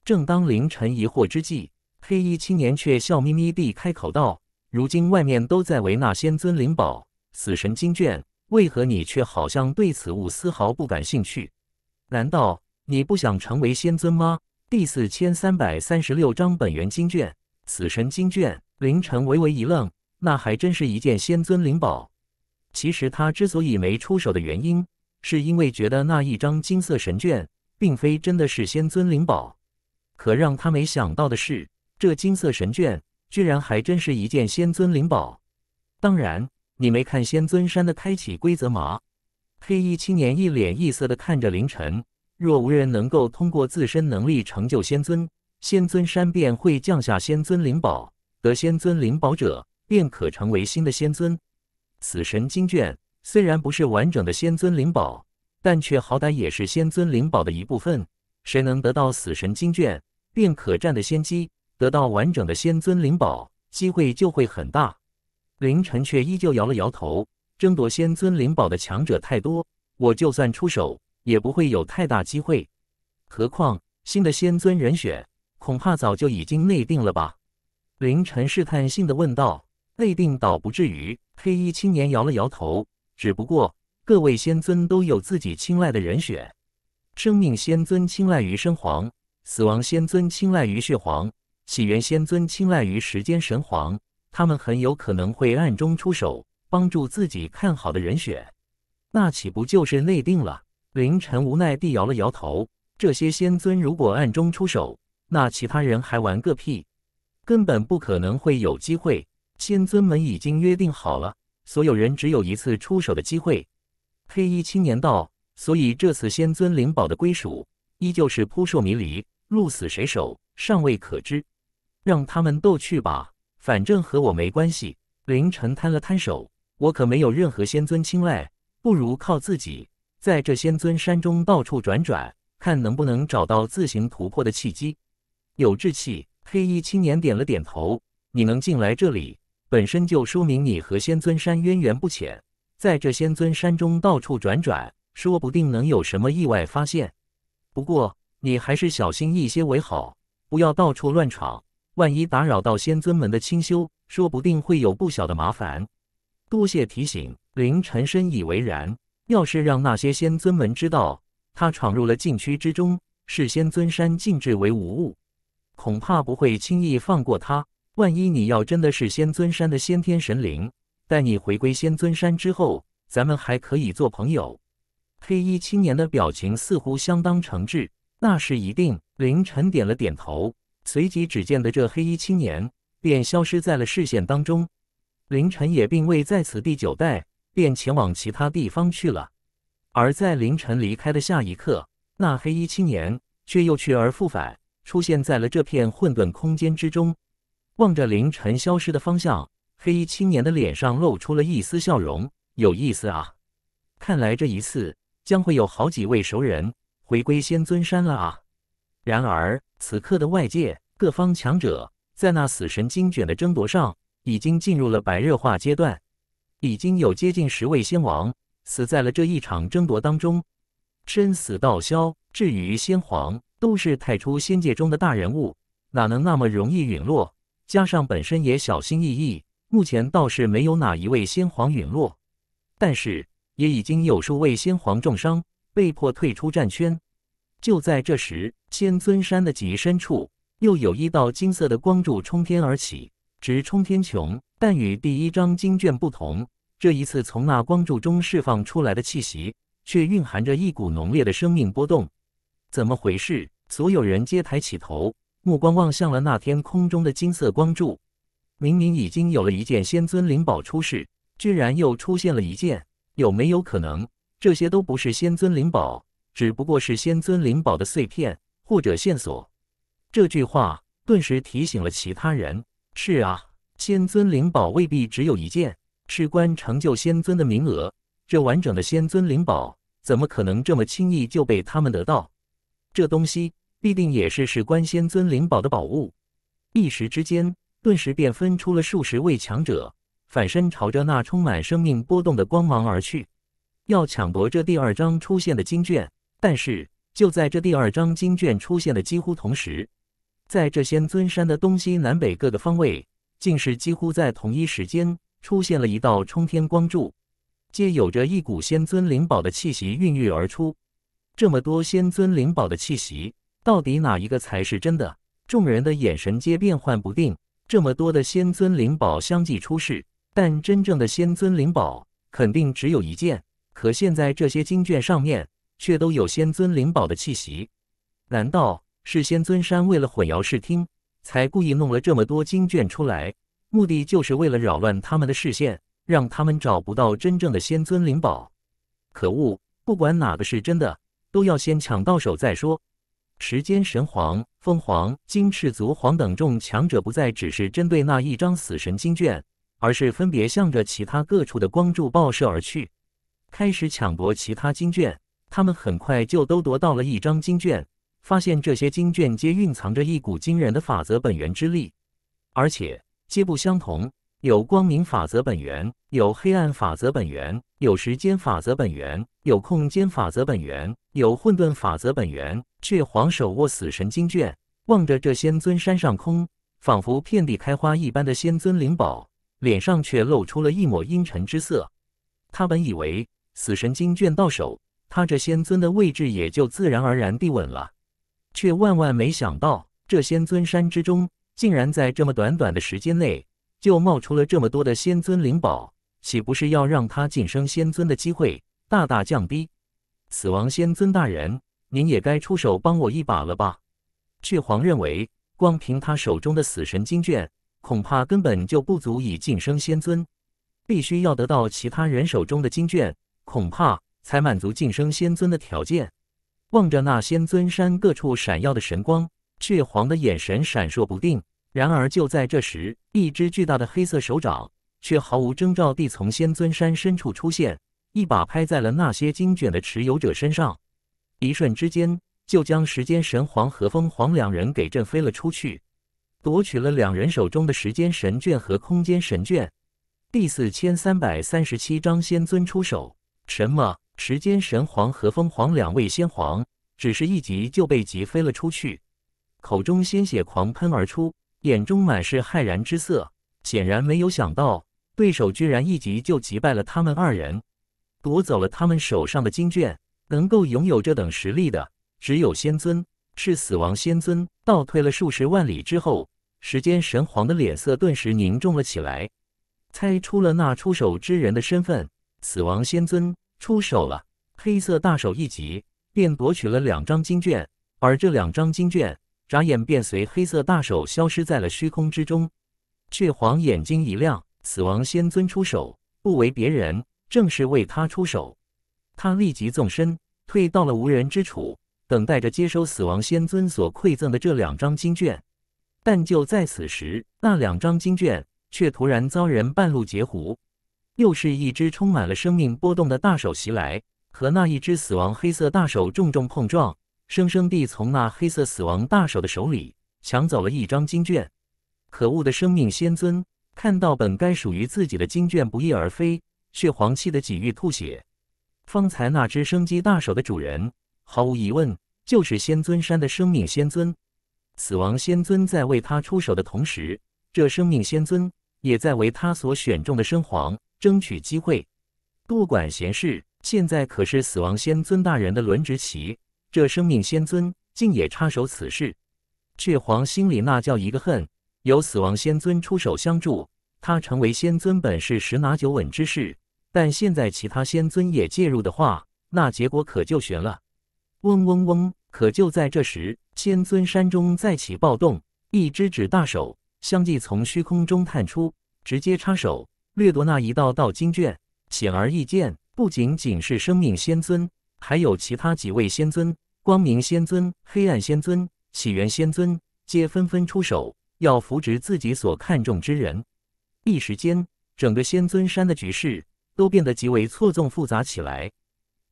正当凌晨疑惑之际，黑衣青年却笑眯眯地开口道：“如今外面都在围那仙尊灵宝死神经卷，为何你却好像对此物丝毫不感兴趣？”难道你不想成为仙尊吗？第四千三百三十六章本源经卷、死神经卷。凌晨微微一愣，那还真是一件仙尊灵宝。其实他之所以没出手的原因，是因为觉得那一张金色神卷，并非真的是仙尊灵宝。可让他没想到的是，这金色神卷居然还真是一件仙尊灵宝。当然，你没看仙尊山的开启规则吗？黑衣青年一脸异色的看着凌晨。若无人能够通过自身能力成就仙尊，仙尊山便会降下仙尊灵宝。得仙尊灵宝者，便可成为新的仙尊。死神经卷虽然不是完整的仙尊灵宝，但却好歹也是仙尊灵宝的一部分。谁能得到死神经卷，便可占得先机；得到完整的仙尊灵宝，机会就会很大。凌晨却依旧摇了摇头。争夺仙尊灵宝的强者太多，我就算出手也不会有太大机会。何况新的仙尊人选恐怕早就已经内定了吧？凌晨试探性地问道。内定倒不至于，黑衣青年摇了摇头。只不过各位仙尊都有自己青睐的人选，生命仙尊青睐于生皇，死亡仙尊青睐于血皇，起源仙尊青睐于时间神皇，他们很有可能会暗中出手。帮助自己看好的人选，那岂不就是内定了？凌晨无奈地摇了摇头。这些仙尊如果暗中出手，那其他人还玩个屁，根本不可能会有机会。仙尊们已经约定好了，所有人只有一次出手的机会。黑衣青年道：“所以这次仙尊灵宝的归属依旧是扑朔迷离，鹿死谁手尚未可知。让他们斗去吧，反正和我没关系。”凌晨摊了摊手。我可没有任何仙尊青睐，不如靠自己，在这仙尊山中到处转转，看能不能找到自行突破的契机。有志气，黑衣青年点了点头。你能进来这里，本身就说明你和仙尊山渊源不浅。在这仙尊山中到处转转，说不定能有什么意外发现。不过你还是小心一些为好，不要到处乱闯，万一打扰到仙尊们的清修，说不定会有不小的麻烦。多谢提醒，林晨深以为然。要是让那些仙尊们知道他闯入了禁区之中，视仙尊山禁制为无物，恐怕不会轻易放过他。万一你要真的是仙尊山的先天神灵，待你回归仙尊山之后，咱们还可以做朋友。黑衣青年的表情似乎相当诚挚，那是一定。林晨点了点头，随即只见得这黑衣青年便消失在了视线当中。凌晨也并未在此第九待，便前往其他地方去了。而在凌晨离开的下一刻，那黑衣青年却又去而复返，出现在了这片混沌空间之中。望着凌晨消失的方向，黑衣青年的脸上露出了一丝笑容：“有意思啊，看来这一次将会有好几位熟人回归仙尊山了啊。”然而此刻的外界，各方强者在那死神经卷的争夺上。已经进入了白热化阶段，已经有接近十位仙王死在了这一场争夺当中，生死道消。至于仙皇，都是太初仙界中的大人物，哪能那么容易陨落？加上本身也小心翼翼，目前倒是没有哪一位先皇陨落，但是也已经有数位先皇重伤，被迫退出战圈。就在这时，仙尊山的极深处，又有一道金色的光柱冲天而起。直冲天穹，但与第一张经卷不同，这一次从那光柱中释放出来的气息，却蕴含着一股浓烈的生命波动。怎么回事？所有人皆抬起头，目光望向了那天空中的金色光柱。明明已经有了一件仙尊灵宝出世，居然又出现了一件。有没有可能，这些都不是仙尊灵宝，只不过是仙尊灵宝的碎片或者线索？这句话顿时提醒了其他人。是啊，仙尊灵宝未必只有一件，事关成就仙尊的名额，这完整的仙尊灵宝怎么可能这么轻易就被他们得到？这东西必定也是事关仙尊灵宝的宝物。一时之间，顿时便分出了数十位强者，反身朝着那充满生命波动的光芒而去，要抢夺这第二张出现的经卷。但是，就在这第二张经卷出现的几乎同时。在这仙尊山的东西南北各个方位，竟是几乎在同一时间出现了一道冲天光柱，皆有着一股仙尊灵宝的气息孕育而出。这么多仙尊灵宝的气息，到底哪一个才是真的？众人的眼神皆变幻不定。这么多的仙尊灵宝相继出世，但真正的仙尊灵宝肯定只有一件。可现在这些经卷上面却都有仙尊灵宝的气息，难道？是仙尊山为了混淆视听，才故意弄了这么多经卷出来，目的就是为了扰乱他们的视线，让他们找不到真正的仙尊灵宝。可恶！不管哪个是真的，都要先抢到手再说。时间神皇、凤凰、金翅族皇等众强者不再只是针对那一张死神经卷，而是分别向着其他各处的光柱爆射而去，开始抢夺其他经卷。他们很快就都夺到了一张经卷。发现这些经卷皆蕴藏着一股惊人的法则本源之力，而且皆不相同。有光明法则本源，有黑暗法则本源，有时间法则本源，有空间法则本源，有混沌法则本源。却黄手握死神经卷，望着这仙尊山上空仿佛遍地开花一般的仙尊灵宝，脸上却露出了一抹阴沉之色。他本以为死神经卷到手，他这仙尊的位置也就自然而然地稳了。却万万没想到，这仙尊山之中竟然在这么短短的时间内就冒出了这么多的仙尊灵宝，岂不是要让他晋升仙尊的机会大大降低？死亡仙尊大人，您也该出手帮我一把了吧？雀皇认为，光凭他手中的死神经卷，恐怕根本就不足以晋升仙尊，必须要得到其他人手中的经卷，恐怕才满足晋升仙尊的条件。望着那仙尊山各处闪耀的神光，血皇的眼神闪烁不定。然而就在这时，一只巨大的黑色手掌却毫无征兆地从仙尊山深处出现，一把拍在了那些金卷的持有者身上，一瞬之间就将时间神皇和风皇两人给震飞了出去，夺取了两人手中的时间神卷和空间神卷。第四千三百三十七章：仙尊出手。什么？时间神皇和风皇两位仙皇，只是一急就被急飞了出去，口中鲜血狂喷而出，眼中满是骇然之色，显然没有想到对手居然一急就击败了他们二人，夺走了他们手上的金卷。能够拥有这等实力的，只有仙尊，是死亡仙尊。倒退了数十万里之后，时间神皇的脸色顿时凝重了起来，猜出了那出手之人的身份——死亡仙尊。出手了，黑色大手一急，便夺取了两张金卷，而这两张金卷眨眼便随黑色大手消失在了虚空之中。雀皇眼睛一亮，死亡仙尊出手，不为别人，正是为他出手。他立即纵身退到了无人之处，等待着接收死亡仙尊所馈赠的这两张金卷。但就在此时，那两张金卷却突然遭人半路截胡。又是一只充满了生命波动的大手袭来，和那一只死亡黑色大手重重碰撞，生生地从那黑色死亡大手的手里抢走了一张金卷。可恶的生命仙尊看到本该属于自己的金卷不翼而飞，血皇气得几欲吐血。方才那只生机大手的主人，毫无疑问就是仙尊山的生命仙尊。死亡仙尊在为他出手的同时，这生命仙尊也在为他所选中的生皇。争取机会，多管闲事。现在可是死亡仙尊大人的轮值期，这生命仙尊竟也插手此事，雀皇心里那叫一个恨。有死亡仙尊出手相助，他成为仙尊本是十拿九稳之事，但现在其他仙尊也介入的话，那结果可就悬了。嗡嗡嗡！可就在这时，仙尊山中再起暴动，一只只大手相继从虚空中探出，直接插手。掠夺那一道道经卷，显而易见，不仅仅是生命仙尊，还有其他几位仙尊，光明仙尊、黑暗仙尊、起源仙尊，皆纷纷出手，要扶植自己所看重之人。一时间，整个仙尊山的局势都变得极为错综复杂起来。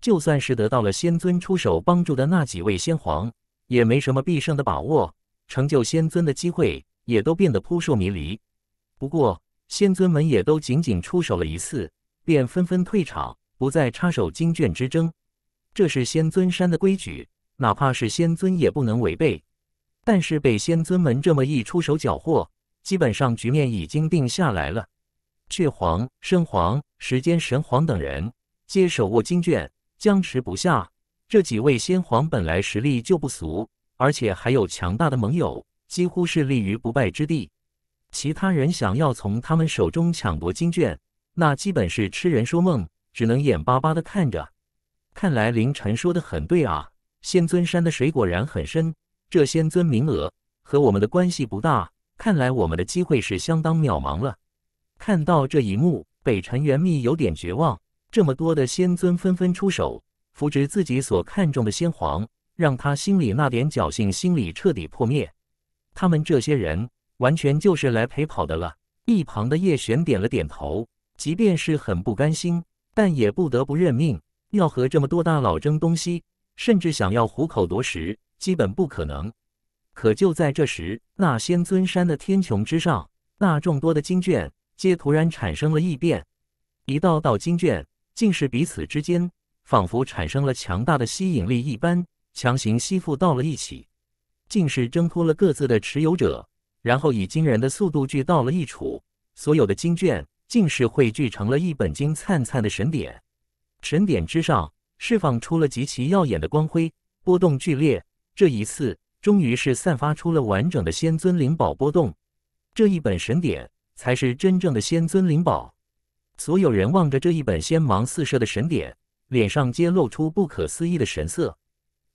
就算是得到了仙尊出手帮助的那几位仙皇，也没什么必胜的把握，成就仙尊的机会也都变得扑朔迷离。不过，仙尊们也都仅仅出手了一次，便纷纷退场，不再插手经卷之争。这是仙尊山的规矩，哪怕是仙尊也不能违背。但是被仙尊们这么一出手，缴获基本上局面已经定下来了。雀皇、圣皇、时间神皇等人皆手握经卷，僵持不下。这几位仙皇本来实力就不俗，而且还有强大的盟友，几乎是立于不败之地。其他人想要从他们手中抢夺金卷，那基本是痴人说梦，只能眼巴巴的看着。看来凌晨说的很对啊，仙尊山的水果然很深，这仙尊名额和我们的关系不大。看来我们的机会是相当渺茫了。看到这一幕，北辰元秘有点绝望。这么多的仙尊纷纷出手扶植自己所看中的仙皇，让他心里那点侥幸心理彻底破灭。他们这些人。完全就是来陪跑的了。一旁的叶璇点了点头，即便是很不甘心，但也不得不认命。要和这么多大佬争东西，甚至想要虎口夺食，基本不可能。可就在这时，那仙尊山的天穹之上，那众多的经卷皆突然产生了异变，一道道经卷竟是彼此之间仿佛产生了强大的吸引力一般，强行吸附到了一起，竟是挣脱了各自的持有者。然后以惊人的速度聚到了一处，所有的经卷竟是汇聚成了一本金灿灿的神典。神典之上释放出了极其耀眼的光辉，波动剧烈。这一次终于是散发出了完整的仙尊灵宝波动，这一本神典才是真正的仙尊灵宝。所有人望着这一本仙芒四射的神典，脸上皆露出不可思议的神色。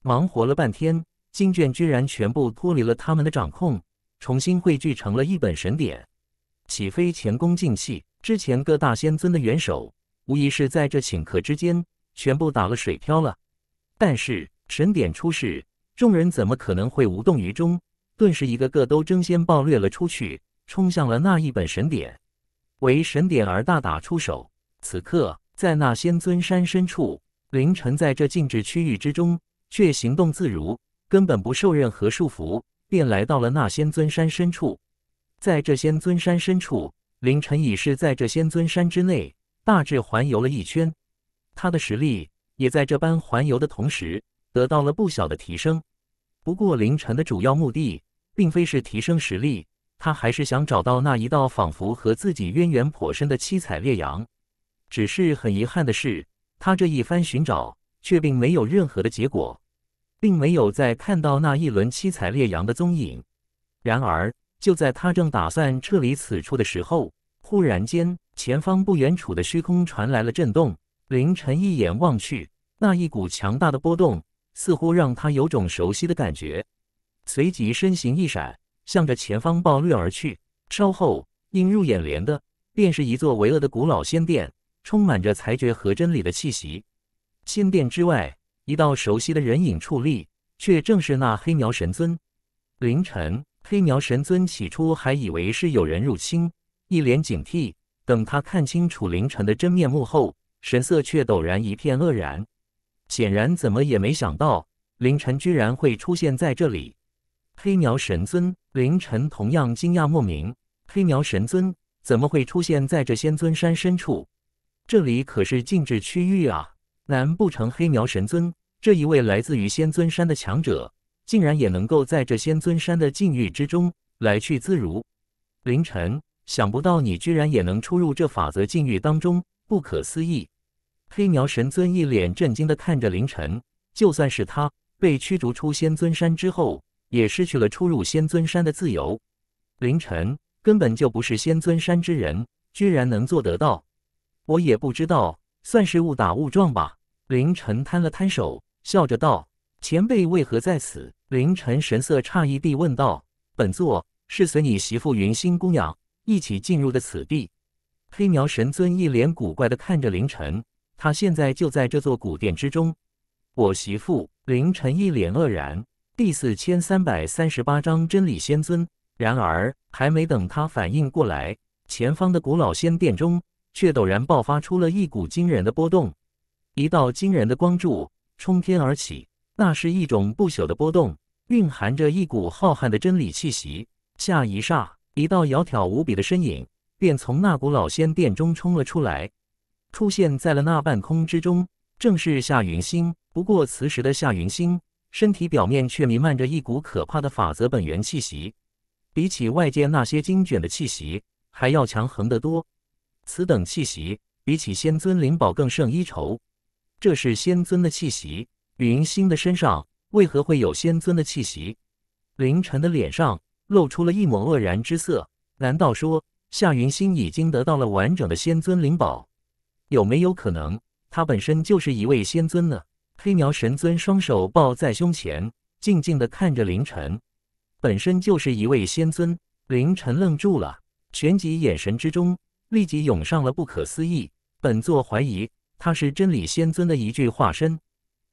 忙活了半天，经卷居然全部脱离了他们的掌控。重新汇聚成了一本神典，岂非前功尽弃？之前各大仙尊的元首，无疑是在这顷刻之间全部打了水漂了。但是神典出世，众人怎么可能会无动于衷？顿时一个个都争先暴掠了出去，冲向了那一本神典，为神典而大打出手。此刻在那仙尊山深处，凌晨在这静止区域之中，却行动自如，根本不受任何束缚。便来到了那仙尊山深处，在这仙尊山深处，凌晨已是在这仙尊山之内大致环游了一圈，他的实力也在这般环游的同时得到了不小的提升。不过，凌晨的主要目的并非是提升实力，他还是想找到那一道仿佛和自己渊源颇深的七彩烈阳。只是很遗憾的是，他这一番寻找却并没有任何的结果。并没有在看到那一轮七彩烈阳的踪影。然而，就在他正打算撤离此处的时候，忽然间，前方不远处的虚空传来了震动。凌晨一眼望去，那一股强大的波动，似乎让他有种熟悉的感觉。随即，身形一闪，向着前方暴掠而去。稍后，映入眼帘的，便是一座巍峨的古老仙殿，充满着裁决和真理的气息。仙殿之外。一道熟悉的人影矗立，却正是那黑苗神尊。凌晨，黑苗神尊起初还以为是有人入侵，一脸警惕。等他看清楚凌晨的真面目后，神色却陡然一片愕然，显然怎么也没想到凌晨居然会出现在这里。黑苗神尊，凌晨同样惊讶莫名。黑苗神尊怎么会出现在这仙尊山深处？这里可是禁制区域啊！难不成黑苗神尊？这一位来自于仙尊山的强者，竟然也能够在这仙尊山的禁域之中来去自如。凌晨，想不到你居然也能出入这法则禁域当中，不可思议！黑苗神尊一脸震惊的看着凌晨，就算是他被驱逐出仙尊山之后，也失去了出入仙尊山的自由。凌晨根本就不是仙尊山之人，居然能做得到，我也不知道，算是误打误撞吧。凌晨摊了摊手。笑着道：“前辈为何在此？”凌晨神色诧异地问道：“本座是随你媳妇云心姑娘一起进入的此地。”黑苗神尊一脸古怪地看着凌晨，他现在就在这座古殿之中。我媳妇凌晨一脸愕然。第四千三百三十八章真理仙尊。然而还没等他反应过来，前方的古老仙殿中却陡然爆发出了一股惊人的波动，一道惊人的光柱。冲天而起，那是一种不朽的波动，蕴含着一股浩瀚的真理气息。下一霎，一道窈窕无比的身影便从那古老仙殿中冲了出来，出现在了那半空之中。正是夏云星。不过此时的夏云星，身体表面却弥漫着一股可怕的法则本源气息，比起外界那些精卷的气息还要强横得多。此等气息，比起仙尊灵宝更胜一筹。这是仙尊的气息，云星的身上为何会有仙尊的气息？凌晨的脸上露出了一抹愕然之色。难道说夏云星已经得到了完整的仙尊灵宝？有没有可能他本身就是一位仙尊呢？黑苗神尊双手抱在胸前，静静地看着凌晨。本身就是一位仙尊，凌晨愣住了，旋即眼神之中立即涌上了不可思议。本座怀疑。他是真理仙尊的一具化身，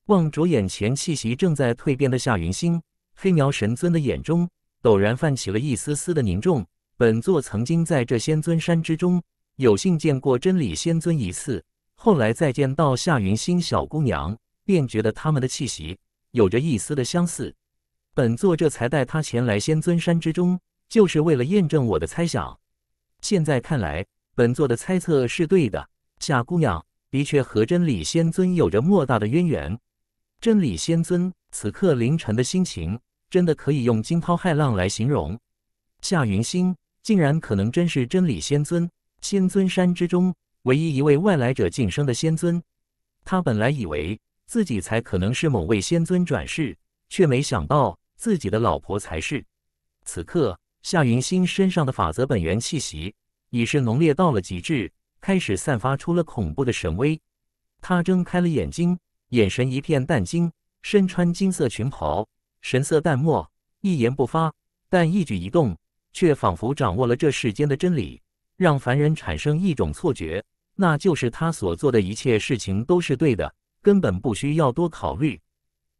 望着眼前气息正在蜕变的夏云星，黑苗神尊的眼中陡然泛起了一丝丝的凝重。本座曾经在这仙尊山之中有幸见过真理仙尊一次，后来再见到夏云星小姑娘，便觉得他们的气息有着一丝的相似。本座这才带她前来仙尊山之中，就是为了验证我的猜想。现在看来，本座的猜测是对的，夏姑娘。的确和真理仙尊有着莫大的渊源。真理仙尊此刻凌晨的心情，真的可以用惊涛骇浪来形容。夏云星竟然可能真是真理仙尊，仙尊山之中唯一一位外来者晋升的仙尊。他本来以为自己才可能是某位仙尊转世，却没想到自己的老婆才是。此刻，夏云星身上的法则本源气息已是浓烈到了极致。开始散发出了恐怖的神威，他睁开了眼睛，眼神一片淡金，身穿金色裙袍，神色淡漠，一言不发，但一举一动却仿佛掌握了这世间的真理，让凡人产生一种错觉，那就是他所做的一切事情都是对的，根本不需要多考虑。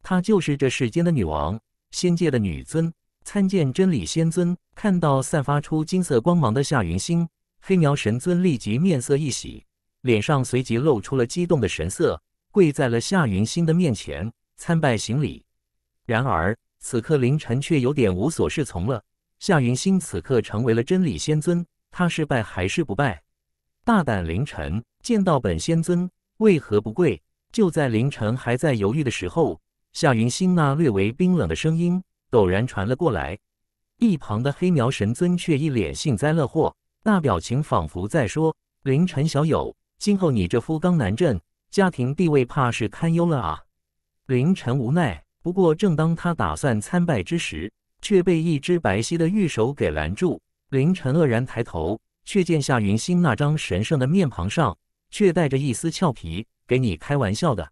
她就是这世间的女王，仙界的女尊。参见真理仙尊，看到散发出金色光芒的夏云星。黑苗神尊立即面色一喜，脸上随即露出了激动的神色，跪在了夏云星的面前参拜行礼。然而此刻凌晨却有点无所适从了。夏云星此刻成为了真理仙尊，他是拜还是不拜？大胆凌晨，见到本仙尊为何不跪？就在凌晨还在犹豫的时候，夏云星那略为冰冷的声音陡然传了过来。一旁的黑苗神尊却一脸幸灾乐祸。那表情仿佛在说：“凌晨小友，今后你这夫刚难镇，家庭地位怕是堪忧了啊！”凌晨无奈，不过正当他打算参拜之时，却被一只白皙的玉手给拦住。凌晨愕然抬头，却见夏云星那张神圣的面庞上，却带着一丝俏皮：“给你开玩笑的，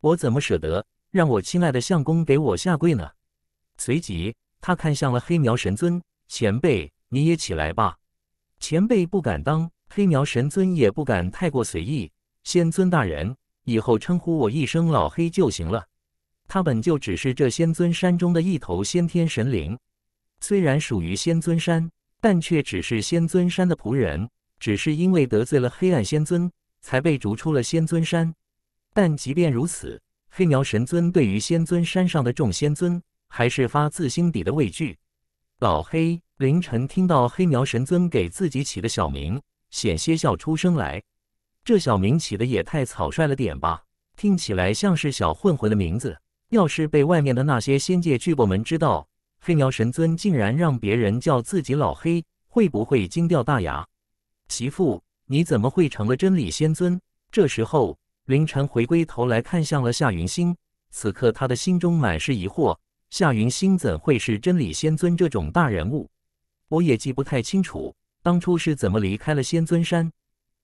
我怎么舍得让我亲爱的相公给我下跪呢？”随即，他看向了黑苗神尊前辈：“你也起来吧。”前辈不敢当，黑苗神尊也不敢太过随意。仙尊大人，以后称呼我一声老黑就行了。他本就只是这仙尊山中的一头先天神灵，虽然属于仙尊山，但却只是仙尊山的仆人。只是因为得罪了黑暗仙尊，才被逐出了仙尊山。但即便如此，黑苗神尊对于仙尊山上的众仙尊，还是发自心底的畏惧。老黑。凌晨听到黑苗神尊给自己起的小名，险些笑出声来。这小名起的也太草率了点吧，听起来像是小混混的名字。要是被外面的那些仙界巨擘们知道，黑苗神尊竟然让别人叫自己老黑，会不会惊掉大牙？媳妇，你怎么会成了真理仙尊？这时候，凌晨回归头来看向了夏云星，此刻他的心中满是疑惑：夏云星怎会是真理仙尊这种大人物？我也记不太清楚当初是怎么离开了仙尊山，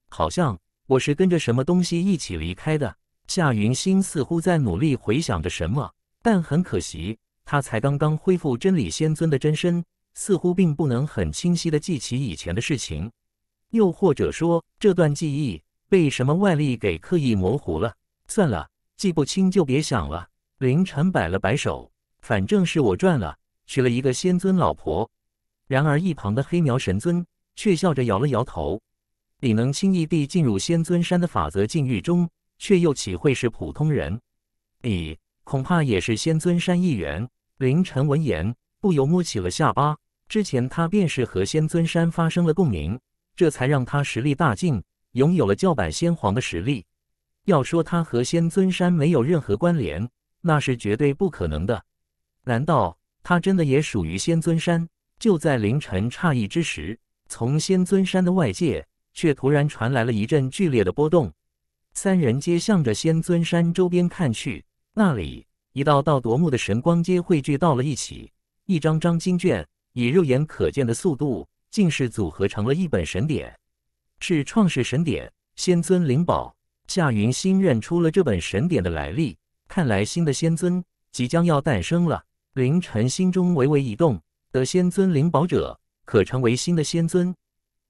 好像我是跟着什么东西一起离开的。夏云心似乎在努力回想着什么，但很可惜，他才刚刚恢复真理仙尊的真身，似乎并不能很清晰的记起以前的事情。又或者说，这段记忆被什么外力给刻意模糊了。算了，记不清就别想了。林晨摆了摆手，反正是我赚了，娶了一个仙尊老婆。然而，一旁的黑苗神尊却笑着摇了摇头。你能轻易地进入仙尊山的法则禁域中，却又岂会是普通人？你恐怕也是仙尊山一员。凌晨闻言，不由摸起了下巴。之前他便是和仙尊山发生了共鸣，这才让他实力大进，拥有了叫板仙皇的实力。要说他和仙尊山没有任何关联，那是绝对不可能的。难道他真的也属于仙尊山？就在凌晨诧异之时，从仙尊山的外界却突然传来了一阵剧烈的波动。三人皆向着仙尊山周边看去，那里一道道夺目的神光皆汇聚到了一起，一张张经卷以肉眼可见的速度，竟是组合成了一本神典，是创世神典。仙尊灵宝夏云心认出了这本神典的来历，看来新的仙尊即将要诞生了。凌晨心中微微一动。得仙尊灵宝者，可成为新的仙尊。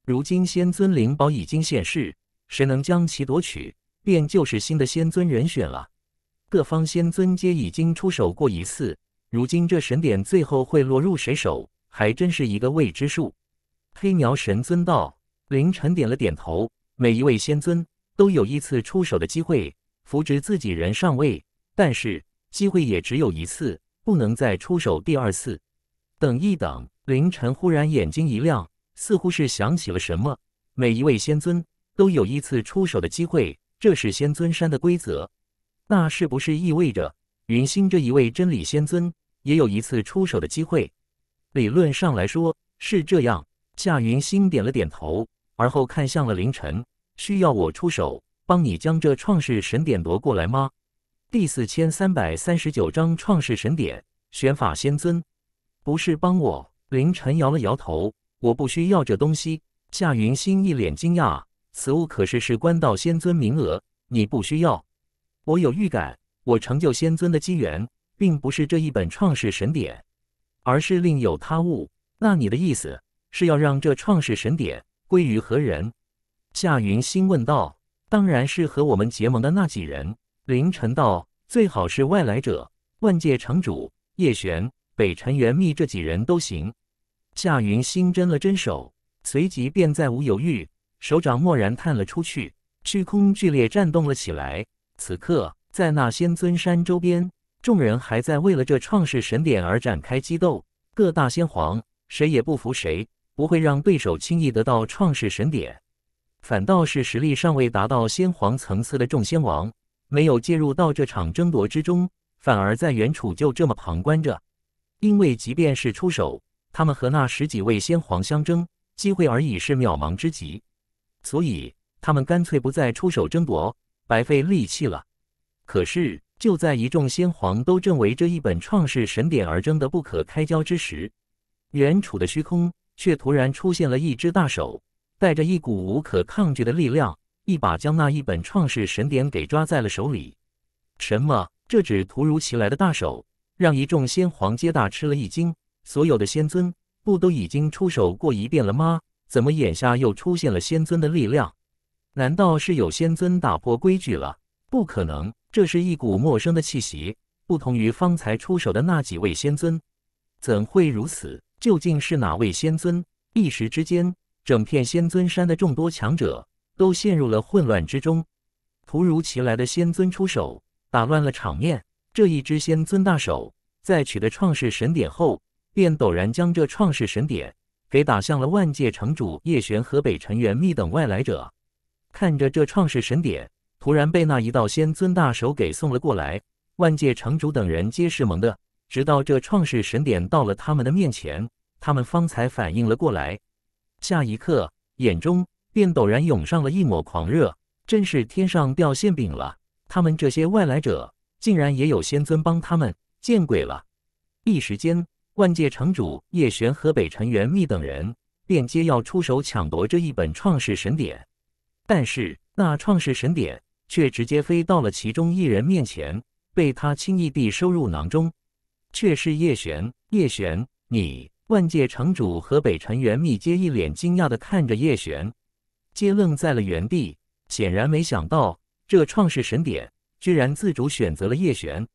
如今仙尊灵宝已经现世，谁能将其夺取，便就是新的仙尊人选了。各方仙尊皆已经出手过一次，如今这神典最后会落入谁手，还真是一个未知数。黑苗神尊道，凌晨点了点头。每一位仙尊都有一次出手的机会，扶植自己人上位，但是机会也只有一次，不能再出手第二次。等一等，凌晨忽然眼睛一亮，似乎是想起了什么。每一位仙尊都有一次出手的机会，这是仙尊山的规则。那是不是意味着云星这一位真理仙尊也有一次出手的机会？理论上来说是这样。夏云星点了点头，而后看向了凌晨：“需要我出手，帮你将这创世神典夺过来吗？”第四千三百三十九章：创世神典，玄法仙尊。不是帮我，凌晨摇了摇头。我不需要这东西。夏云心一脸惊讶：“此物可是是官道仙尊名额？你不需要？我有预感，我成就仙尊的机缘，并不是这一本创世神典，而是另有他物。那你的意思是要让这创世神典归于何人？”夏云心问道：“当然是和我们结盟的那几人。”凌晨道：“最好是外来者，万界城主叶璇。”北辰元秘这几人都行，夏云星真了真手，随即便再无犹豫，手掌蓦然探了出去，虚空剧烈颤动了起来。此刻，在那仙尊山周边，众人还在为了这创世神典而展开激斗，各大仙皇谁也不服谁，不会让对手轻易得到创世神典，反倒是实力尚未达到仙皇层次的众仙王，没有介入到这场争夺之中，反而在原处就这么旁观着。因为即便是出手，他们和那十几位先皇相争，机会而已是渺茫之极，所以他们干脆不再出手争夺，白费力气了。可是就在一众先皇都正为这一本创世神典而争得不可开交之时，远处的虚空却突然出现了一只大手，带着一股无可抗拒的力量，一把将那一本创世神典给抓在了手里。什么？这只突如其来的大手？让一众先皇皆大吃了一惊，所有的仙尊不都已经出手过一遍了吗？怎么眼下又出现了仙尊的力量？难道是有仙尊打破规矩了？不可能，这是一股陌生的气息，不同于方才出手的那几位仙尊，怎会如此？究竟是哪位仙尊？一时之间，整片仙尊山的众多强者都陷入了混乱之中，突如其来的仙尊出手，打乱了场面。这一只仙尊大手在取得创世神典后，便陡然将这创世神典给打向了万界城主叶璇和北辰元密等外来者。看着这创世神典突然被那一道仙尊大手给送了过来，万界城主等人皆是懵的。直到这创世神典到了他们的面前，他们方才反应了过来。下一刻，眼中便陡然涌上了一抹狂热，真是天上掉馅饼了！他们这些外来者。竟然也有仙尊帮他们，见鬼了！一时间，万界城主叶璇河北陈元密等人便皆要出手抢夺这一本创世神典，但是那创世神典却直接飞到了其中一人面前，被他轻易地收入囊中。却是叶璇，叶璇，你万界城主河北陈元密皆一脸惊讶的看着叶璇，皆愣在了原地，显然没想到这创世神典。居然自主选择了叶璇，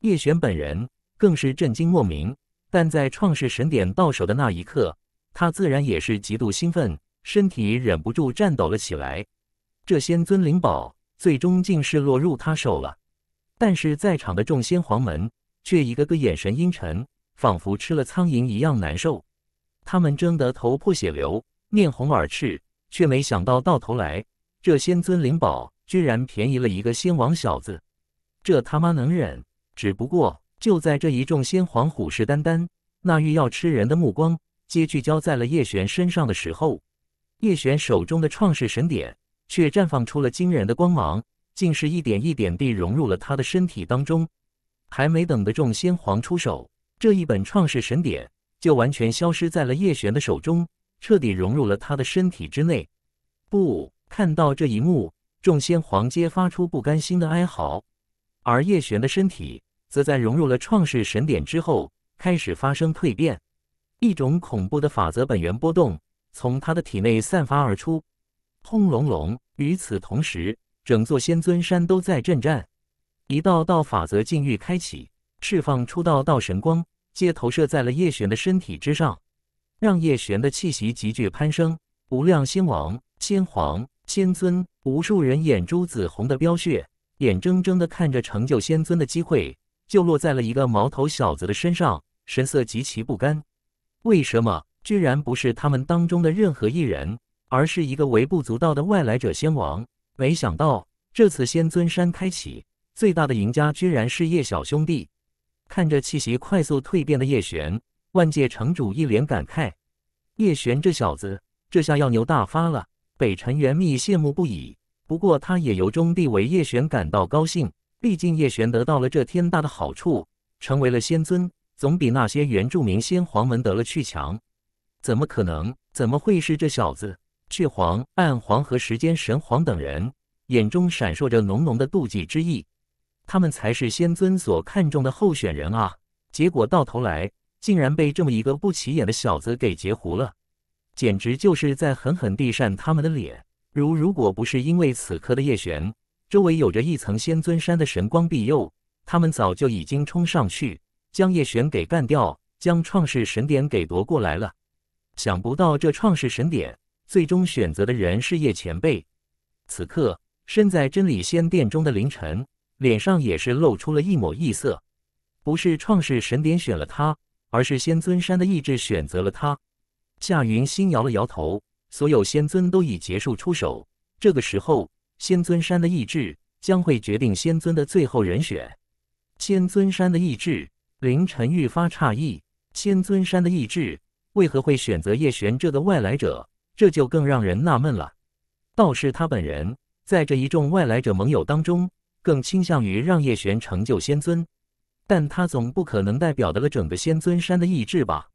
叶璇本人更是震惊莫名。但在创世神典到手的那一刻，他自然也是极度兴奋，身体忍不住颤抖了起来。这仙尊灵宝最终竟是落入他手了。但是在场的众仙皇们却一个个眼神阴沉，仿佛吃了苍蝇一样难受。他们争得头破血流，面红耳赤，却没想到到头来这仙尊灵宝。居然便宜了一个先王小子，这他妈能忍？只不过就在这一众先皇虎视眈眈、那欲要吃人的目光皆聚焦在了叶璇身上的时候，叶璇手中的创世神典却绽放出了惊人的光芒，竟是一点一点地融入了他的身体当中。还没等得众先皇出手，这一本创世神典就完全消失在了叶璇的手中，彻底融入了他的身体之内。不看到这一幕！众仙皇皆发出不甘心的哀嚎，而叶璇的身体则在融入了创世神典之后，开始发生蜕变。一种恐怖的法则本源波动从他的体内散发而出，轰隆隆！与此同时，整座仙尊山都在震颤。一道道法则禁域开启，释放出道道神光，皆投射在了叶璇的身体之上，让叶璇的气息急剧攀升。无量仙王、仙皇、仙尊。无数人眼珠子红的飙血，眼睁睁的看着成就仙尊的机会就落在了一个毛头小子的身上，神色极其不甘。为什么居然不是他们当中的任何一人，而是一个微不足道的外来者仙王？没想到这次仙尊山开启，最大的赢家居然是叶小兄弟。看着气息快速蜕变的叶璇，万界城主一脸感慨：叶璇这小子，这下要牛大发了。北辰元密羡慕不已，不过他也由衷地为叶璇感到高兴。毕竟叶璇得到了这天大的好处，成为了仙尊，总比那些原住民仙皇们得了去强。怎么可能？怎么会是这小子？雀皇、暗皇和时间神皇等人眼中闪烁着浓浓的妒忌之意。他们才是仙尊所看重的候选人啊！结果到头来，竟然被这么一个不起眼的小子给截胡了。简直就是在狠狠地扇他们的脸！如如果不是因为此刻的叶璇周围有着一层仙尊山的神光庇佑，他们早就已经冲上去将叶璇给干掉，将创世神典给夺过来了。想不到这创世神典最终选择的人是叶前辈。此刻身在真理仙殿中的凌晨脸上也是露出了一抹异色，不是创世神典选了他，而是仙尊山的意志选择了他。夏云心摇了摇头，所有仙尊都已结束出手。这个时候，仙尊山的意志将会决定仙尊的最后人选。仙尊山的意志，凌晨愈发诧异，仙尊山的意志为何会选择叶璇这个外来者？这就更让人纳闷了。倒是他本人，在这一众外来者盟友当中，更倾向于让叶璇成就仙尊。但他总不可能代表得了整个仙尊山的意志吧？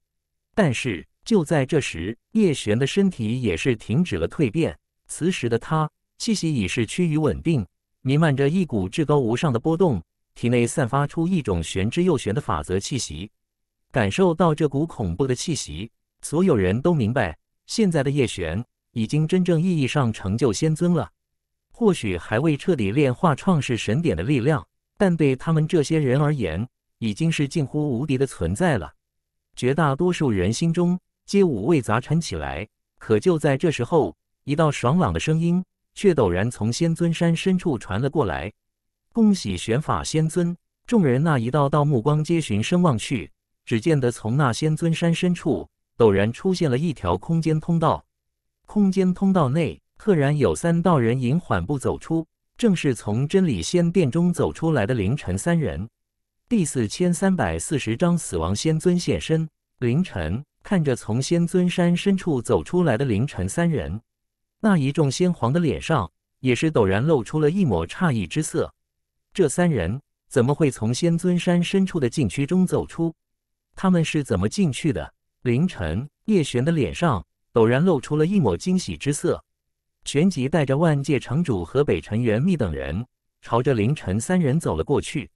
但是。就在这时，叶璇的身体也是停止了蜕变。此时的他气息已是趋于稳定，弥漫着一股至高无上的波动，体内散发出一种玄之又玄的法则气息。感受到这股恐怖的气息，所有人都明白，现在的叶璇已经真正意义上成就仙尊了。或许还未彻底炼化创世神典的力量，但对他们这些人而言，已经是近乎无敌的存在了。绝大多数人心中。皆五味杂陈起来，可就在这时候，一道爽朗的声音却陡然从仙尊山深处传了过来：“恭喜玄法仙尊！”众人那一道道目光皆循声望去，只见得从那仙尊山深处陡然出现了一条空间通道，空间通道内赫然有三道人影缓步走出，正是从真理仙殿中走出来的凌晨三人。第四千三百四十章：死亡仙尊现身，凌晨。看着从仙尊山深处走出来的凌晨三人，那一众仙皇的脸上也是陡然露出了一抹诧异之色。这三人怎么会从仙尊山深处的禁区中走出？他们是怎么进去的？凌晨、叶璇的脸上陡然露出了一抹惊喜之色，旋即带着万界城主和北辰元秘等人朝着凌晨三人走了过去。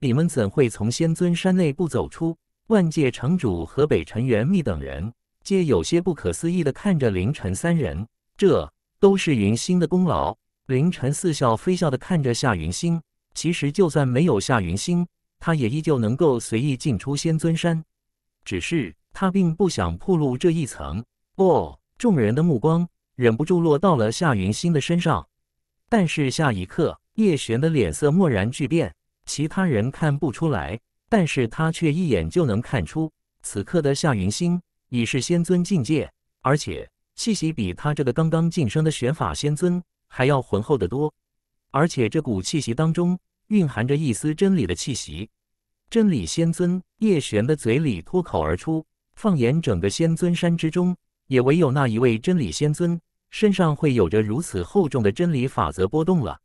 你们怎会从仙尊山内部走出？万界城主河北陈元密等人皆有些不可思议的看着凌晨三人，这都是云星的功劳。凌晨似笑非笑的看着夏云星，其实就算没有夏云星，他也依旧能够随意进出仙尊山，只是他并不想暴露这一层。哦，众人的目光忍不住落到了夏云星的身上，但是下一刻，叶璇的脸色蓦然巨变，其他人看不出来。但是他却一眼就能看出，此刻的夏云星已是仙尊境界，而且气息比他这个刚刚晋升的玄法仙尊还要浑厚的多。而且这股气息当中蕴含着一丝真理的气息。真理仙尊叶璇的嘴里脱口而出：“放眼整个仙尊山之中，也唯有那一位真理仙尊身上会有着如此厚重的真理法则波动了。”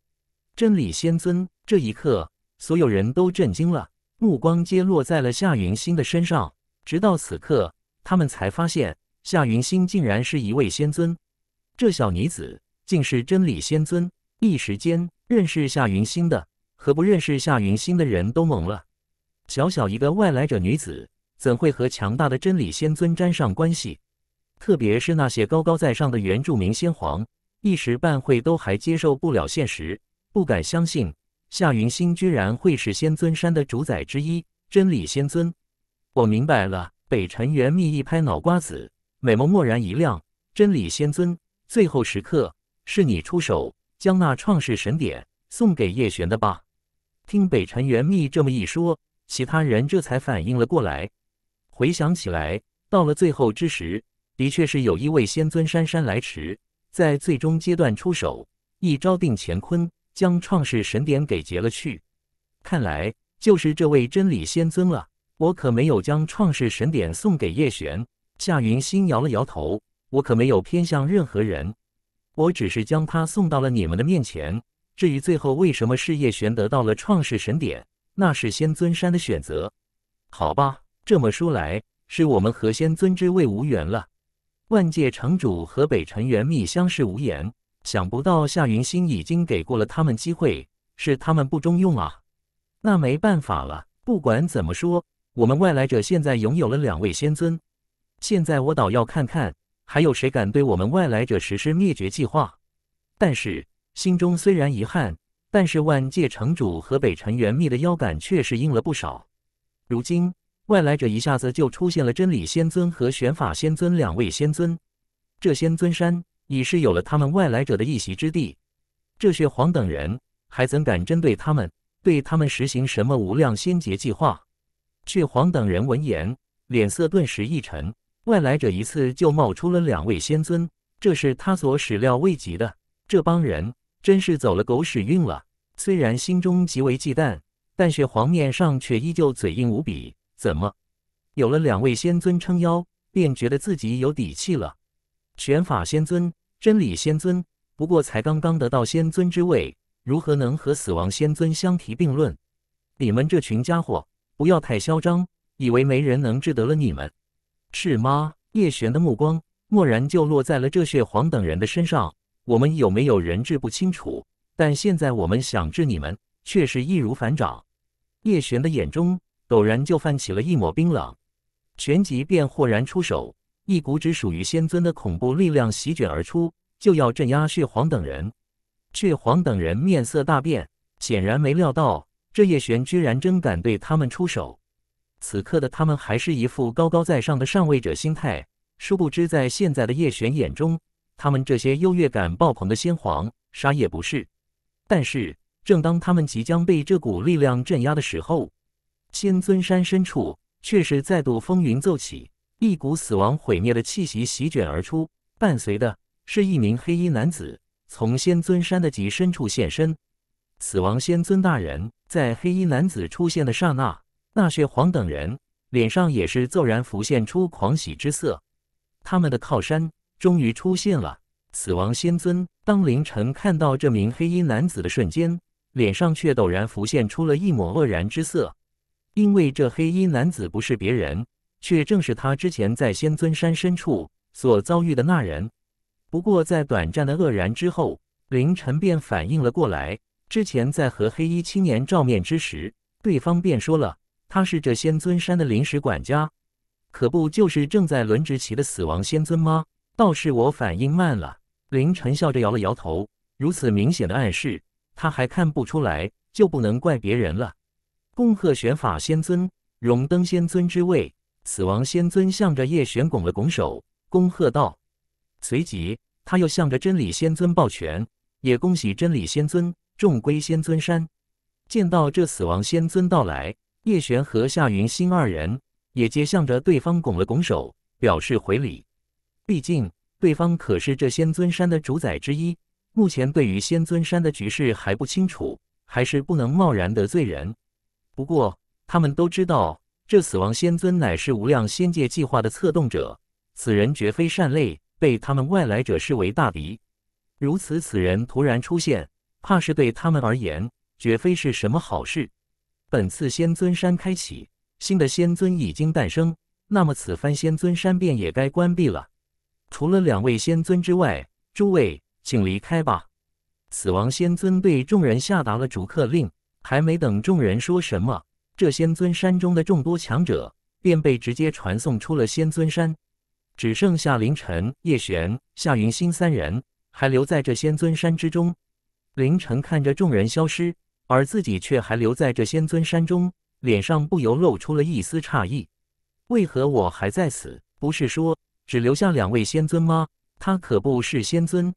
真理仙尊，这一刻，所有人都震惊了。目光皆落在了夏云星的身上，直到此刻，他们才发现夏云星竟然是一位仙尊。这小女子竟是真理仙尊！一时间，认识夏云星的和不认识夏云星的人都懵了。小小一个外来者女子，怎会和强大的真理仙尊沾上关系？特别是那些高高在上的原住民先皇，一时半会都还接受不了现实，不敢相信。夏云星居然会是仙尊山的主宰之一，真理仙尊。我明白了。北辰元秘一拍脑瓜子，美眸蓦然一亮。真理仙尊，最后时刻是你出手，将那创世神典送给叶璇的吧？听北辰元秘这么一说，其他人这才反应了过来。回想起来，到了最后之时，的确是有一位仙尊姗姗来迟，在最终阶段出手，一招定乾坤。将创世神典给劫了去，看来就是这位真理仙尊了。我可没有将创世神典送给叶璇。夏云心摇了摇头，我可没有偏向任何人，我只是将他送到了你们的面前。至于最后为什么是叶璇得到了创世神典，那是仙尊山的选择，好吧。这么说来，是我们和仙尊之位无缘了。万界城主和北辰元秘相视无言。想不到夏云星已经给过了他们机会，是他们不中用啊！那没办法了，不管怎么说，我们外来者现在拥有了两位仙尊。现在我倒要看看，还有谁敢对我们外来者实施灭绝计划。但是心中虽然遗憾，但是万界城主和北辰元秘的腰杆确实硬了不少。如今外来者一下子就出现了真理仙尊和玄法仙尊两位仙尊，这仙尊山。已是有了他们外来者的一席之地，这血皇等人还怎敢针对他们？对他们实行什么无量仙劫计划？血皇等人闻言，脸色顿时一沉。外来者一次就冒出了两位仙尊，这是他所始料未及的。这帮人真是走了狗屎运了。虽然心中极为忌惮，但血皇面上却依旧嘴硬无比。怎么，有了两位仙尊撑腰，便觉得自己有底气了？玄法仙尊。真理仙尊，不过才刚刚得到仙尊之位，如何能和死亡仙尊相提并论？你们这群家伙不要太嚣张，以为没人能治得了你们，是吗？叶璇的目光蓦然就落在了这血皇等人的身上。我们有没有人质不清楚，但现在我们想治你们，却是易如反掌。叶璇的眼中陡然就泛起了一抹冰冷，旋即便豁然出手。一股只属于仙尊的恐怖力量席卷而出，就要镇压血皇等人。血皇等人面色大变，显然没料到这叶璇居然真敢对他们出手。此刻的他们还是一副高高在上的上位者心态，殊不知在现在的叶璇眼中，他们这些优越感爆棚的仙皇啥也不是。但是，正当他们即将被这股力量镇压的时候，仙尊山深处却是再度风云骤起。一股死亡毁灭的气息席卷而出，伴随的是一名黑衣男子从仙尊山的极深处现身。死亡仙尊大人在黑衣男子出现的刹那，纳血皇等人脸上也是骤然浮现出狂喜之色。他们的靠山终于出现了。死亡仙尊当凌晨看到这名黑衣男子的瞬间，脸上却陡然浮现出了一抹愕然之色，因为这黑衣男子不是别人。却正是他之前在仙尊山深处所遭遇的那人。不过在短暂的愕然之后，凌晨便反应了过来。之前在和黑衣青年照面之时，对方便说了他是这仙尊山的临时管家，可不就是正在轮值期的死亡仙尊吗？倒是我反应慢了。凌晨笑着摇了摇头，如此明显的暗示他还看不出来，就不能怪别人了。恭贺玄法仙尊荣登仙尊之位！死亡仙尊向着叶璇拱了拱手，恭贺道。随即，他又向着真理仙尊抱拳，也恭喜真理仙尊重归仙尊山。见到这死亡仙尊到来，叶璇和夏云星二人也皆向着对方拱了拱手，表示回礼。毕竟对方可是这仙尊山的主宰之一，目前对于仙尊山的局势还不清楚，还是不能贸然得罪人。不过，他们都知道。这死亡仙尊乃是无量仙界计划的策动者，此人绝非善类，被他们外来者视为大敌。如此，此人突然出现，怕是对他们而言，绝非是什么好事。本次仙尊山开启，新的仙尊已经诞生，那么此番仙尊山便也该关闭了。除了两位仙尊之外，诸位请离开吧。死亡仙尊对众人下达了逐客令，还没等众人说什么。这仙尊山中的众多强者便被直接传送出了仙尊山，只剩下凌晨、叶璇、夏云星三人还留在这仙尊山之中。凌晨看着众人消失，而自己却还留在这仙尊山中，脸上不由露出了一丝诧异：为何我还在此？不是说只留下两位仙尊吗？他可不是仙尊。